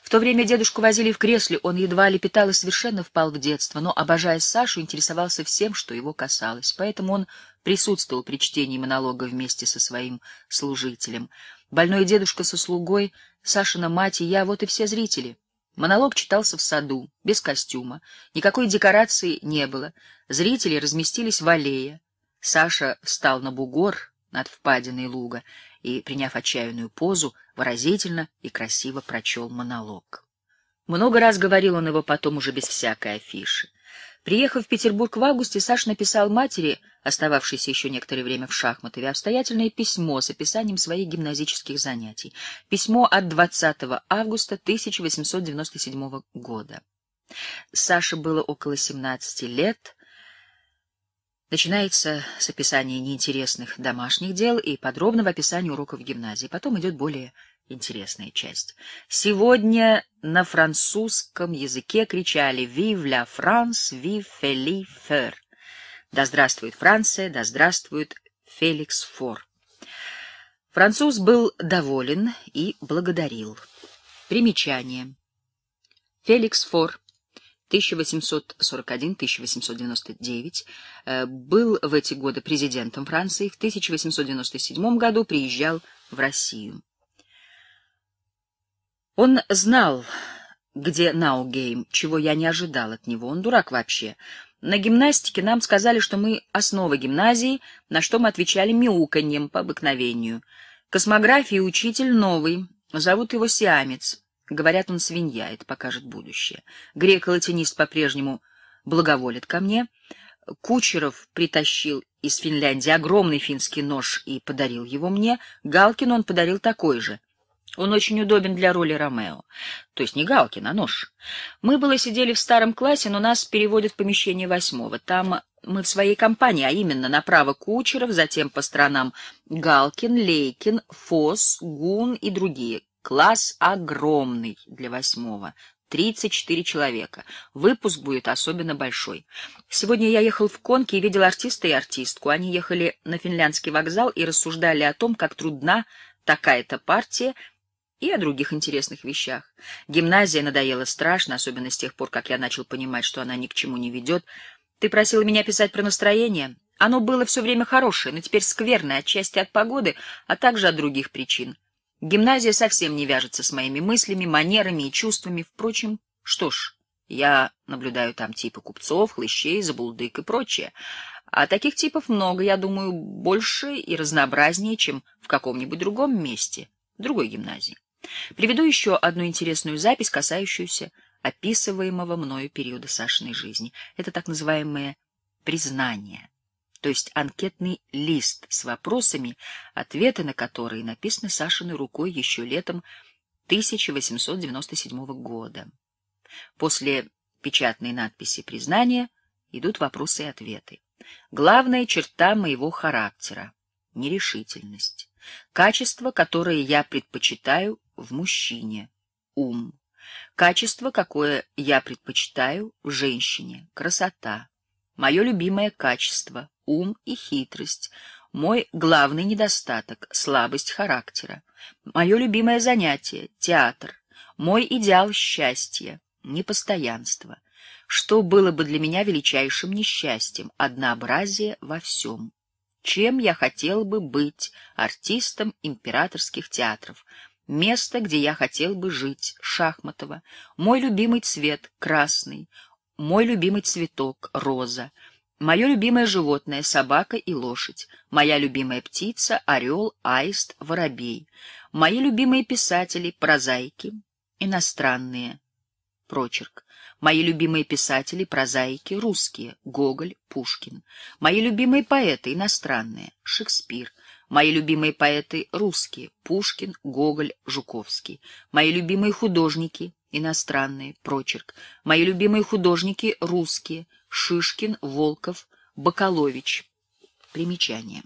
В то время дедушку возили в кресле, он едва лепетал и совершенно впал в детство, но, обожая Сашу, интересовался всем, что его касалось. Поэтому он присутствовал при чтении монолога вместе со своим служителем. Больной дедушка со слугой, Сашина мать и я — вот и все зрители. Монолог читался в саду, без костюма, никакой декорации не было. Зрители разместились в аллее. Саша встал на бугор над впадиной луга и, приняв отчаянную позу, выразительно и красиво прочел монолог. Много раз говорил он его потом уже без всякой афиши. Приехав в Петербург в августе, Саш написал матери — остававшийся еще некоторое время в Шахматове, обстоятельное письмо с описанием своих гимназических занятий. Письмо от 20 августа 1897 года. Саше было около 17 лет. Начинается с описания неинтересных домашних дел и подробного описания уроков в гимназии. Потом идет более интересная часть. Сегодня на французском языке кричали «Vive la France, vive Feli Fer!» Да здравствует Франция, да здравствует Феликс Фор. Француз был доволен и благодарил. Примечание. Феликс Фор 1841-1899, э, был в эти годы президентом Франции, в 1897 году приезжал в Россию. Он знал, где Наугейм, чего я не ожидал от него, он дурак вообще, на гимнастике нам сказали, что мы основа гимназии, на что мы отвечали мяуканьем по обыкновению. Космографии учитель новый, зовут его Сиамец. Говорят, он свинья, это покажет будущее. Греко-латинист по-прежнему благоволит ко мне. Кучеров притащил из Финляндии огромный финский нож и подарил его мне. Галкин он подарил такой же — он очень удобен для роли Ромео. То есть не Галкин, а нож. Мы было сидели в старом классе, но нас переводят в помещение восьмого. Там мы в своей компании, а именно направо Кучеров, затем по сторонам Галкин, Лейкин, Фос, Гун и другие. Класс огромный для восьмого. 34 человека. Выпуск будет особенно большой. Сегодня я ехал в Конке и видел артиста и артистку. Они ехали на финляндский вокзал и рассуждали о том, как трудна такая-то партия и о других интересных вещах. Гимназия надоела страшно, особенно с тех пор, как я начал понимать, что она ни к чему не ведет. Ты просила меня писать про настроение. Оно было все время хорошее, но теперь скверное, отчасти от погоды, а также от других причин. Гимназия совсем не вяжется с моими мыслями, манерами и чувствами. Впрочем, что ж, я наблюдаю там типы купцов, хлыщей, забулдык и прочее. А таких типов много, я думаю, больше и разнообразнее, чем в каком-нибудь другом месте, другой гимназии. Приведу еще одну интересную запись, касающуюся описываемого мною периода Сашиной жизни. Это так называемое признание, то есть анкетный лист с вопросами, ответы на которые написаны Сашиной рукой еще летом 1897 года. После печатной надписи признания идут вопросы и ответы. Главная черта моего характера — нерешительность. Качество, которое я предпочитаю в мужчине ум. Качество, какое я предпочитаю в женщине красота. Мое любимое качество ум и хитрость. Мой главный недостаток слабость характера. Мое любимое занятие театр. Мой идеал счастья непостоянство. Что было бы для меня величайшим несчастьем однообразие во всем чем я хотел бы быть артистом императорских театров, место, где я хотел бы жить, Шахматова, мой любимый цвет — красный, мой любимый цветок — роза, мое любимое животное — собака и лошадь, моя любимая птица — орел, аист, воробей, мои любимые писатели — прозаики, иностранные, прочерк, Мои любимые писатели, прозаики, русские, Гоголь, Пушкин. Мои любимые поэты, иностранные, Шекспир. Мои любимые поэты, русские, Пушкин, Гоголь, Жуковский. Мои любимые художники, иностранные, Прочерк. Мои любимые художники, русские, Шишкин, Волков, Бакалович. Примечание.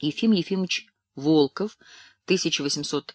Ефим Ефимович Волков, 1800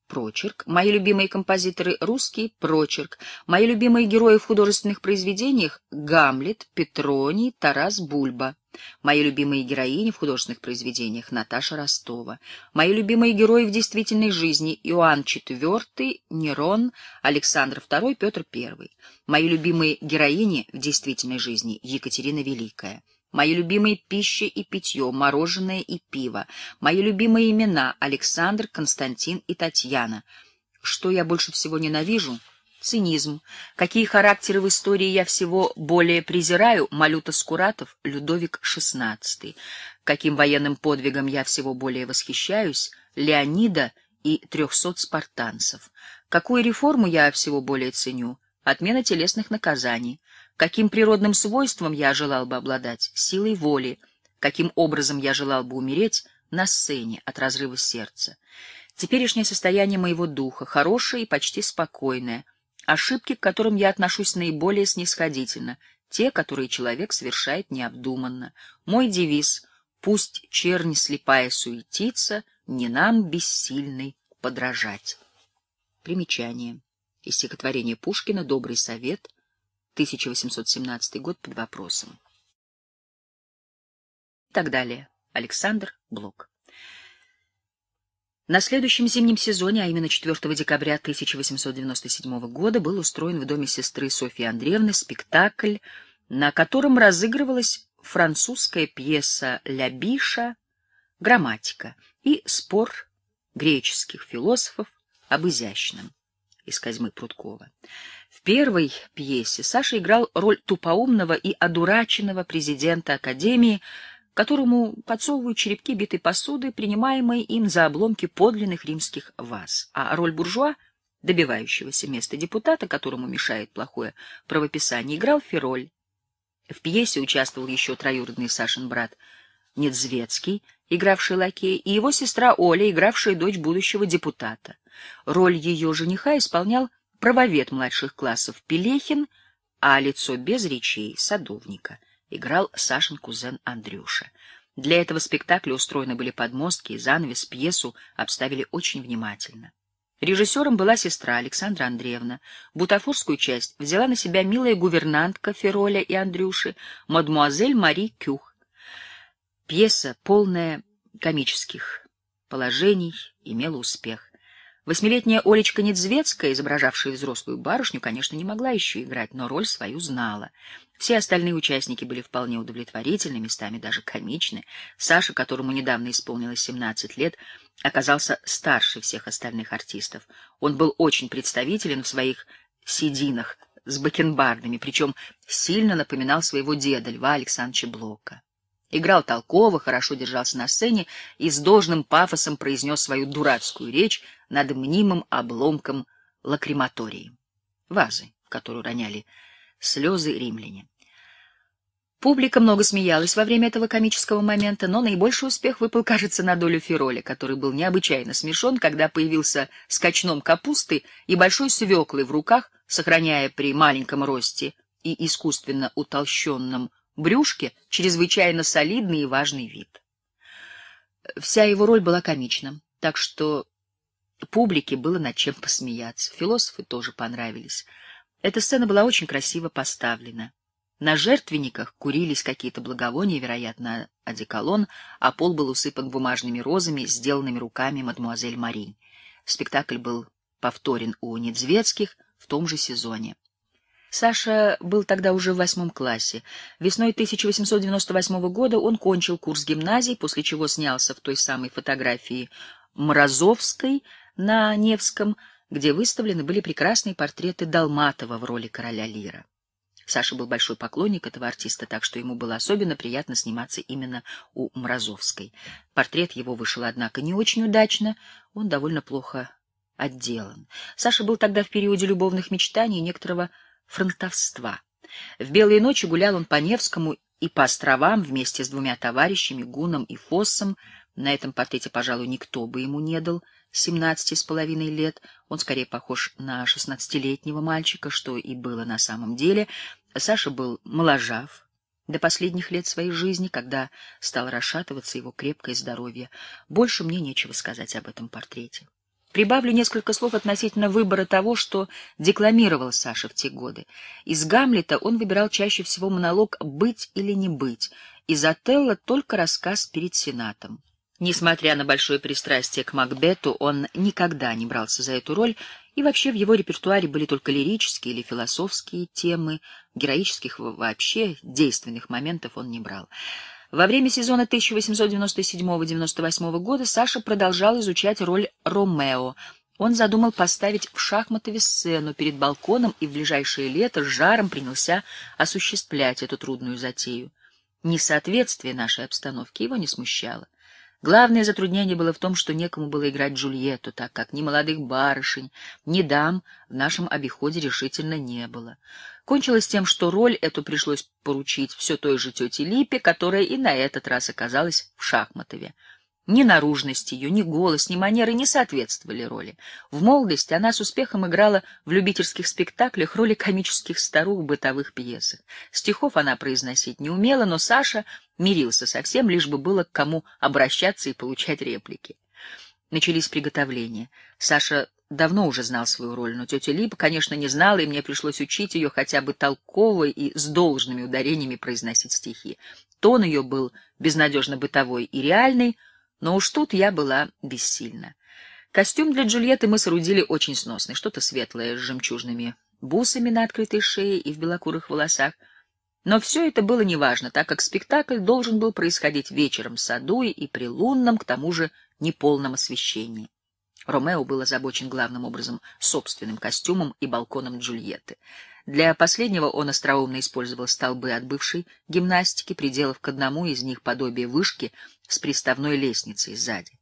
прочерк, мои любимые композиторы — русский прочерк, мои любимые герои в художественных произведениях — Гамлет, Петроний, Тарас Бульба, мои любимые героини в художественных произведениях — Наташа Ростова, мои любимые герои в действительной жизни — Иоанн IV, Нерон, Александр II, Петр I, мои любимые героини в действительной жизни — Екатерина Великая. Мои любимые пища и питье, мороженое и пиво. Мои любимые имена — Александр, Константин и Татьяна. Что я больше всего ненавижу? Цинизм. Какие характеры в истории я всего более презираю? Малюта Скуратов, Людовик XVI. Каким военным подвигом я всего более восхищаюсь? Леонида и трехсот спартанцев. Какую реформу я всего более ценю? Отмена телесных наказаний каким природным свойством я желал бы обладать, силой воли, каким образом я желал бы умереть на сцене от разрыва сердца. Теперешнее состояние моего духа, хорошее и почти спокойное, ошибки, к которым я отношусь наиболее снисходительно, те, которые человек совершает необдуманно. Мой девиз «Пусть чернь слепая суетится, не нам бессильный подражать». Примечание. Из стихотворения Пушкина «Добрый совет» 1817 год под вопросом. И так далее. Александр Блок. На следующем зимнем сезоне, а именно 4 декабря 1897 года, был устроен в доме сестры Софьи Андреевны спектакль, на котором разыгрывалась французская пьеса «Ля Биша» «Грамматика» и спор греческих философов об изящном из Козьмы Прудкова. В первой пьесе Саша играл роль тупоумного и одураченного президента Академии, которому подсовывают черепки битой посуды, принимаемые им за обломки подлинных римских ваз, а роль буржуа, добивающегося места депутата, которому мешает плохое правописание, играл Фероль. В пьесе участвовал еще троюродный Сашин брат Недзвецкий, игравший лакея, и его сестра Оля, игравшая дочь будущего депутата. Роль ее жениха исполнял правовед младших классов Пелехин, а лицо без речей — садовника. Играл Сашин кузен Андрюша. Для этого спектакля устроены были подмостки, занавес, пьесу обставили очень внимательно. Режиссером была сестра Александра Андреевна. Бутафорскую часть взяла на себя милая гувернантка Фероля и Андрюши, мадмуазель Мари Кюх. Пьеса, полная комических положений, имела успех. Восьмилетняя Олечка Недзвецкая, изображавшая взрослую барышню, конечно, не могла еще играть, но роль свою знала. Все остальные участники были вполне удовлетворительны, местами даже комичны. Саша, которому недавно исполнилось 17 лет, оказался старше всех остальных артистов. Он был очень представителен в своих сединах с бакенбардами, причем сильно напоминал своего деда Льва Александровича Блока. Играл толково, хорошо держался на сцене и с должным пафосом произнес свою дурацкую речь над мнимым обломком лакриматории, вазы, в которую роняли слезы римляне. Публика много смеялась во время этого комического момента, но наибольший успех выпал, кажется, на долю Фероля, который был необычайно смешон, когда появился с качном капусты и большой свеклой в руках, сохраняя при маленьком росте и искусственно утолщенном брюшке чрезвычайно солидный и важный вид. Вся его роль была комична, так что публике было над чем посмеяться. Философы тоже понравились. Эта сцена была очень красиво поставлена. На жертвенниках курились какие-то благовония, вероятно, одеколон, а пол был усыпан бумажными розами, сделанными руками мадемуазель Мари. Спектакль был повторен у Недзвецких в том же сезоне. Саша был тогда уже в восьмом классе. Весной 1898 года он кончил курс гимназии, после чего снялся в той самой фотографии Морозовской на Невском, где выставлены были прекрасные портреты Долматова в роли короля Лира. Саша был большой поклонник этого артиста, так что ему было особенно приятно сниматься именно у Мразовской. Портрет его вышел, однако, не очень удачно, он довольно плохо отделан. Саша был тогда в периоде любовных мечтаний и некоторого фронтовства. В белые ночи гулял он по Невскому и по островам вместе с двумя товарищами, Гуном и Фоссом. На этом портрете, пожалуй, никто бы ему не дал семнадцати с половиной лет. Он скорее похож на шестнадцатилетнего мальчика, что и было на самом деле. Саша был моложав до последних лет своей жизни, когда стало расшатываться его крепкое здоровье. Больше мне нечего сказать об этом портрете. Прибавлю несколько слов относительно выбора того, что декламировал Саша в те годы. Из «Гамлета» он выбирал чаще всего монолог «Быть или не быть», из «Отелло» только рассказ перед Сенатом. Несмотря на большое пристрастие к Макбету, он никогда не брался за эту роль, и вообще в его репертуаре были только лирические или философские темы, героических вообще действенных моментов он не брал. Во время сезона 1897-98 года Саша продолжал изучать роль Ромео. Он задумал поставить в шахматы сцену перед балконом и в ближайшее лето с жаром принялся осуществлять эту трудную затею. Несоответствие нашей обстановки его не смущало. Главное затруднение было в том, что некому было играть Джульетту, так как ни молодых барышень, ни дам в нашем обиходе решительно не было. Кончилось тем, что роль эту пришлось поручить все той же тете Липе, которая и на этот раз оказалась в Шахматове. Ни наружность ее, ни голос, ни манеры не соответствовали роли. В молодости она с успехом играла в любительских спектаклях роли комических старух бытовых пьесах. Стихов она произносить не умела, но Саша мирился совсем, лишь бы было к кому обращаться и получать реплики. Начались приготовления. Саша давно уже знал свою роль, но тетя Липа, конечно, не знала, и мне пришлось учить ее хотя бы толково и с должными ударениями произносить стихи. Тон ее был безнадежно бытовой и реальный, но уж тут я была бессильна. Костюм для Джульетты мы соорудили очень сносный, что-то светлое, с жемчужными бусами на открытой шее и в белокурых волосах. Но все это было неважно, так как спектакль должен был происходить вечером в саду и при лунном, к тому же неполном освещении. Ромео был озабочен главным образом собственным костюмом и балконом Джульетты. Для последнего он остроумно использовал столбы от бывшей гимнастики, приделав к одному из них подобие вышки с приставной лестницей сзади.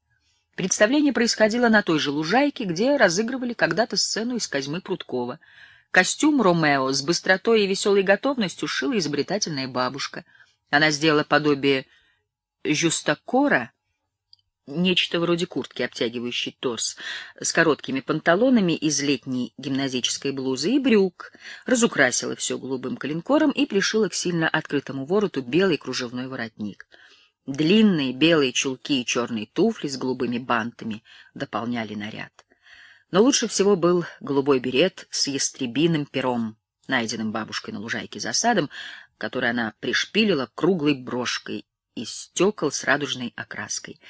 Представление происходило на той же лужайке, где разыгрывали когда-то сцену из Козьмы Пруткова. Костюм Ромео с быстротой и веселой готовностью шила изобретательная бабушка. Она сделала подобие жюстокора — нечто вроде куртки, обтягивающей торс, с короткими панталонами из летней гимназической блузы и брюк, разукрасила все голубым калинкором и пришила к сильно открытому вороту белый кружевной воротник. Длинные белые чулки и черные туфли с голубыми бантами дополняли наряд. Но лучше всего был голубой берет с ястребиным пером, найденным бабушкой на лужайке за садом, который она пришпилила круглой брошкой из стекол с радужной окраской —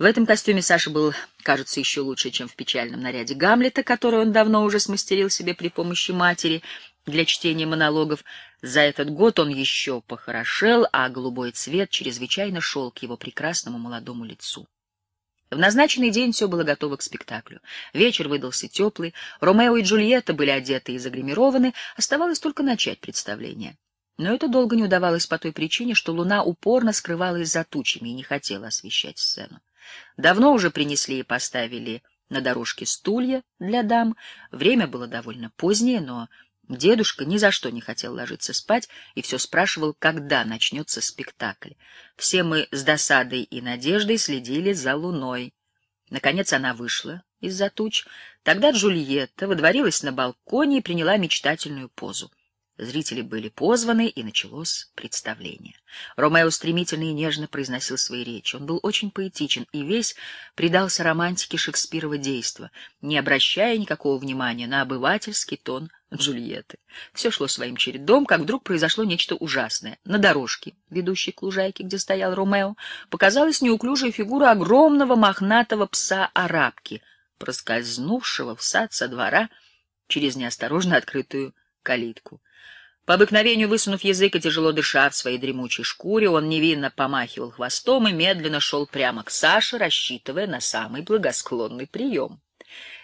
в этом костюме Саша был, кажется, еще лучше, чем в печальном наряде Гамлета, который он давно уже смастерил себе при помощи матери для чтения монологов. За этот год он еще похорошел, а голубой цвет чрезвычайно шел к его прекрасному молодому лицу. В назначенный день все было готово к спектаклю. Вечер выдался теплый, Ромео и Джульетта были одеты и загримированы, оставалось только начать представление. Но это долго не удавалось по той причине, что луна упорно скрывалась за тучами и не хотела освещать сцену. Давно уже принесли и поставили на дорожке стулья для дам. Время было довольно позднее, но дедушка ни за что не хотел ложиться спать и все спрашивал, когда начнется спектакль. Все мы с досадой и надеждой следили за луной. Наконец она вышла из-за туч. Тогда Джульетта водворилась на балконе и приняла мечтательную позу. Зрители были позваны, и началось представление. Ромео стремительно и нежно произносил свои речи. Он был очень поэтичен и весь предался романтике Шекспирова действа, не обращая никакого внимания на обывательский тон Джульетты. Все шло своим чередом, как вдруг произошло нечто ужасное. На дорожке, ведущей к лужайке, где стоял Ромео, показалась неуклюжая фигура огромного мохнатого пса-арабки, проскользнувшего в сад со двора через неосторожно открытую калитку. По обыкновению, высунув язык и тяжело дыша в своей дремучей шкуре, он невинно помахивал хвостом и медленно шел прямо к Саше, рассчитывая на самый благосклонный прием.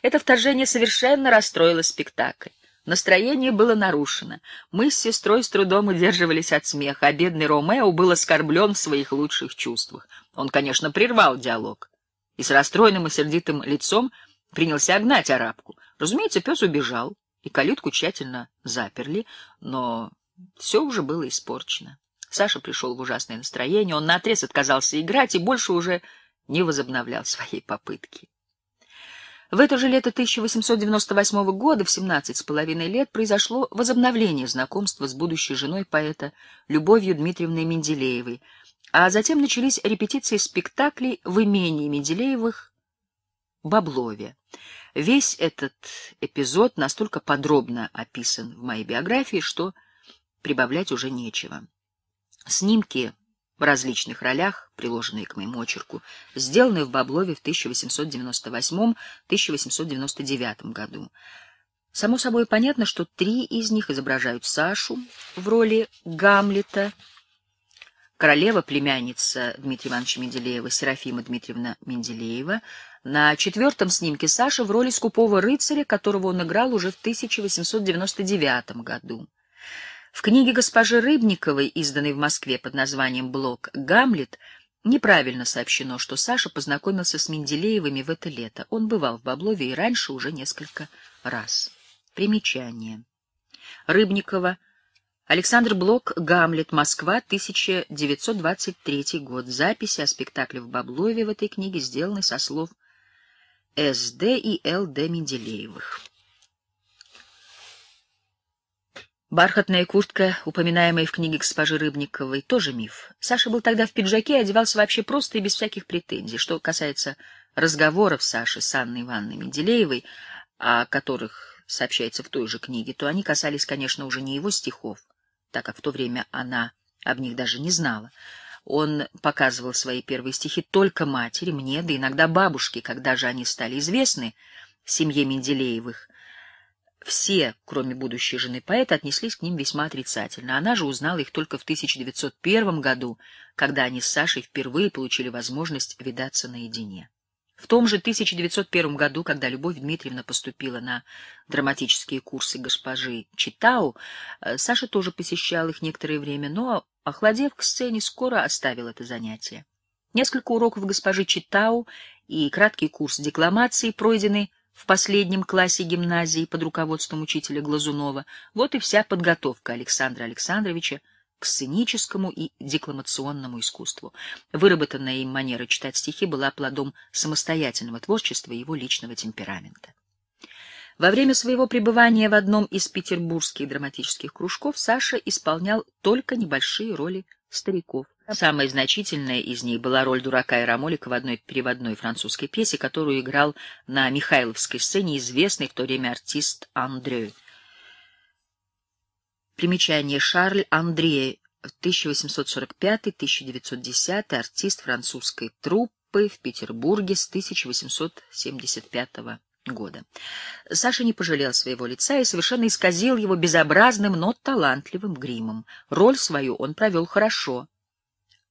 Это вторжение совершенно расстроило спектакль. Настроение было нарушено. Мы с сестрой с трудом удерживались от смеха, а бедный Ромео был оскорблен в своих лучших чувствах. Он, конечно, прервал диалог. И с расстроенным и сердитым лицом принялся гнать арабку. Разумеется, пес убежал и калитку тщательно заперли, но все уже было испорчено. Саша пришел в ужасное настроение, он наотрез отказался играть и больше уже не возобновлял своей попытки. В это же лето 1898 года, в 17 с половиной лет, произошло возобновление знакомства с будущей женой поэта Любовью Дмитриевной Менделеевой, а затем начались репетиции спектаклей в имении Менделеевых Баблове. Весь этот эпизод настолько подробно описан в моей биографии, что прибавлять уже нечего. Снимки в различных ролях, приложенные к моему очерку, сделаны в Баблове в 1898-1899 году. Само собой понятно, что три из них изображают Сашу в роли Гамлета, королева-племянница Дмитрия Ивановича Менделеева, Серафима Дмитриевна Менделеева, на четвертом снимке Саша в роли скупого рыцаря, которого он играл уже в 1899 году. В книге госпожи Рыбниковой, изданной в Москве под названием «Блок Гамлет», неправильно сообщено, что Саша познакомился с Менделеевыми в это лето. Он бывал в Баблове и раньше уже несколько раз. Примечание. Рыбникова. Александр Блок, Гамлет, Москва, 1923 год. Записи о спектакле в Баблове в этой книге сделаны со слов «Гамлет». С.Д. и Л.Д. Менделеевых. Бархатная куртка, упоминаемая в книге госпожи Рыбниковой, тоже миф. Саша был тогда в пиджаке и одевался вообще просто и без всяких претензий. Что касается разговоров Саши с Анной Ивановной Менделеевой, о которых сообщается в той же книге, то они касались, конечно, уже не его стихов, так как в то время она об них даже не знала. Он показывал свои первые стихи только матери, мне, да иногда бабушке, когда же они стали известны семье Менделеевых. Все, кроме будущей жены поэта, отнеслись к ним весьма отрицательно. Она же узнала их только в 1901 году, когда они с Сашей впервые получили возможность видаться наедине. В том же 1901 году, когда Любовь Дмитриевна поступила на драматические курсы госпожи Читау, э, Саша тоже посещал их некоторое время, но, охладев к сцене, скоро оставил это занятие. Несколько уроков госпожи Читау и краткий курс декламации пройдены в последнем классе гимназии под руководством учителя Глазунова. Вот и вся подготовка Александра Александровича к сценическому и декламационному искусству. Выработанная им манера читать стихи была плодом самостоятельного творчества его личного темперамента. Во время своего пребывания в одном из петербургских драматических кружков Саша исполнял только небольшие роли стариков. Самая значительная из них была роль дурака Ирамолика в одной переводной французской пьесе, которую играл на Михайловской сцене известный в то время артист Андрю. Примечание Шарль Андре, 1845-1910, артист французской труппы в Петербурге с 1875 года. Саша не пожалел своего лица и совершенно исказил его безобразным, но талантливым гримом. Роль свою он провел хорошо.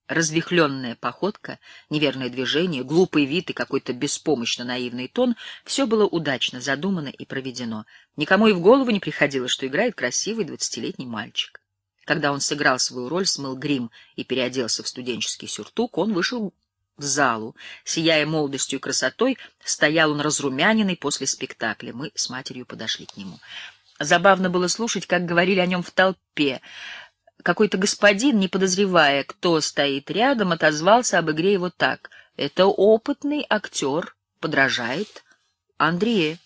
Развихленная походка, неверное движение, глупый вид и какой-то беспомощно наивный тон — все было удачно задумано и проведено. Никому и в голову не приходило, что играет красивый двадцатилетний мальчик. Когда он сыграл свою роль, смыл грим и переоделся в студенческий сюртук, он вышел в залу. Сияя молодостью и красотой, стоял он разрумяненный после спектакля. Мы с матерью подошли к нему. Забавно было слушать, как говорили о нем в толпе — какой-то господин, не подозревая, кто стоит рядом, отозвался об игре его так. Это опытный актер, подражает Андрее.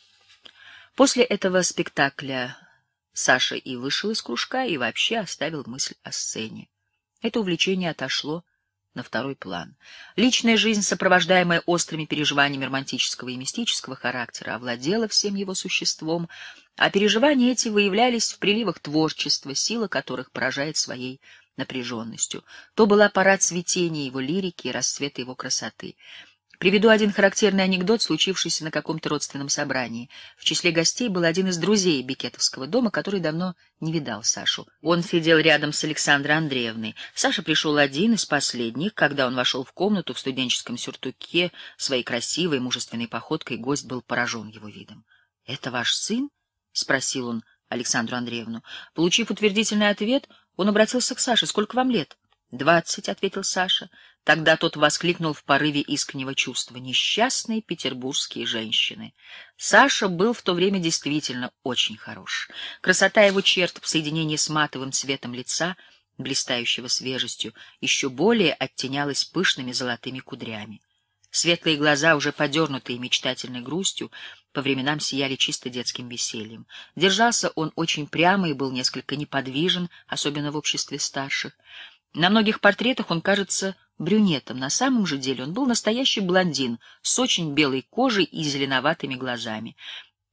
После этого спектакля Саша и вышел из кружка, и вообще оставил мысль о сцене. Это увлечение отошло на второй план. Личная жизнь, сопровождаемая острыми переживаниями романтического и мистического характера, овладела всем его существом, а переживания эти выявлялись в приливах творчества, сила которых поражает своей напряженностью. То была пора цветения его лирики и расцвета его красоты. Приведу один характерный анекдот, случившийся на каком-то родственном собрании. В числе гостей был один из друзей Бикетовского дома, который давно не видал Сашу. Он сидел рядом с Александрой Андреевной. Саша пришел один из последних. Когда он вошел в комнату в студенческом сюртуке, своей красивой мужественной походкой, гость был поражен его видом. — Это ваш сын? — спросил он Александру Андреевну. Получив утвердительный ответ, он обратился к Саше. — Сколько вам лет? — Двадцать, — ответил Саша. Тогда тот воскликнул в порыве искреннего чувства. Несчастные петербургские женщины. Саша был в то время действительно очень хорош. Красота его черт в соединении с матовым цветом лица, блистающего свежестью, еще более оттенялась пышными золотыми кудрями. Светлые глаза, уже подернутые мечтательной грустью, по временам сияли чисто детским весельем. Держался он очень прямо и был несколько неподвижен, особенно в обществе старших. На многих портретах он кажется брюнетом, на самом же деле он был настоящий блондин с очень белой кожей и зеленоватыми глазами.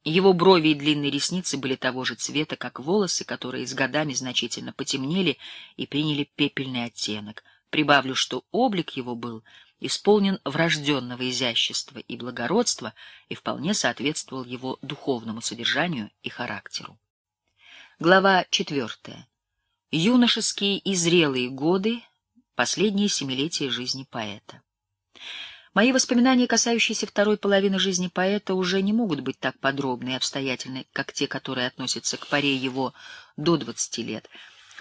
Его брови и длинные ресницы были того же цвета, как волосы, которые с годами значительно потемнели и приняли пепельный оттенок. Прибавлю, что облик его был исполнен врожденного изящества и благородства и вполне соответствовал его духовному содержанию и характеру. Глава четвертая. Юношеские и зрелые годы, последние семилетия жизни поэта. Мои воспоминания, касающиеся второй половины жизни поэта, уже не могут быть так подробны и обстоятельны, как те, которые относятся к паре его до 20 лет.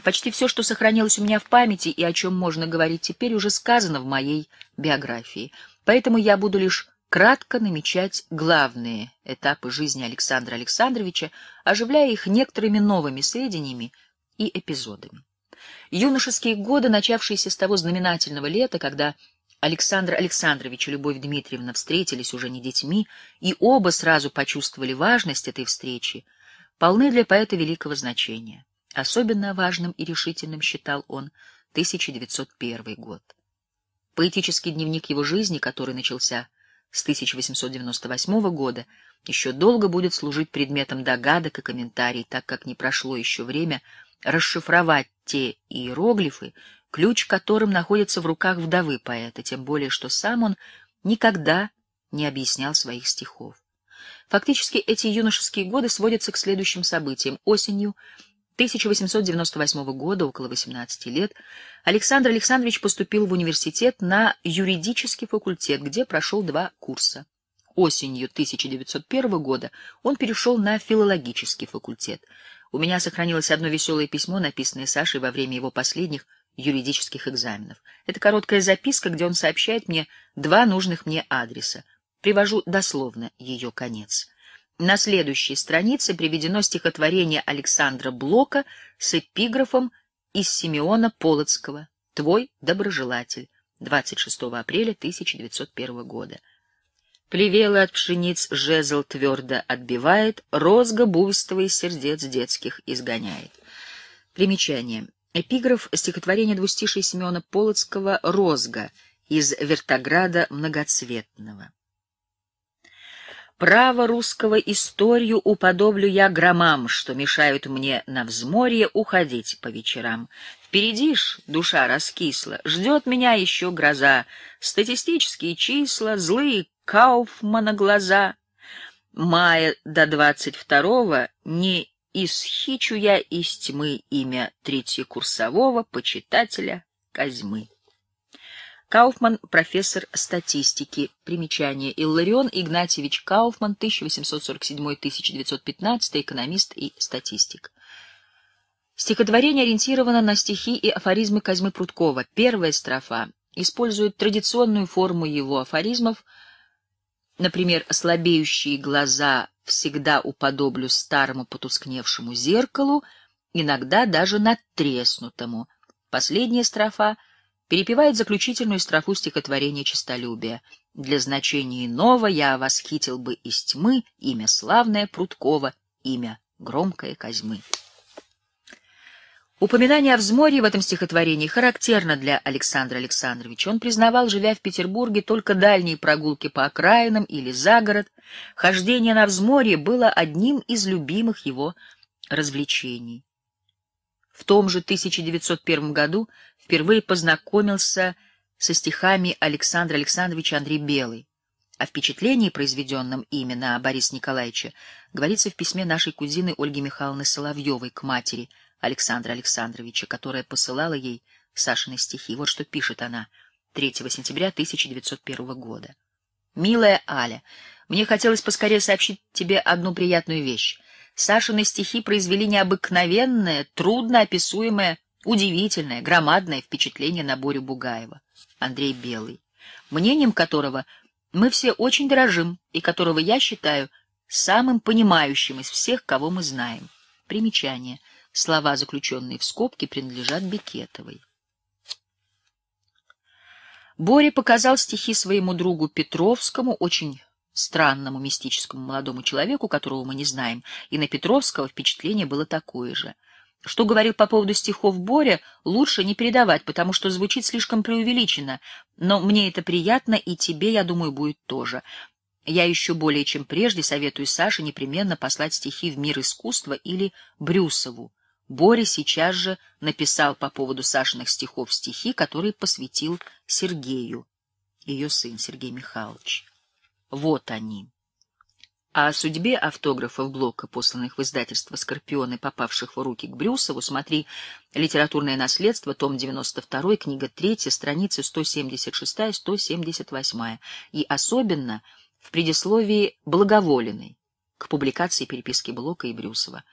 Почти все, что сохранилось у меня в памяти и о чем можно говорить теперь, уже сказано в моей биографии, поэтому я буду лишь кратко намечать главные этапы жизни Александра Александровича, оживляя их некоторыми новыми сведениями, и эпизодами. Юношеские годы, начавшиеся с того знаменательного лета, когда Александр Александрович и Любовь Дмитриевна встретились уже не детьми, и оба сразу почувствовали важность этой встречи, полны для поэта великого значения. Особенно важным и решительным считал он 1901 год. Поэтический дневник его жизни, который начался с 1898 года, еще долго будет служить предметом догадок и комментариев, так как не прошло еще время, расшифровать те иероглифы, ключ к которым находится в руках вдовы поэта, тем более что сам он никогда не объяснял своих стихов. Фактически эти юношеские годы сводятся к следующим событиям. Осенью 1898 года, около 18 лет, Александр Александрович поступил в университет на юридический факультет, где прошел два курса. Осенью 1901 года он перешел на филологический факультет. У меня сохранилось одно веселое письмо, написанное Сашей во время его последних юридических экзаменов. Это короткая записка, где он сообщает мне два нужных мне адреса. Привожу дословно ее конец. На следующей странице приведено стихотворение Александра Блока с эпиграфом из Симеона Полоцкого «Твой доброжелатель» 26 апреля 1901 года. Плевелы от пшениц жезл твердо отбивает, розга буйство и сердец детских изгоняет. Примечание. Эпиграф стихотворения двустишей Семена Полоцкого «Розга» из Вертограда Многоцветного. «Право русского историю уподоблю я громам, что мешают мне на взморье уходить по вечерам. Впереди ж душа раскисла, ждет меня еще гроза, статистические числа, злые Кауфмана глаза. Мая до двадцать второго не исхичу я из тьмы имя третьекурсового почитателя Козьмы. Кауфман, профессор статистики. Примечание. Илларион Игнатьевич Кауфман, 1847-1915, экономист и статистик. Стихотворение ориентировано на стихи и афоризмы Козьмы Прудкова. Первая строфа использует традиционную форму его афоризмов – Например, слабеющие глаза всегда уподоблю старому потускневшему зеркалу, иногда даже надтреснутому. Последняя строфа перепевает заключительную строфу стихотворения «Чистолюбие». Для значения иного я восхитил бы из тьмы имя славное Прудкова, имя громкое Козьмы. Упоминание о взморье в этом стихотворении характерно для Александра Александровича. Он признавал, живя в Петербурге, только дальние прогулки по окраинам или за город. Хождение на взморье было одним из любимых его развлечений. В том же 1901 году впервые познакомился со стихами Александра Александровича Андрей Белый. О впечатлении, произведенном ими на Бориса Николаевича, говорится в письме нашей кузины Ольги Михайловны Соловьевой к матери – Александра Александровича, которая посылала ей Сашины стихи. Вот что пишет она 3 сентября 1901 года. «Милая Аля, мне хотелось поскорее сообщить тебе одну приятную вещь. Сашины стихи произвели необыкновенное, трудно описуемое, удивительное, громадное впечатление на Борю Бугаева, Андрей Белый, мнением которого мы все очень дорожим и которого я считаю самым понимающим из всех, кого мы знаем. Примечание — Слова, заключенные в скобки, принадлежат Бекетовой. Боря показал стихи своему другу Петровскому, очень странному мистическому молодому человеку, которого мы не знаем, и на Петровского впечатление было такое же. Что говорил по поводу стихов Боря, лучше не передавать, потому что звучит слишком преувеличенно, но мне это приятно, и тебе, я думаю, будет тоже. Я еще более чем прежде советую Саше непременно послать стихи в мир искусства или Брюсову. Боря сейчас же написал по поводу Сашиных стихов стихи, которые посвятил Сергею, ее сын Сергей Михайлович. Вот они. О судьбе автографов Блока, посланных в издательство Скорпионы, попавших в руки к Брюсову, смотри «Литературное наследство», том 92, книга 3, страницы 176-178, и особенно в предисловии «Благоволенной» к публикации переписки Блока и Брюсова.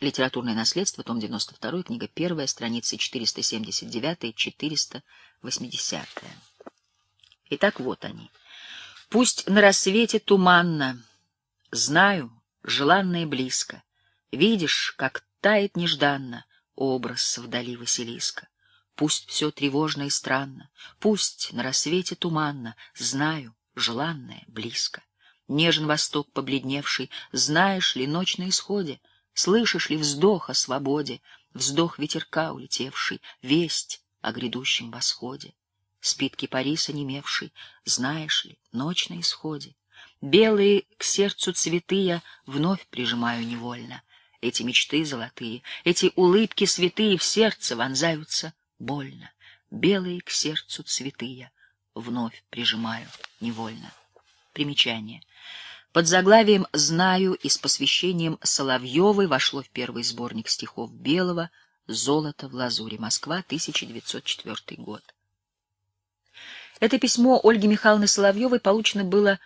Литературное наследство, том 92, книга 1, страницы 479-480. Итак, вот они. Пусть на рассвете туманно, знаю, желанное близко. Видишь, как тает нежданно образ вдали Василиска. Пусть все тревожно и странно, пусть на рассвете туманно, знаю, желанное близко. Нежен восток побледневший, знаешь ли, ночь на исходе, Слышишь ли вздох о свободе, вздох ветерка улетевший, весть о грядущем восходе? Спит кипариса немевший, знаешь ли, ночь на исходе. Белые к сердцу цветы я вновь прижимаю невольно. Эти мечты золотые, эти улыбки святые в сердце вонзаются больно. Белые к сердцу цветы я вновь прижимаю невольно. Примечание под заглавием «Знаю» и с посвящением Соловьевой вошло в первый сборник стихов Белого «Золото в лазуре. Москва. 1904 год». Это письмо Ольги Михайловны Соловьевой получено было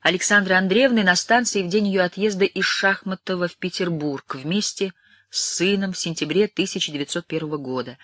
Александрой Андреевной на станции в день ее отъезда из Шахматова в Петербург вместе с сыном в сентябре 1901 года.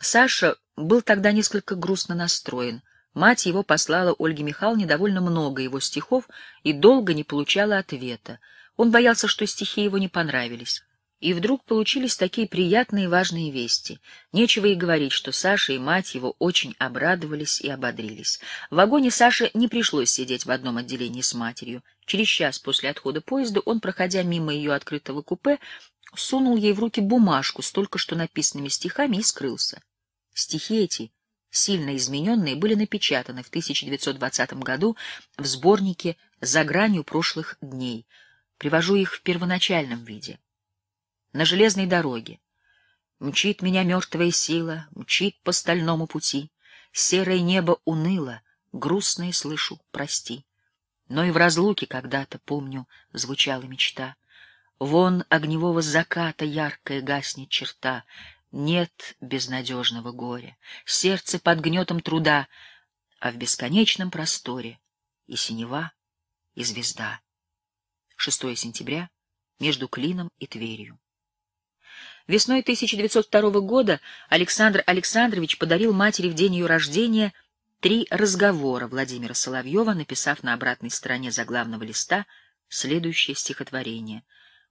Саша был тогда несколько грустно настроен — Мать его послала Ольге Михайловне довольно много его стихов и долго не получала ответа. Он боялся, что стихи его не понравились. И вдруг получились такие приятные и важные вести. Нечего и говорить, что Саша и мать его очень обрадовались и ободрились. В вагоне Саше не пришлось сидеть в одном отделении с матерью. Через час после отхода поезда он, проходя мимо ее открытого купе, сунул ей в руки бумажку с только что написанными стихами и скрылся. Стихи эти сильно измененные, были напечатаны в 1920 году в сборнике «За гранью прошлых дней». Привожу их в первоначальном виде. На железной дороге. Мчит меня мертвая сила, мчит по стальному пути. Серое небо уныло, грустное слышу «прости». Но и в разлуке когда-то, помню, звучала мечта. Вон огневого заката яркая гаснет черта, нет безнадежного горя, сердце под гнетом труда, а в бесконечном просторе и синева, и звезда. 6 сентября между Клином и Тверью. Весной 1902 года Александр Александрович подарил матери в день ее рождения три разговора Владимира Соловьева, написав на обратной стороне заглавного листа следующее стихотворение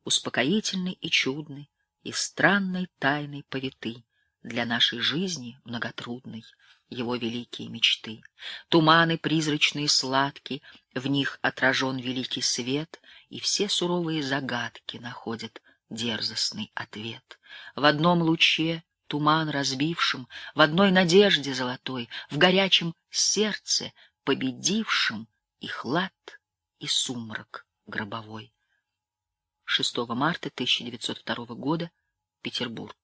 «Успокоительный и чудный, и странной тайной повиты для нашей жизни многотрудной его великие мечты. Туманы призрачные сладки, в них отражен великий свет, и все суровые загадки находят дерзостный ответ. В одном луче туман разбившим, в одной надежде золотой, в горячем сердце победившим и хлад, и сумрак гробовой. 6 марта 1902 года, Петербург.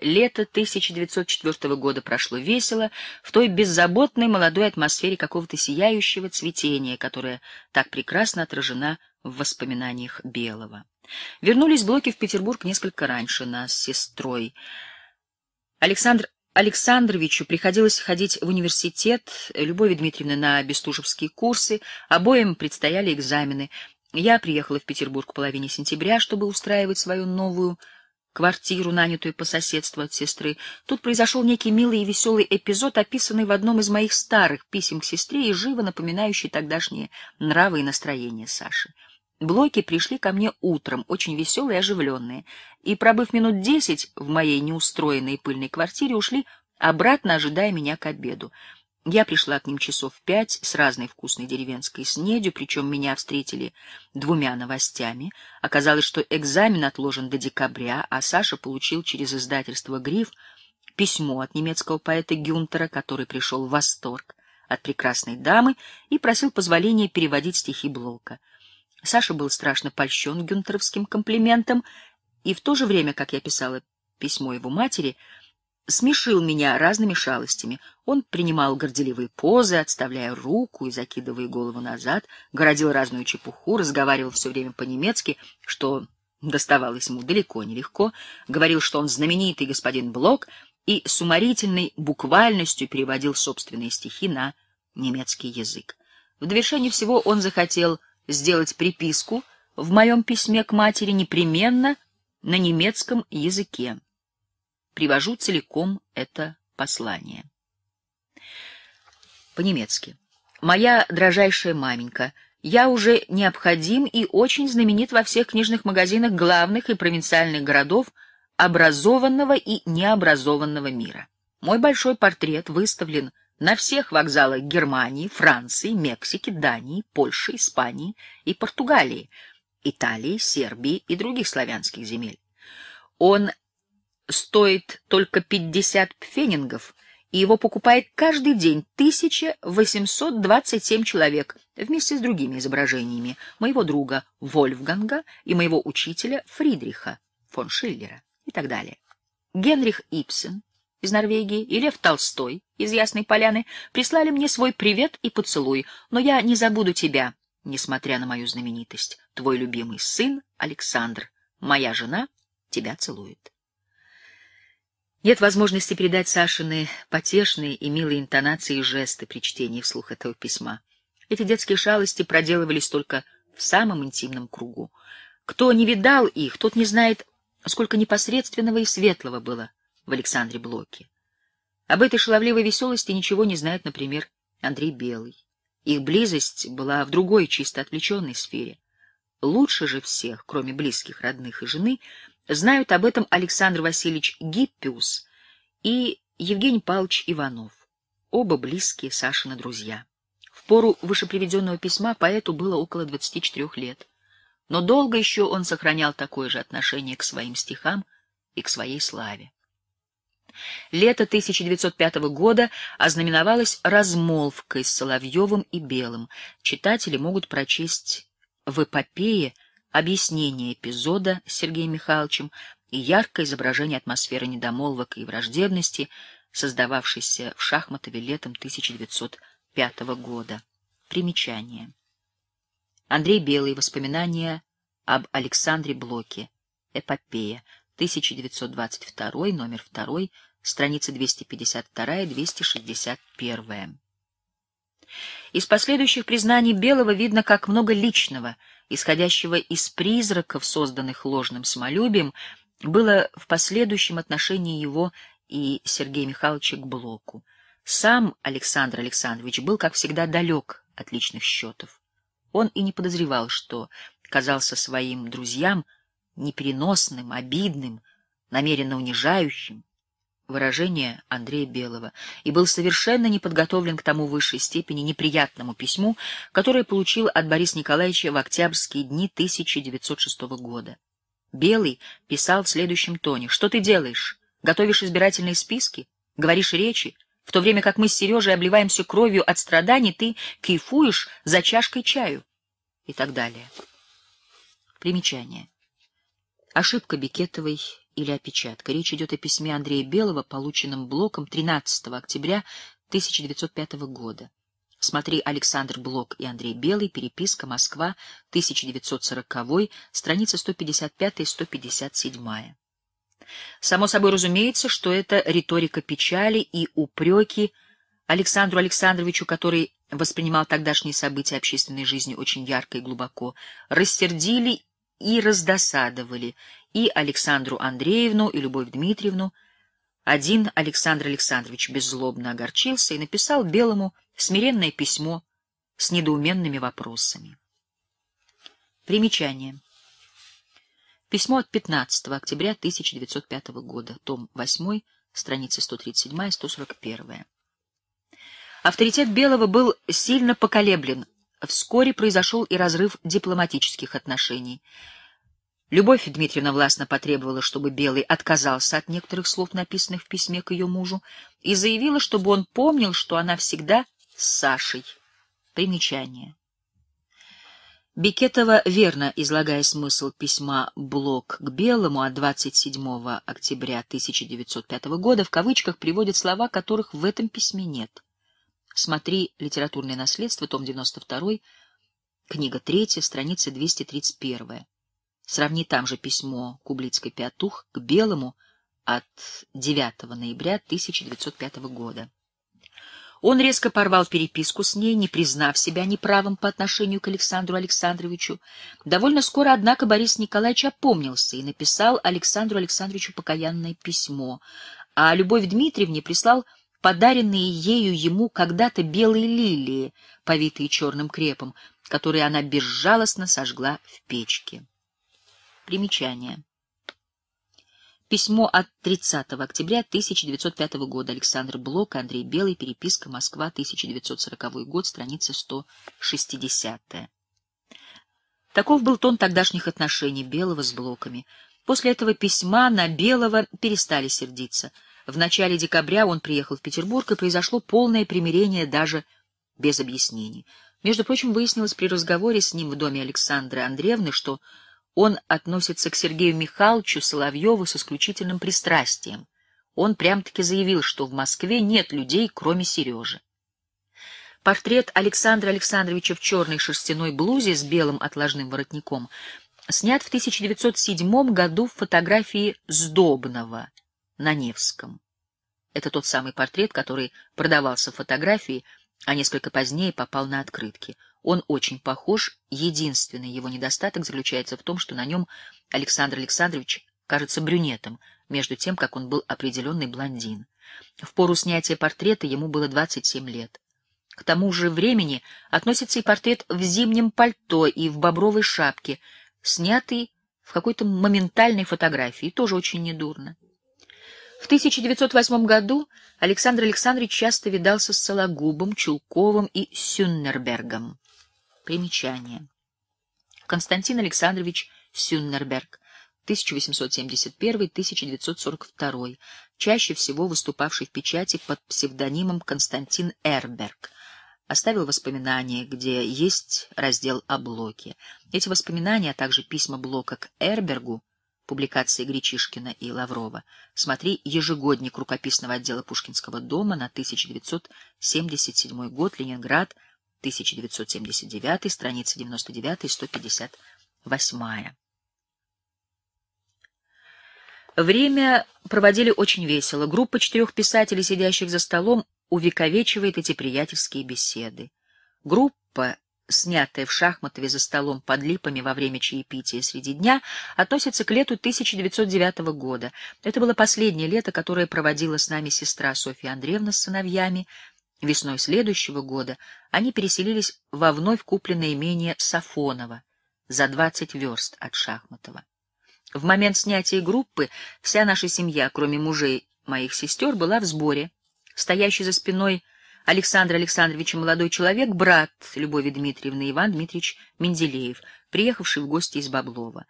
Лето 1904 года прошло весело, в той беззаботной молодой атмосфере какого-то сияющего цветения, которое так прекрасно отражена в воспоминаниях Белого. Вернулись блоки в Петербург несколько раньше нас с сестрой. Александр Александровичу приходилось ходить в университет, Любови Дмитриевны на бестужевские курсы, обоим предстояли экзамены — я приехала в Петербург в половине сентября, чтобы устраивать свою новую квартиру, нанятую по соседству от сестры. Тут произошел некий милый и веселый эпизод, описанный в одном из моих старых писем к сестре и живо напоминающий тогдашние нравы и настроения Саши. Блоки пришли ко мне утром, очень веселые и оживленные, и, пробыв минут десять в моей неустроенной пыльной квартире, ушли обратно, ожидая меня к обеду. Я пришла к ним часов пять с разной вкусной деревенской снедью, причем меня встретили двумя новостями. Оказалось, что экзамен отложен до декабря, а Саша получил через издательство «Гриф» письмо от немецкого поэта Гюнтера, который пришел в восторг от прекрасной дамы и просил позволения переводить стихи Блока. Саша был страшно польщен гюнтеровским комплиментом, и в то же время, как я писала письмо его матери, — смешил меня разными шалостями. Он принимал горделивые позы, отставляя руку и закидывая голову назад, городил разную чепуху, разговаривал все время по-немецки, что доставалось ему далеко не легко, говорил, что он знаменитый господин Блок, и с уморительной буквальностью переводил собственные стихи на немецкий язык. В довершение всего он захотел сделать приписку в моем письме к матери непременно на немецком языке. Привожу целиком это послание. По-немецки. Моя дражайшая маменька, я уже необходим и очень знаменит во всех книжных магазинах главных и провинциальных городов образованного и необразованного мира. Мой большой портрет выставлен на всех вокзалах Германии, Франции, Мексики, Дании, Польши, Испании и Португалии, Италии, Сербии и других славянских земель. Он стоит только 50 пфенингов, и его покупает каждый день 1827 человек вместе с другими изображениями моего друга Вольфганга и моего учителя Фридриха фон Шиллера и так далее. Генрих Ипсен из Норвегии и Лев Толстой из Ясной Поляны прислали мне свой привет и поцелуй, но я не забуду тебя, несмотря на мою знаменитость. Твой любимый сын Александр, моя жена, тебя целует. Нет возможности передать Сашины потешные и милые интонации и жесты при чтении вслух этого письма. Эти детские шалости проделывались только в самом интимном кругу. Кто не видал их, тот не знает, сколько непосредственного и светлого было в Александре Блоке. Об этой шаловливой веселости ничего не знает, например, Андрей Белый. Их близость была в другой, чисто отвлеченной сфере. Лучше же всех, кроме близких, родных и жены, Знают об этом Александр Васильевич Гиппиус и Евгений Павлович Иванов, оба близкие Сашины друзья. В пору вышеприведенного письма поэту было около 24 лет, но долго еще он сохранял такое же отношение к своим стихам и к своей славе. Лето 1905 года ознаменовалось размолвкой с Соловьевым и Белым. Читатели могут прочесть в эпопее объяснение эпизода с Сергеем Михайловичем и яркое изображение атмосферы недомолвок и враждебности, создававшейся в Шахматове летом 1905 года. Примечание. Андрей Белый. Воспоминания об Александре Блоке. Эпопея. 1922, номер 2, страницы 252-261. Из последующих признаний Белого видно, как много личного — исходящего из призраков, созданных ложным самолюбием, было в последующем отношении его и Сергея Михайловича к Блоку. Сам Александр Александрович был, как всегда, далек от личных счетов. Он и не подозревал, что казался своим друзьям непереносным, обидным, намеренно унижающим, выражение Андрея Белого и был совершенно не подготовлен к тому высшей степени неприятному письму, которое получил от Бориса Николаевича в октябрьские дни 1906 года. Белый писал в следующем тоне «Что ты делаешь? Готовишь избирательные списки? Говоришь речи? В то время как мы с Сережей обливаемся кровью от страданий, ты кайфуешь за чашкой чаю» и так далее. Примечание. Ошибка Бекетовой или опечатка. Речь идет о письме Андрея Белого, полученном Блоком 13 октября 1905 года. Смотри Александр Блок и Андрей Белый, переписка, Москва, 1940, страница 155-157. Само собой разумеется, что это риторика печали и упреки Александру Александровичу, который воспринимал тогдашние события общественной жизни очень ярко и глубоко, рассердили и раздосадовали и Александру Андреевну, и Любовь Дмитриевну. Один Александр Александрович беззлобно огорчился и написал Белому смиренное письмо с недоуменными вопросами. Примечание. Письмо от 15 октября 1905 года, том 8, страницы 137 и 141. Авторитет Белого был сильно поколеблен Вскоре произошел и разрыв дипломатических отношений. Любовь Дмитриевна властно потребовала, чтобы Белый отказался от некоторых слов, написанных в письме к ее мужу, и заявила, чтобы он помнил, что она всегда с Сашей. Примечание. Бекетова верно, излагая смысл письма «Блок к Белому» от 27 октября 1905 года, в кавычках приводит слова, которых в этом письме нет. Смотри «Литературное наследство», том 92, книга 3, страница 231. Сравни там же письмо Кублицкой-Пятух к Белому от 9 ноября 1905 года. Он резко порвал переписку с ней, не признав себя неправым по отношению к Александру Александровичу. Довольно скоро, однако, Борис Николаевич опомнился и написал Александру Александровичу покаянное письмо, а Любовь Дмитриевне прислал подаренные ею ему когда-то белые лилии, повитые черным крепом, которые она безжалостно сожгла в печке. Примечание. Письмо от 30 октября 1905 года. Александр Блок, Андрей Белый, переписка Москва, 1940 год, страница 160. Таков был тон тогдашних отношений Белого с Блоками. После этого письма на Белого перестали сердиться — в начале декабря он приехал в Петербург, и произошло полное примирение даже без объяснений. Между прочим, выяснилось при разговоре с ним в доме Александры Андреевны, что он относится к Сергею Михайловичу Соловьеву с исключительным пристрастием. Он прям-таки заявил, что в Москве нет людей, кроме Сережи. Портрет Александра Александровича в черной шерстяной блузе с белым отложным воротником снят в 1907 году в фотографии Сдобного — на Невском. Это тот самый портрет, который продавался в фотографии, а несколько позднее попал на открытки. Он очень похож, единственный его недостаток заключается в том, что на нем Александр Александрович кажется брюнетом, между тем, как он был определенный блондин. В пору снятия портрета ему было 27 лет. К тому же времени относится и портрет в зимнем пальто и в бобровой шапке, снятый в какой-то моментальной фотографии, тоже очень недурно. В 1908 году Александр Александрович часто видался с Сологубом, Чулковым и Сюннербергом. Примечание. Константин Александрович Сюннерберг, 1871-1942, чаще всего выступавший в печати под псевдонимом Константин Эрберг, оставил воспоминания, где есть раздел о Блоке. Эти воспоминания, а также письма Блока к Эрбергу, публикации Гречишкина и Лаврова. Смотри ежегодник рукописного отдела Пушкинского дома на 1977 год, Ленинград, 1979, страница 99 158. Время проводили очень весело. Группа четырех писателей, сидящих за столом, увековечивает эти приятельские беседы. Группа снятое в Шахматове за столом под липами во время чаепития среди дня, относится к лету 1909 года. Это было последнее лето, которое проводила с нами сестра Софья Андреевна с сыновьями. Весной следующего года они переселились во вновь купленное имение Сафонова за 20 верст от Шахматова. В момент снятия группы вся наша семья, кроме мужей моих сестер, была в сборе. Стоящий за спиной Александр Александрович молодой человек, брат Любови Дмитриевны Иван Дмитриевич Менделеев, приехавший в гости из Баблова.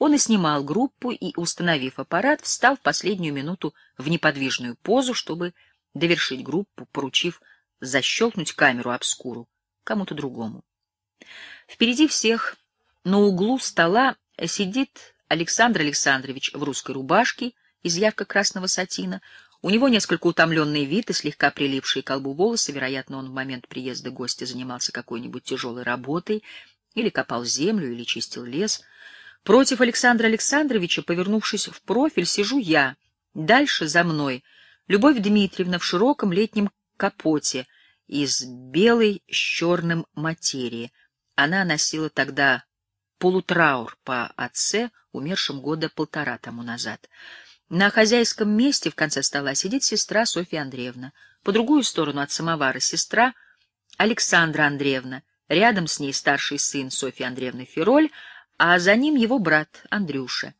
Он и снимал группу и, установив аппарат, встал в последнюю минуту в неподвижную позу, чтобы довершить группу, поручив защелкнуть камеру обскуру кому-то другому. Впереди всех на углу стола сидит Александр Александрович в русской рубашке из ярко-красного сатина, у него несколько утомленный вид и слегка прилипшие к лбу волосы, вероятно, он в момент приезда гостя занимался какой-нибудь тяжелой работой, или копал землю, или чистил лес. Против Александра Александровича, повернувшись в профиль, сижу я. Дальше за мной Любовь Дмитриевна в широком летнем капоте из белой с черным материи. Она носила тогда полутраур по отце, умершем года полтора тому назад. На хозяйском месте в конце стола сидит сестра Софья Андреевна. По другую сторону от самовара сестра Александра Андреевна. Рядом с ней старший сын Софьи Андреевны Фироль, а за ним его брат Андрюша.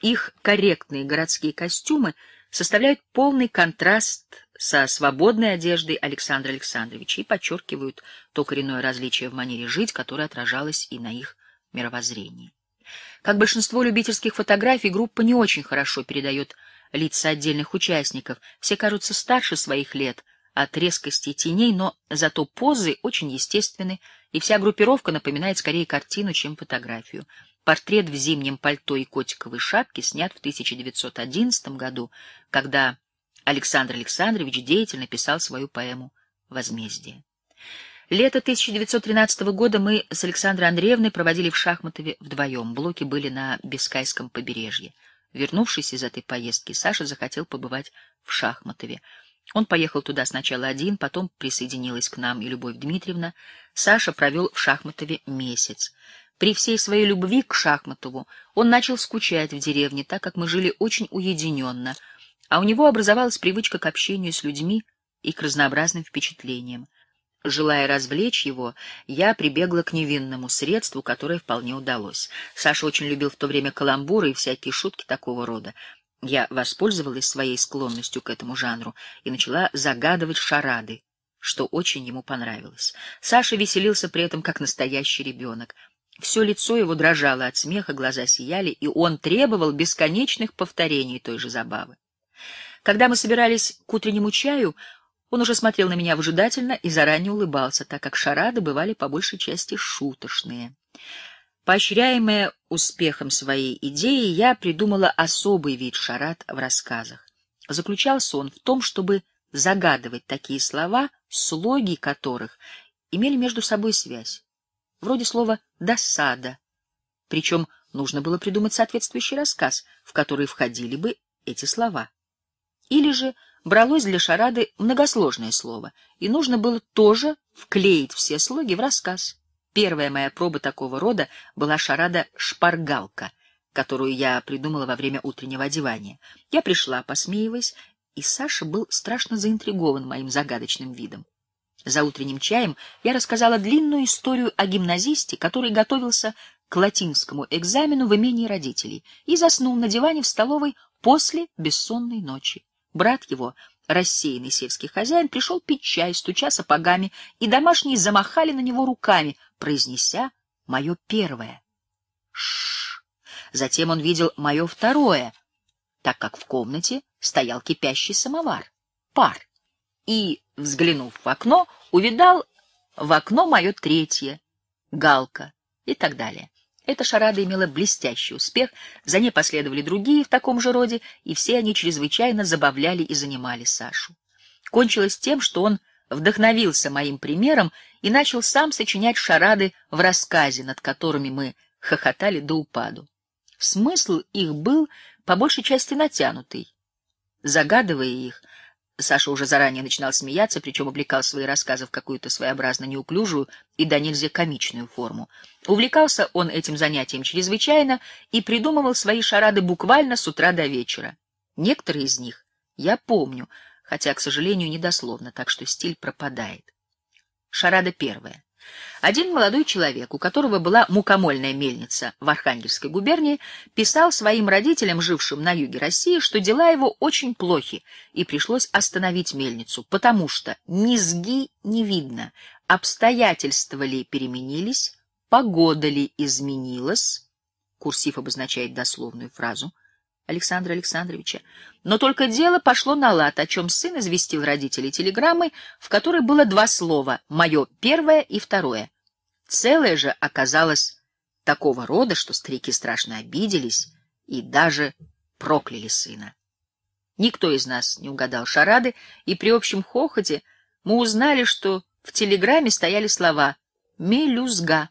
Их корректные городские костюмы составляют полный контраст со свободной одеждой Александра Александровича и подчеркивают то коренное различие в манере жить, которое отражалось и на их мировоззрении. Как большинство любительских фотографий, группа не очень хорошо передает лица отдельных участников. Все кажутся старше своих лет от резкости теней, но зато позы очень естественны, и вся группировка напоминает скорее картину, чем фотографию. Портрет в зимнем пальто и котиковой шапке снят в 1911 году, когда Александр Александрович деятельно писал свою поэму «Возмездие». Лето 1913 года мы с Александрой Андреевной проводили в Шахматове вдвоем. Блоки были на Бискайском побережье. Вернувшись из этой поездки, Саша захотел побывать в Шахматове. Он поехал туда сначала один, потом присоединилась к нам и Любовь Дмитриевна. Саша провел в Шахматове месяц. При всей своей любви к Шахматову он начал скучать в деревне, так как мы жили очень уединенно, а у него образовалась привычка к общению с людьми и к разнообразным впечатлениям. Желая развлечь его, я прибегла к невинному средству, которое вполне удалось. Саша очень любил в то время каламбуры и всякие шутки такого рода. Я воспользовалась своей склонностью к этому жанру и начала загадывать шарады, что очень ему понравилось. Саша веселился при этом как настоящий ребенок. Все лицо его дрожало от смеха, глаза сияли, и он требовал бесконечных повторений той же забавы. Когда мы собирались к утреннему чаю, он уже смотрел на меня выжидательно и заранее улыбался, так как шарады бывали по большей части шуточные. Поощряемая успехом своей идеи, я придумала особый вид шарад в рассказах. Заключался он в том, чтобы загадывать такие слова, слоги которых имели между собой связь, вроде слова «досада». Причем нужно было придумать соответствующий рассказ, в который входили бы эти слова. Или же бралось для шарады многосложное слово, и нужно было тоже вклеить все слоги в рассказ. Первая моя проба такого рода была шарада «Шпаргалка», которую я придумала во время утреннего одевания. Я пришла, посмеиваясь, и Саша был страшно заинтригован моим загадочным видом. За утренним чаем я рассказала длинную историю о гимназисте, который готовился к латинскому экзамену в имении родителей и заснул на диване в столовой после бессонной ночи. Брат его, рассеянный сельский хозяин, пришел пить чай, стуча сапогами, и домашние замахали на него руками, произнеся мое первое. Шш. Затем он видел мое второе, так как в комнате стоял кипящий самовар, пар. И, взглянув в окно, увидал в окно мое третье, галка и так далее. Эта шарада имела блестящий успех, за ней последовали другие в таком же роде, и все они чрезвычайно забавляли и занимали Сашу. Кончилось тем, что он вдохновился моим примером и начал сам сочинять шарады в рассказе, над которыми мы хохотали до упаду. Смысл их был по большей части натянутый. Загадывая их, Саша уже заранее начинал смеяться, причем облекал свои рассказы в какую-то своеобразно неуклюжую и до нельзя комичную форму. Увлекался он этим занятием чрезвычайно и придумывал свои шарады буквально с утра до вечера. Некоторые из них я помню, хотя, к сожалению, недословно, так что стиль пропадает. Шарада первая. Один молодой человек, у которого была мукомольная мельница в Архангельской губернии, писал своим родителям, жившим на юге России, что дела его очень плохи, и пришлось остановить мельницу, потому что низги не видно, обстоятельства ли переменились, погода ли изменилась, курсив обозначает дословную фразу — Александра Александровича. Но только дело пошло на лад, о чем сын известил родителей телеграммой, в которой было два слова «мое первое» и «второе». Целое же оказалось такого рода, что старики страшно обиделись и даже прокляли сына. Никто из нас не угадал шарады, и при общем хохоте мы узнали, что в телеграмме стояли слова «мелюзга».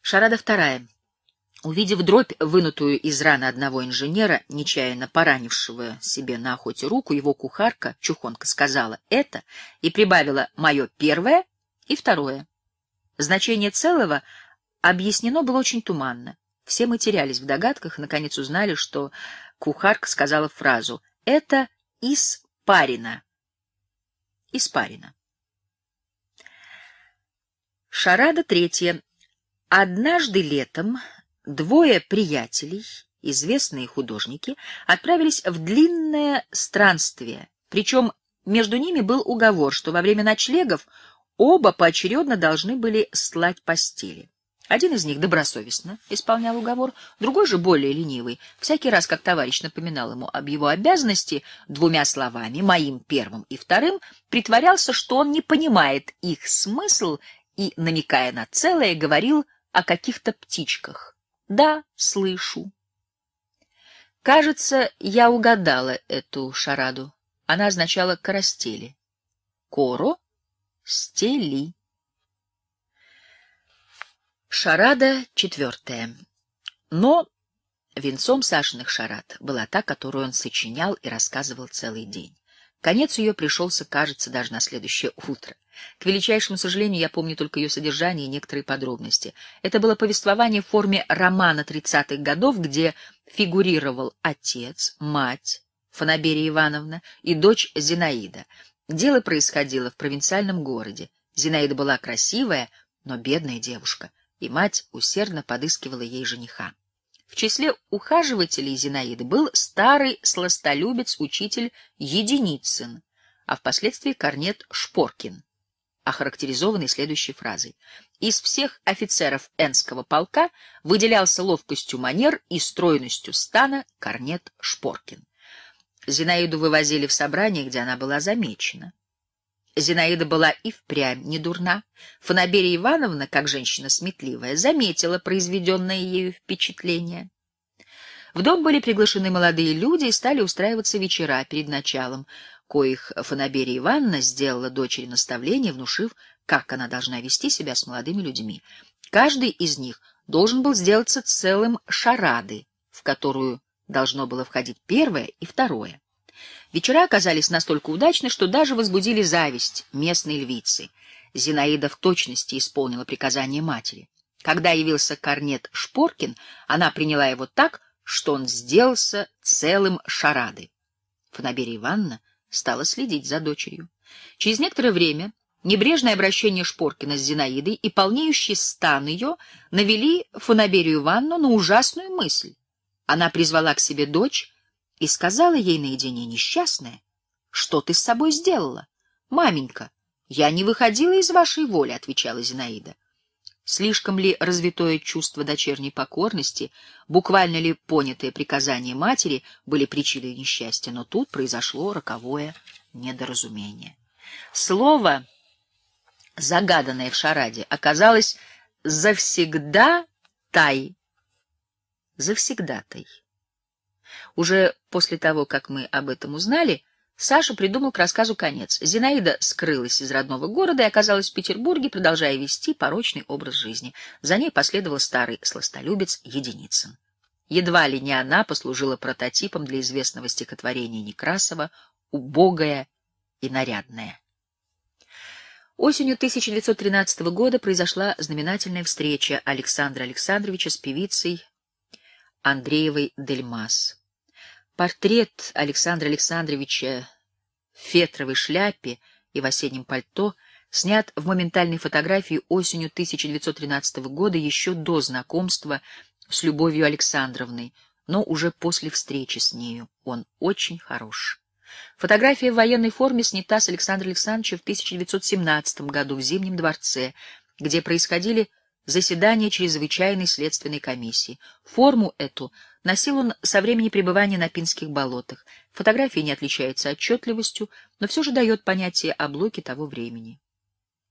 Шарада вторая. Увидев дробь, вынутую из раны одного инженера, нечаянно поранившего себе на охоте руку, его кухарка, чухонка, сказала «это» и прибавила «мое первое» и «второе». Значение целого объяснено было очень туманно. Все мы терялись в догадках и, наконец, узнали, что кухарка сказала фразу «это испарина». Испарина. Шарада третья. Однажды летом двое приятелей, известные художники, отправились в длинное странствие, причем между ними был уговор, что во время ночлегов оба поочередно должны были слать постели. Один из них добросовестно исполнял уговор, другой же более ленивый. Всякий раз, как товарищ напоминал ему об его обязанности, двумя словами, моим первым и вторым, притворялся, что он не понимает их смысл и, намекая на целое, говорил о каких-то птичках. Да, слышу. Кажется, я угадала эту шараду. Она означала коростели, «Коро» — «стели». Шарада четвертая. Но венцом Сашиных шарад была та, которую он сочинял и рассказывал целый день. Конец ее пришелся, кажется, даже на следующее утро. К величайшему сожалению, я помню только ее содержание и некоторые подробности. Это было повествование в форме романа 30-х годов, где фигурировал отец, мать, Фанаберия Ивановна и дочь Зинаида. Дело происходило в провинциальном городе. Зинаида была красивая, но бедная девушка, и мать усердно подыскивала ей жениха. В числе ухаживателей Зинаиды был старый сластолюбец-учитель Единицын, а впоследствии корнет Шпоркин, охарактеризованный следующей фразой. Из всех офицеров Энского полка выделялся ловкостью манер и стройностью стана корнет Шпоркин. Зинаиду вывозили в собрание, где она была замечена. Зинаида была и впрямь не дурна. Фанаберия Ивановна, как женщина сметливая, заметила произведенное ею впечатление. В дом были приглашены молодые люди и стали устраиваться вечера перед началом, коих Фанаберия Ивановна сделала дочери наставление, внушив, как она должна вести себя с молодыми людьми. Каждый из них должен был сделаться целым шарады, в которую должно было входить первое и второе. Вечера оказались настолько удачны, что даже возбудили зависть местной львицы. Зинаида в точности исполнила приказание матери. Когда явился корнет Шпоркин, она приняла его так, что он сделался целым шарады. Фанаберия Ивановна стала следить за дочерью. Через некоторое время небрежное обращение Шпоркина с Зинаидой и полнеющий стан ее навели Фанаберию Ивановну на ужасную мысль. Она призвала к себе дочь, и сказала ей наедине несчастная, что ты с собой сделала? Маменька, я не выходила из вашей воли, отвечала Зинаида. Слишком ли развитое чувство дочерней покорности, буквально ли понятые приказания матери были причиной несчастья, но тут произошло роковое недоразумение. Слово, загаданное в шараде, оказалось завсегда тай. Завсегдатай. Уже после того, как мы об этом узнали, Саша придумал к рассказу конец. Зинаида скрылась из родного города и оказалась в Петербурге, продолжая вести порочный образ жизни. За ней последовал старый сластолюбец Единицын. Едва ли не она послужила прототипом для известного стихотворения Некрасова «Убогая и нарядная». Осенью 1913 года произошла знаменательная встреча Александра Александровича с певицей Андреевой Дельмас. Портрет Александра Александровича в фетровой шляпе и в осеннем пальто снят в моментальной фотографии осенью 1913 года еще до знакомства с Любовью Александровной, но уже после встречи с нею. Он очень хорош. Фотография в военной форме снята с Александра Александровича в 1917 году в Зимнем дворце, где происходили заседания чрезвычайной следственной комиссии. Форму эту Носил он со времени пребывания на Пинских болотах. Фотография не отличается отчетливостью, но все же дает понятие о блоке того времени.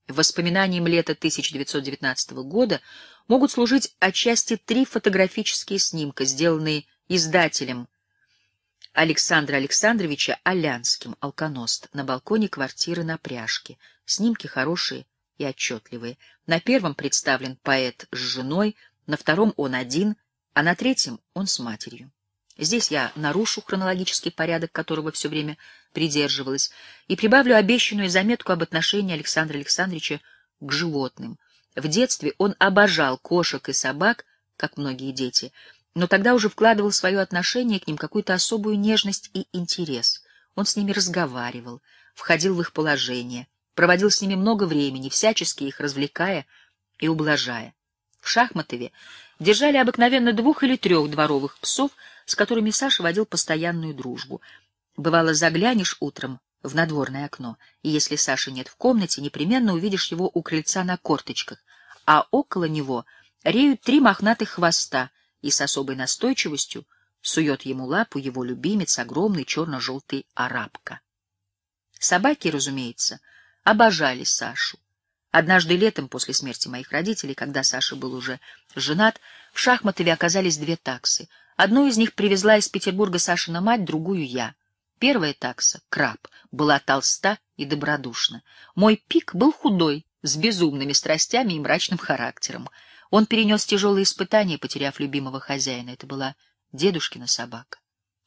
Воспоминаниям лета 1919 года могут служить отчасти три фотографические снимка, сделанные издателем Александра Александровича Алянским, алконост, на балконе квартиры на Пряжке. Снимки хорошие и отчетливые. На первом представлен поэт с женой, на втором он один — а на третьем он с матерью. Здесь я нарушу хронологический порядок, которого все время придерживалась, и прибавлю обещанную заметку об отношении Александра Александровича к животным. В детстве он обожал кошек и собак, как многие дети, но тогда уже вкладывал в свое отношение к ним какую-то особую нежность и интерес. Он с ними разговаривал, входил в их положение, проводил с ними много времени, всячески их развлекая и ублажая. В Шахматове держали обыкновенно двух или трех дворовых псов, с которыми Саша водил постоянную дружбу. Бывало, заглянешь утром в надворное окно, и если Саши нет в комнате, непременно увидишь его у крыльца на корточках, а около него реют три мохнатых хвоста, и с особой настойчивостью сует ему лапу его любимец, огромный черно-желтый арабка. Собаки, разумеется, обожали Сашу. Однажды летом, после смерти моих родителей, когда Саша был уже женат, в Шахматове оказались две таксы. Одну из них привезла из Петербурга Сашина мать, другую — я. Первая такса, краб, была толста и добродушна. Мой пик был худой, с безумными страстями и мрачным характером. Он перенес тяжелые испытания, потеряв любимого хозяина. Это была дедушкина собака.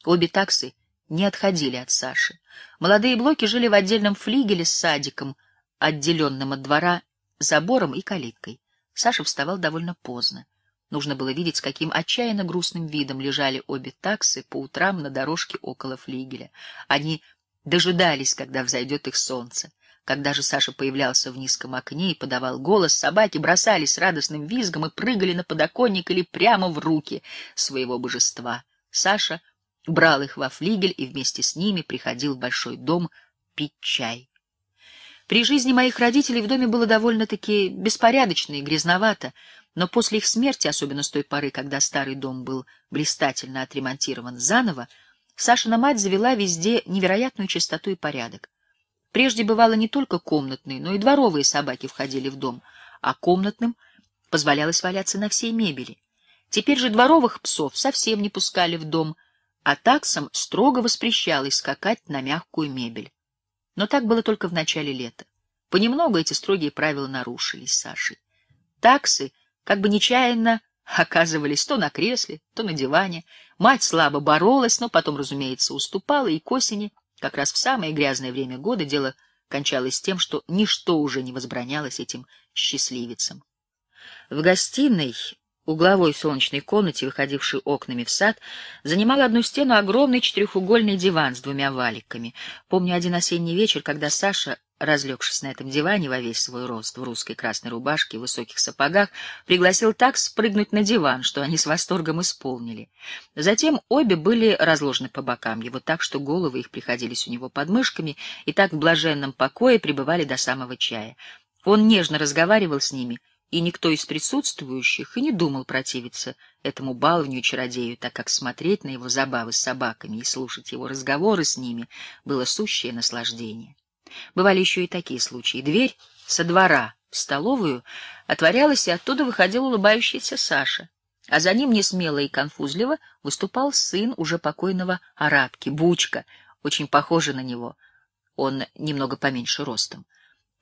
Обе таксы не отходили от Саши. Молодые блоки жили в отдельном флигеле с садиком — отделенным от двора забором и калиткой. Саша вставал довольно поздно. Нужно было видеть, с каким отчаянно грустным видом лежали обе таксы по утрам на дорожке около флигеля. Они дожидались, когда взойдет их солнце. Когда же Саша появлялся в низком окне и подавал голос, собаки бросались с радостным визгом и прыгали на подоконник или прямо в руки своего божества. Саша брал их во флигель и вместе с ними приходил в большой дом пить чай. При жизни моих родителей в доме было довольно-таки беспорядочно и грязновато, но после их смерти, особенно с той поры, когда старый дом был блистательно отремонтирован заново, Сашина мать завела везде невероятную чистоту и порядок. Прежде бывало не только комнатные, но и дворовые собаки входили в дом, а комнатным позволялось валяться на всей мебели. Теперь же дворовых псов совсем не пускали в дом, а таксам строго воспрещалось скакать на мягкую мебель. Но так было только в начале лета. Понемногу эти строгие правила нарушились Сашей. Таксы как бы нечаянно оказывались то на кресле, то на диване. Мать слабо боролась, но потом, разумеется, уступала, и к осени, как раз в самое грязное время года, дело кончалось тем, что ничто уже не возбранялось этим счастливицам. В гостиной угловой солнечной комнате, выходившей окнами в сад, занимал одну стену огромный четырехугольный диван с двумя валиками. Помню один осенний вечер, когда Саша, разлегшись на этом диване во весь свой рост, в русской красной рубашке и высоких сапогах, пригласил так спрыгнуть на диван, что они с восторгом исполнили. Затем обе были разложены по бокам его так, что головы их приходились у него под мышками, и так в блаженном покое пребывали до самого чая. Он нежно разговаривал с ними, и никто из присутствующих и не думал противиться этому баловню чародею, так как смотреть на его забавы с собаками и слушать его разговоры с ними было сущее наслаждение. Бывали еще и такие случаи. Дверь со двора в столовую отворялась, и оттуда выходил улыбающийся Саша. А за ним несмело и конфузливо выступал сын уже покойного Арабки Бучка, очень похожий на него. Он немного поменьше ростом.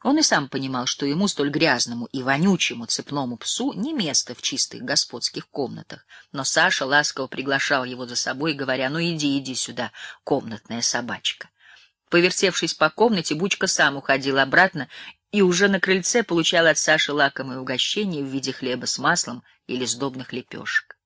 Он и сам понимал, что ему, столь грязному и вонючему цепному псу, не место в чистых господских комнатах. Но Саша ласково приглашал его за собой, говоря, «Ну иди, иди сюда, комнатная собачка». Повертевшись по комнате, Бучка сам уходил обратно и уже на крыльце получал от Саши лакомые угощения в виде хлеба с маслом или сдобных лепешек.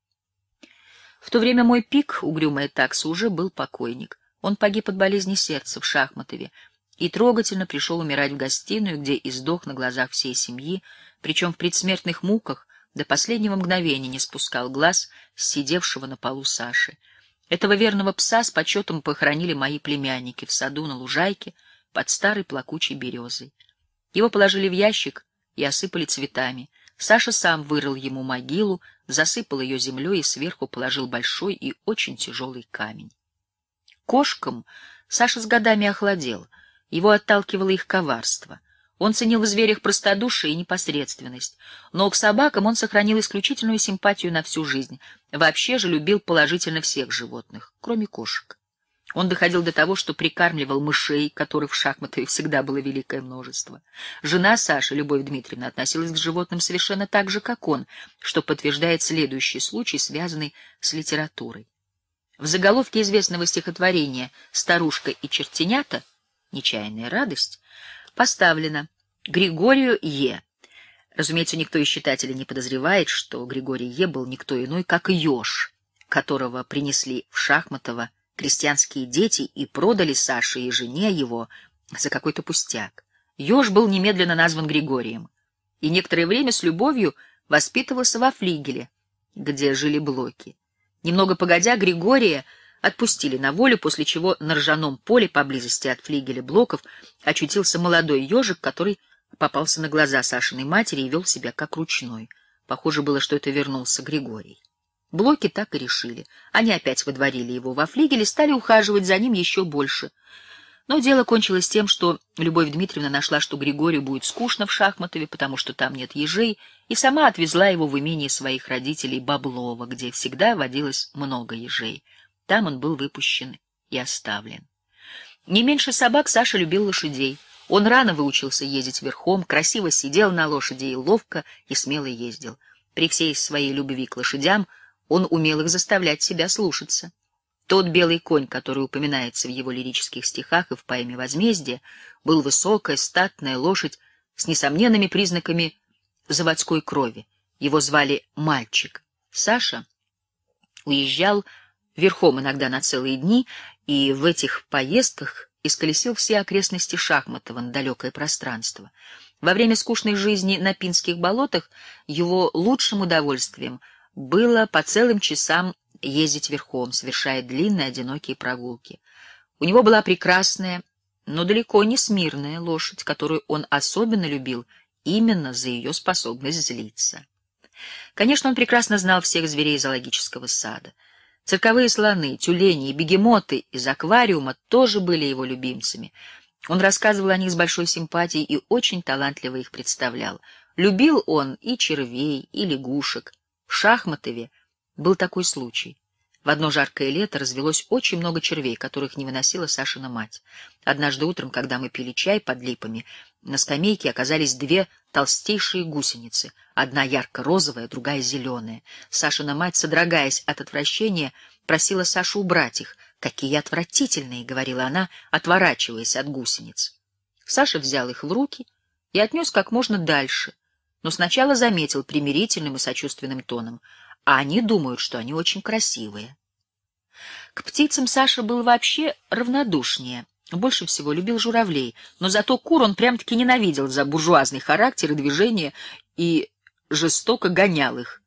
В то время мой пик, угрюмая такса, уже был покойник. Он погиб от болезни сердца в Шахматове, и трогательно пришел умирать в гостиную, где и сдох на глазах всей семьи, причем в предсмертных муках до последнего мгновения не спускал глаз сидевшего на полу Саши. Этого верного пса с почетом похоронили мои племянники в саду на лужайке под старой плакучей березой. Его положили в ящик и осыпали цветами. Саша сам вырыл ему могилу, засыпал ее землей и сверху положил большой и очень тяжелый камень. Кошкам Саша с годами охладел — его отталкивало их коварство. Он ценил в зверях простодушие и непосредственность, но к собакам он сохранил исключительную симпатию на всю жизнь. Вообще же любил положительно всех животных, кроме кошек. Он доходил до того, что прикармливал мышей, которых в шахматах всегда было великое множество. Жена Саши, Любовь Дмитриевна, относилась к животным совершенно так же, как он, что подтверждает следующий случай, связанный с литературой. В заголовке известного стихотворения «Старушка и чертенята» нечаянная радость, поставлена Григорию Е. Разумеется, никто из читателей не подозревает, что Григорий Е. был никто иной, как Ёж, которого принесли в Шахматово крестьянские дети и продали Саше и жене его за какой-то пустяк. Ёж был немедленно назван Григорием и некоторое время с любовью воспитывался во флигеле, где жили блоки. Немного погодя, Григория — отпустили на волю, после чего на ржаном поле поблизости от флигеля блоков очутился молодой ежик, который попался на глаза Сашиной матери и вел себя как ручной. Похоже было, что это вернулся Григорий. Блоки так и решили. Они опять выдворили его во флигеле, стали ухаживать за ним еще больше. Но дело кончилось тем, что Любовь Дмитриевна нашла, что Григорию будет скучно в Шахматове, потому что там нет ежей, и сама отвезла его в имение своих родителей Баблова, где всегда водилось много ежей. Там он был выпущен и оставлен. Не меньше собак Саша любил лошадей. Он рано выучился ездить верхом, красиво сидел на лошади и ловко и смело ездил. При всей своей любви к лошадям он умел их заставлять себя слушаться. Тот белый конь, который упоминается в его лирических стихах и в поэме «Возмездие», был высокая, статная лошадь с несомненными признаками заводской крови. Его звали Мальчик. Саша уезжал верхом иногда на целые дни, и в этих поездках исколесил все окрестности Шахматова на далекое пространство. Во время скучной жизни на Пинских болотах его лучшим удовольствием было по целым часам ездить верхом, совершая длинные одинокие прогулки. У него была прекрасная, но далеко не смирная лошадь, которую он особенно любил именно за ее способность злиться. Конечно, он прекрасно знал всех зверей зоологического сада — Цирковые слоны, тюлени и бегемоты из аквариума тоже были его любимцами. Он рассказывал о них с большой симпатией и очень талантливо их представлял. Любил он и червей, и лягушек. В Шахматове был такой случай. В одно жаркое лето развелось очень много червей, которых не выносила Сашина мать. Однажды утром, когда мы пили чай под липами, на скамейке оказались две толстейшие гусеницы, одна ярко-розовая, другая зеленая. Сашина мать, содрогаясь от отвращения, просила Сашу убрать их. «Какие отвратительные!» — говорила она, отворачиваясь от гусениц. Саша взял их в руки и отнес как можно дальше, но сначала заметил примирительным и сочувственным тоном, а они думают, что они очень красивые. К птицам Саша был вообще равнодушнее — больше всего любил журавлей, но зато кур он прям-таки ненавидел за буржуазный характер и движение и жестоко гонял их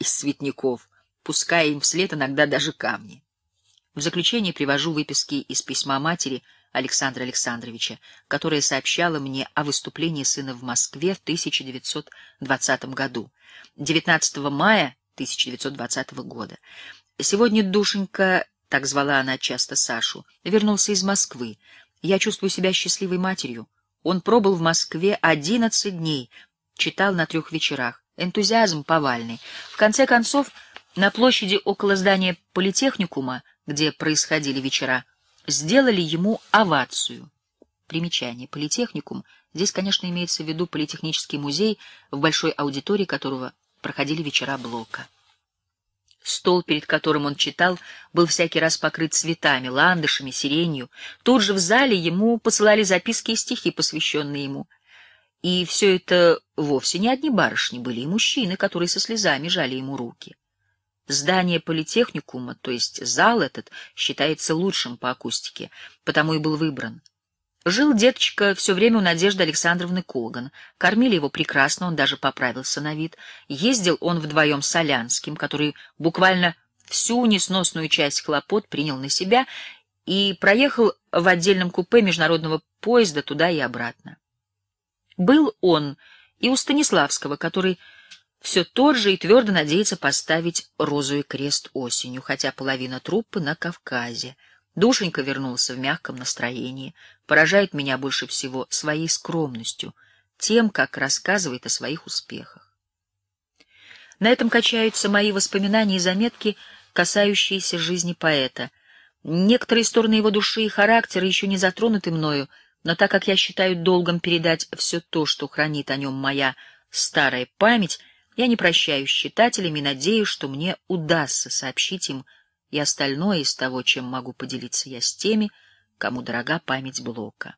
из цветников, пуская им вслед иногда даже камни. В заключение привожу выписки из письма матери Александра Александровича, которая сообщала мне о выступлении сына в Москве в 1920 году, 19 мая 1920 года. Сегодня, душенька, — так звала она часто Сашу, — вернулся из Москвы. Я чувствую себя счастливой матерью. Он пробыл в Москве одиннадцать дней, читал на трех вечерах. Энтузиазм повальный. В конце концов, на площади около здания политехникума, где происходили вечера, сделали ему овацию. Примечание. Политехникум. Здесь, конечно, имеется в виду политехнический музей, в большой аудитории которого проходили вечера блока. Стол, перед которым он читал, был всякий раз покрыт цветами, ландышами, сиренью. Тут же в зале ему посылали записки и стихи, посвященные ему. И все это вовсе не одни барышни, были и мужчины, которые со слезами жали ему руки. Здание политехникума, то есть зал этот, считается лучшим по акустике, потому и был выбран. Жил деточка все время у Надежды Александровны Коган. Кормили его прекрасно, он даже поправился на вид. Ездил он вдвоем с Алянским, который буквально всю несносную часть хлопот принял на себя и проехал в отдельном купе международного поезда туда и обратно. Был он и у Станиславского, который все тот же и твердо надеется поставить розу и крест осенью, хотя половина труппы на Кавказе. Душенька вернулся в мягком настроении, поражает меня больше всего своей скромностью, тем, как рассказывает о своих успехах. На этом качаются мои воспоминания и заметки, касающиеся жизни поэта. Некоторые стороны его души и характера еще не затронуты мною, но так как я считаю долгом передать все то, что хранит о нем моя старая память, я не прощаюсь с читателями и надеюсь, что мне удастся сообщить им и остальное из того, чем могу поделиться я с теми, кому дорога память Блока.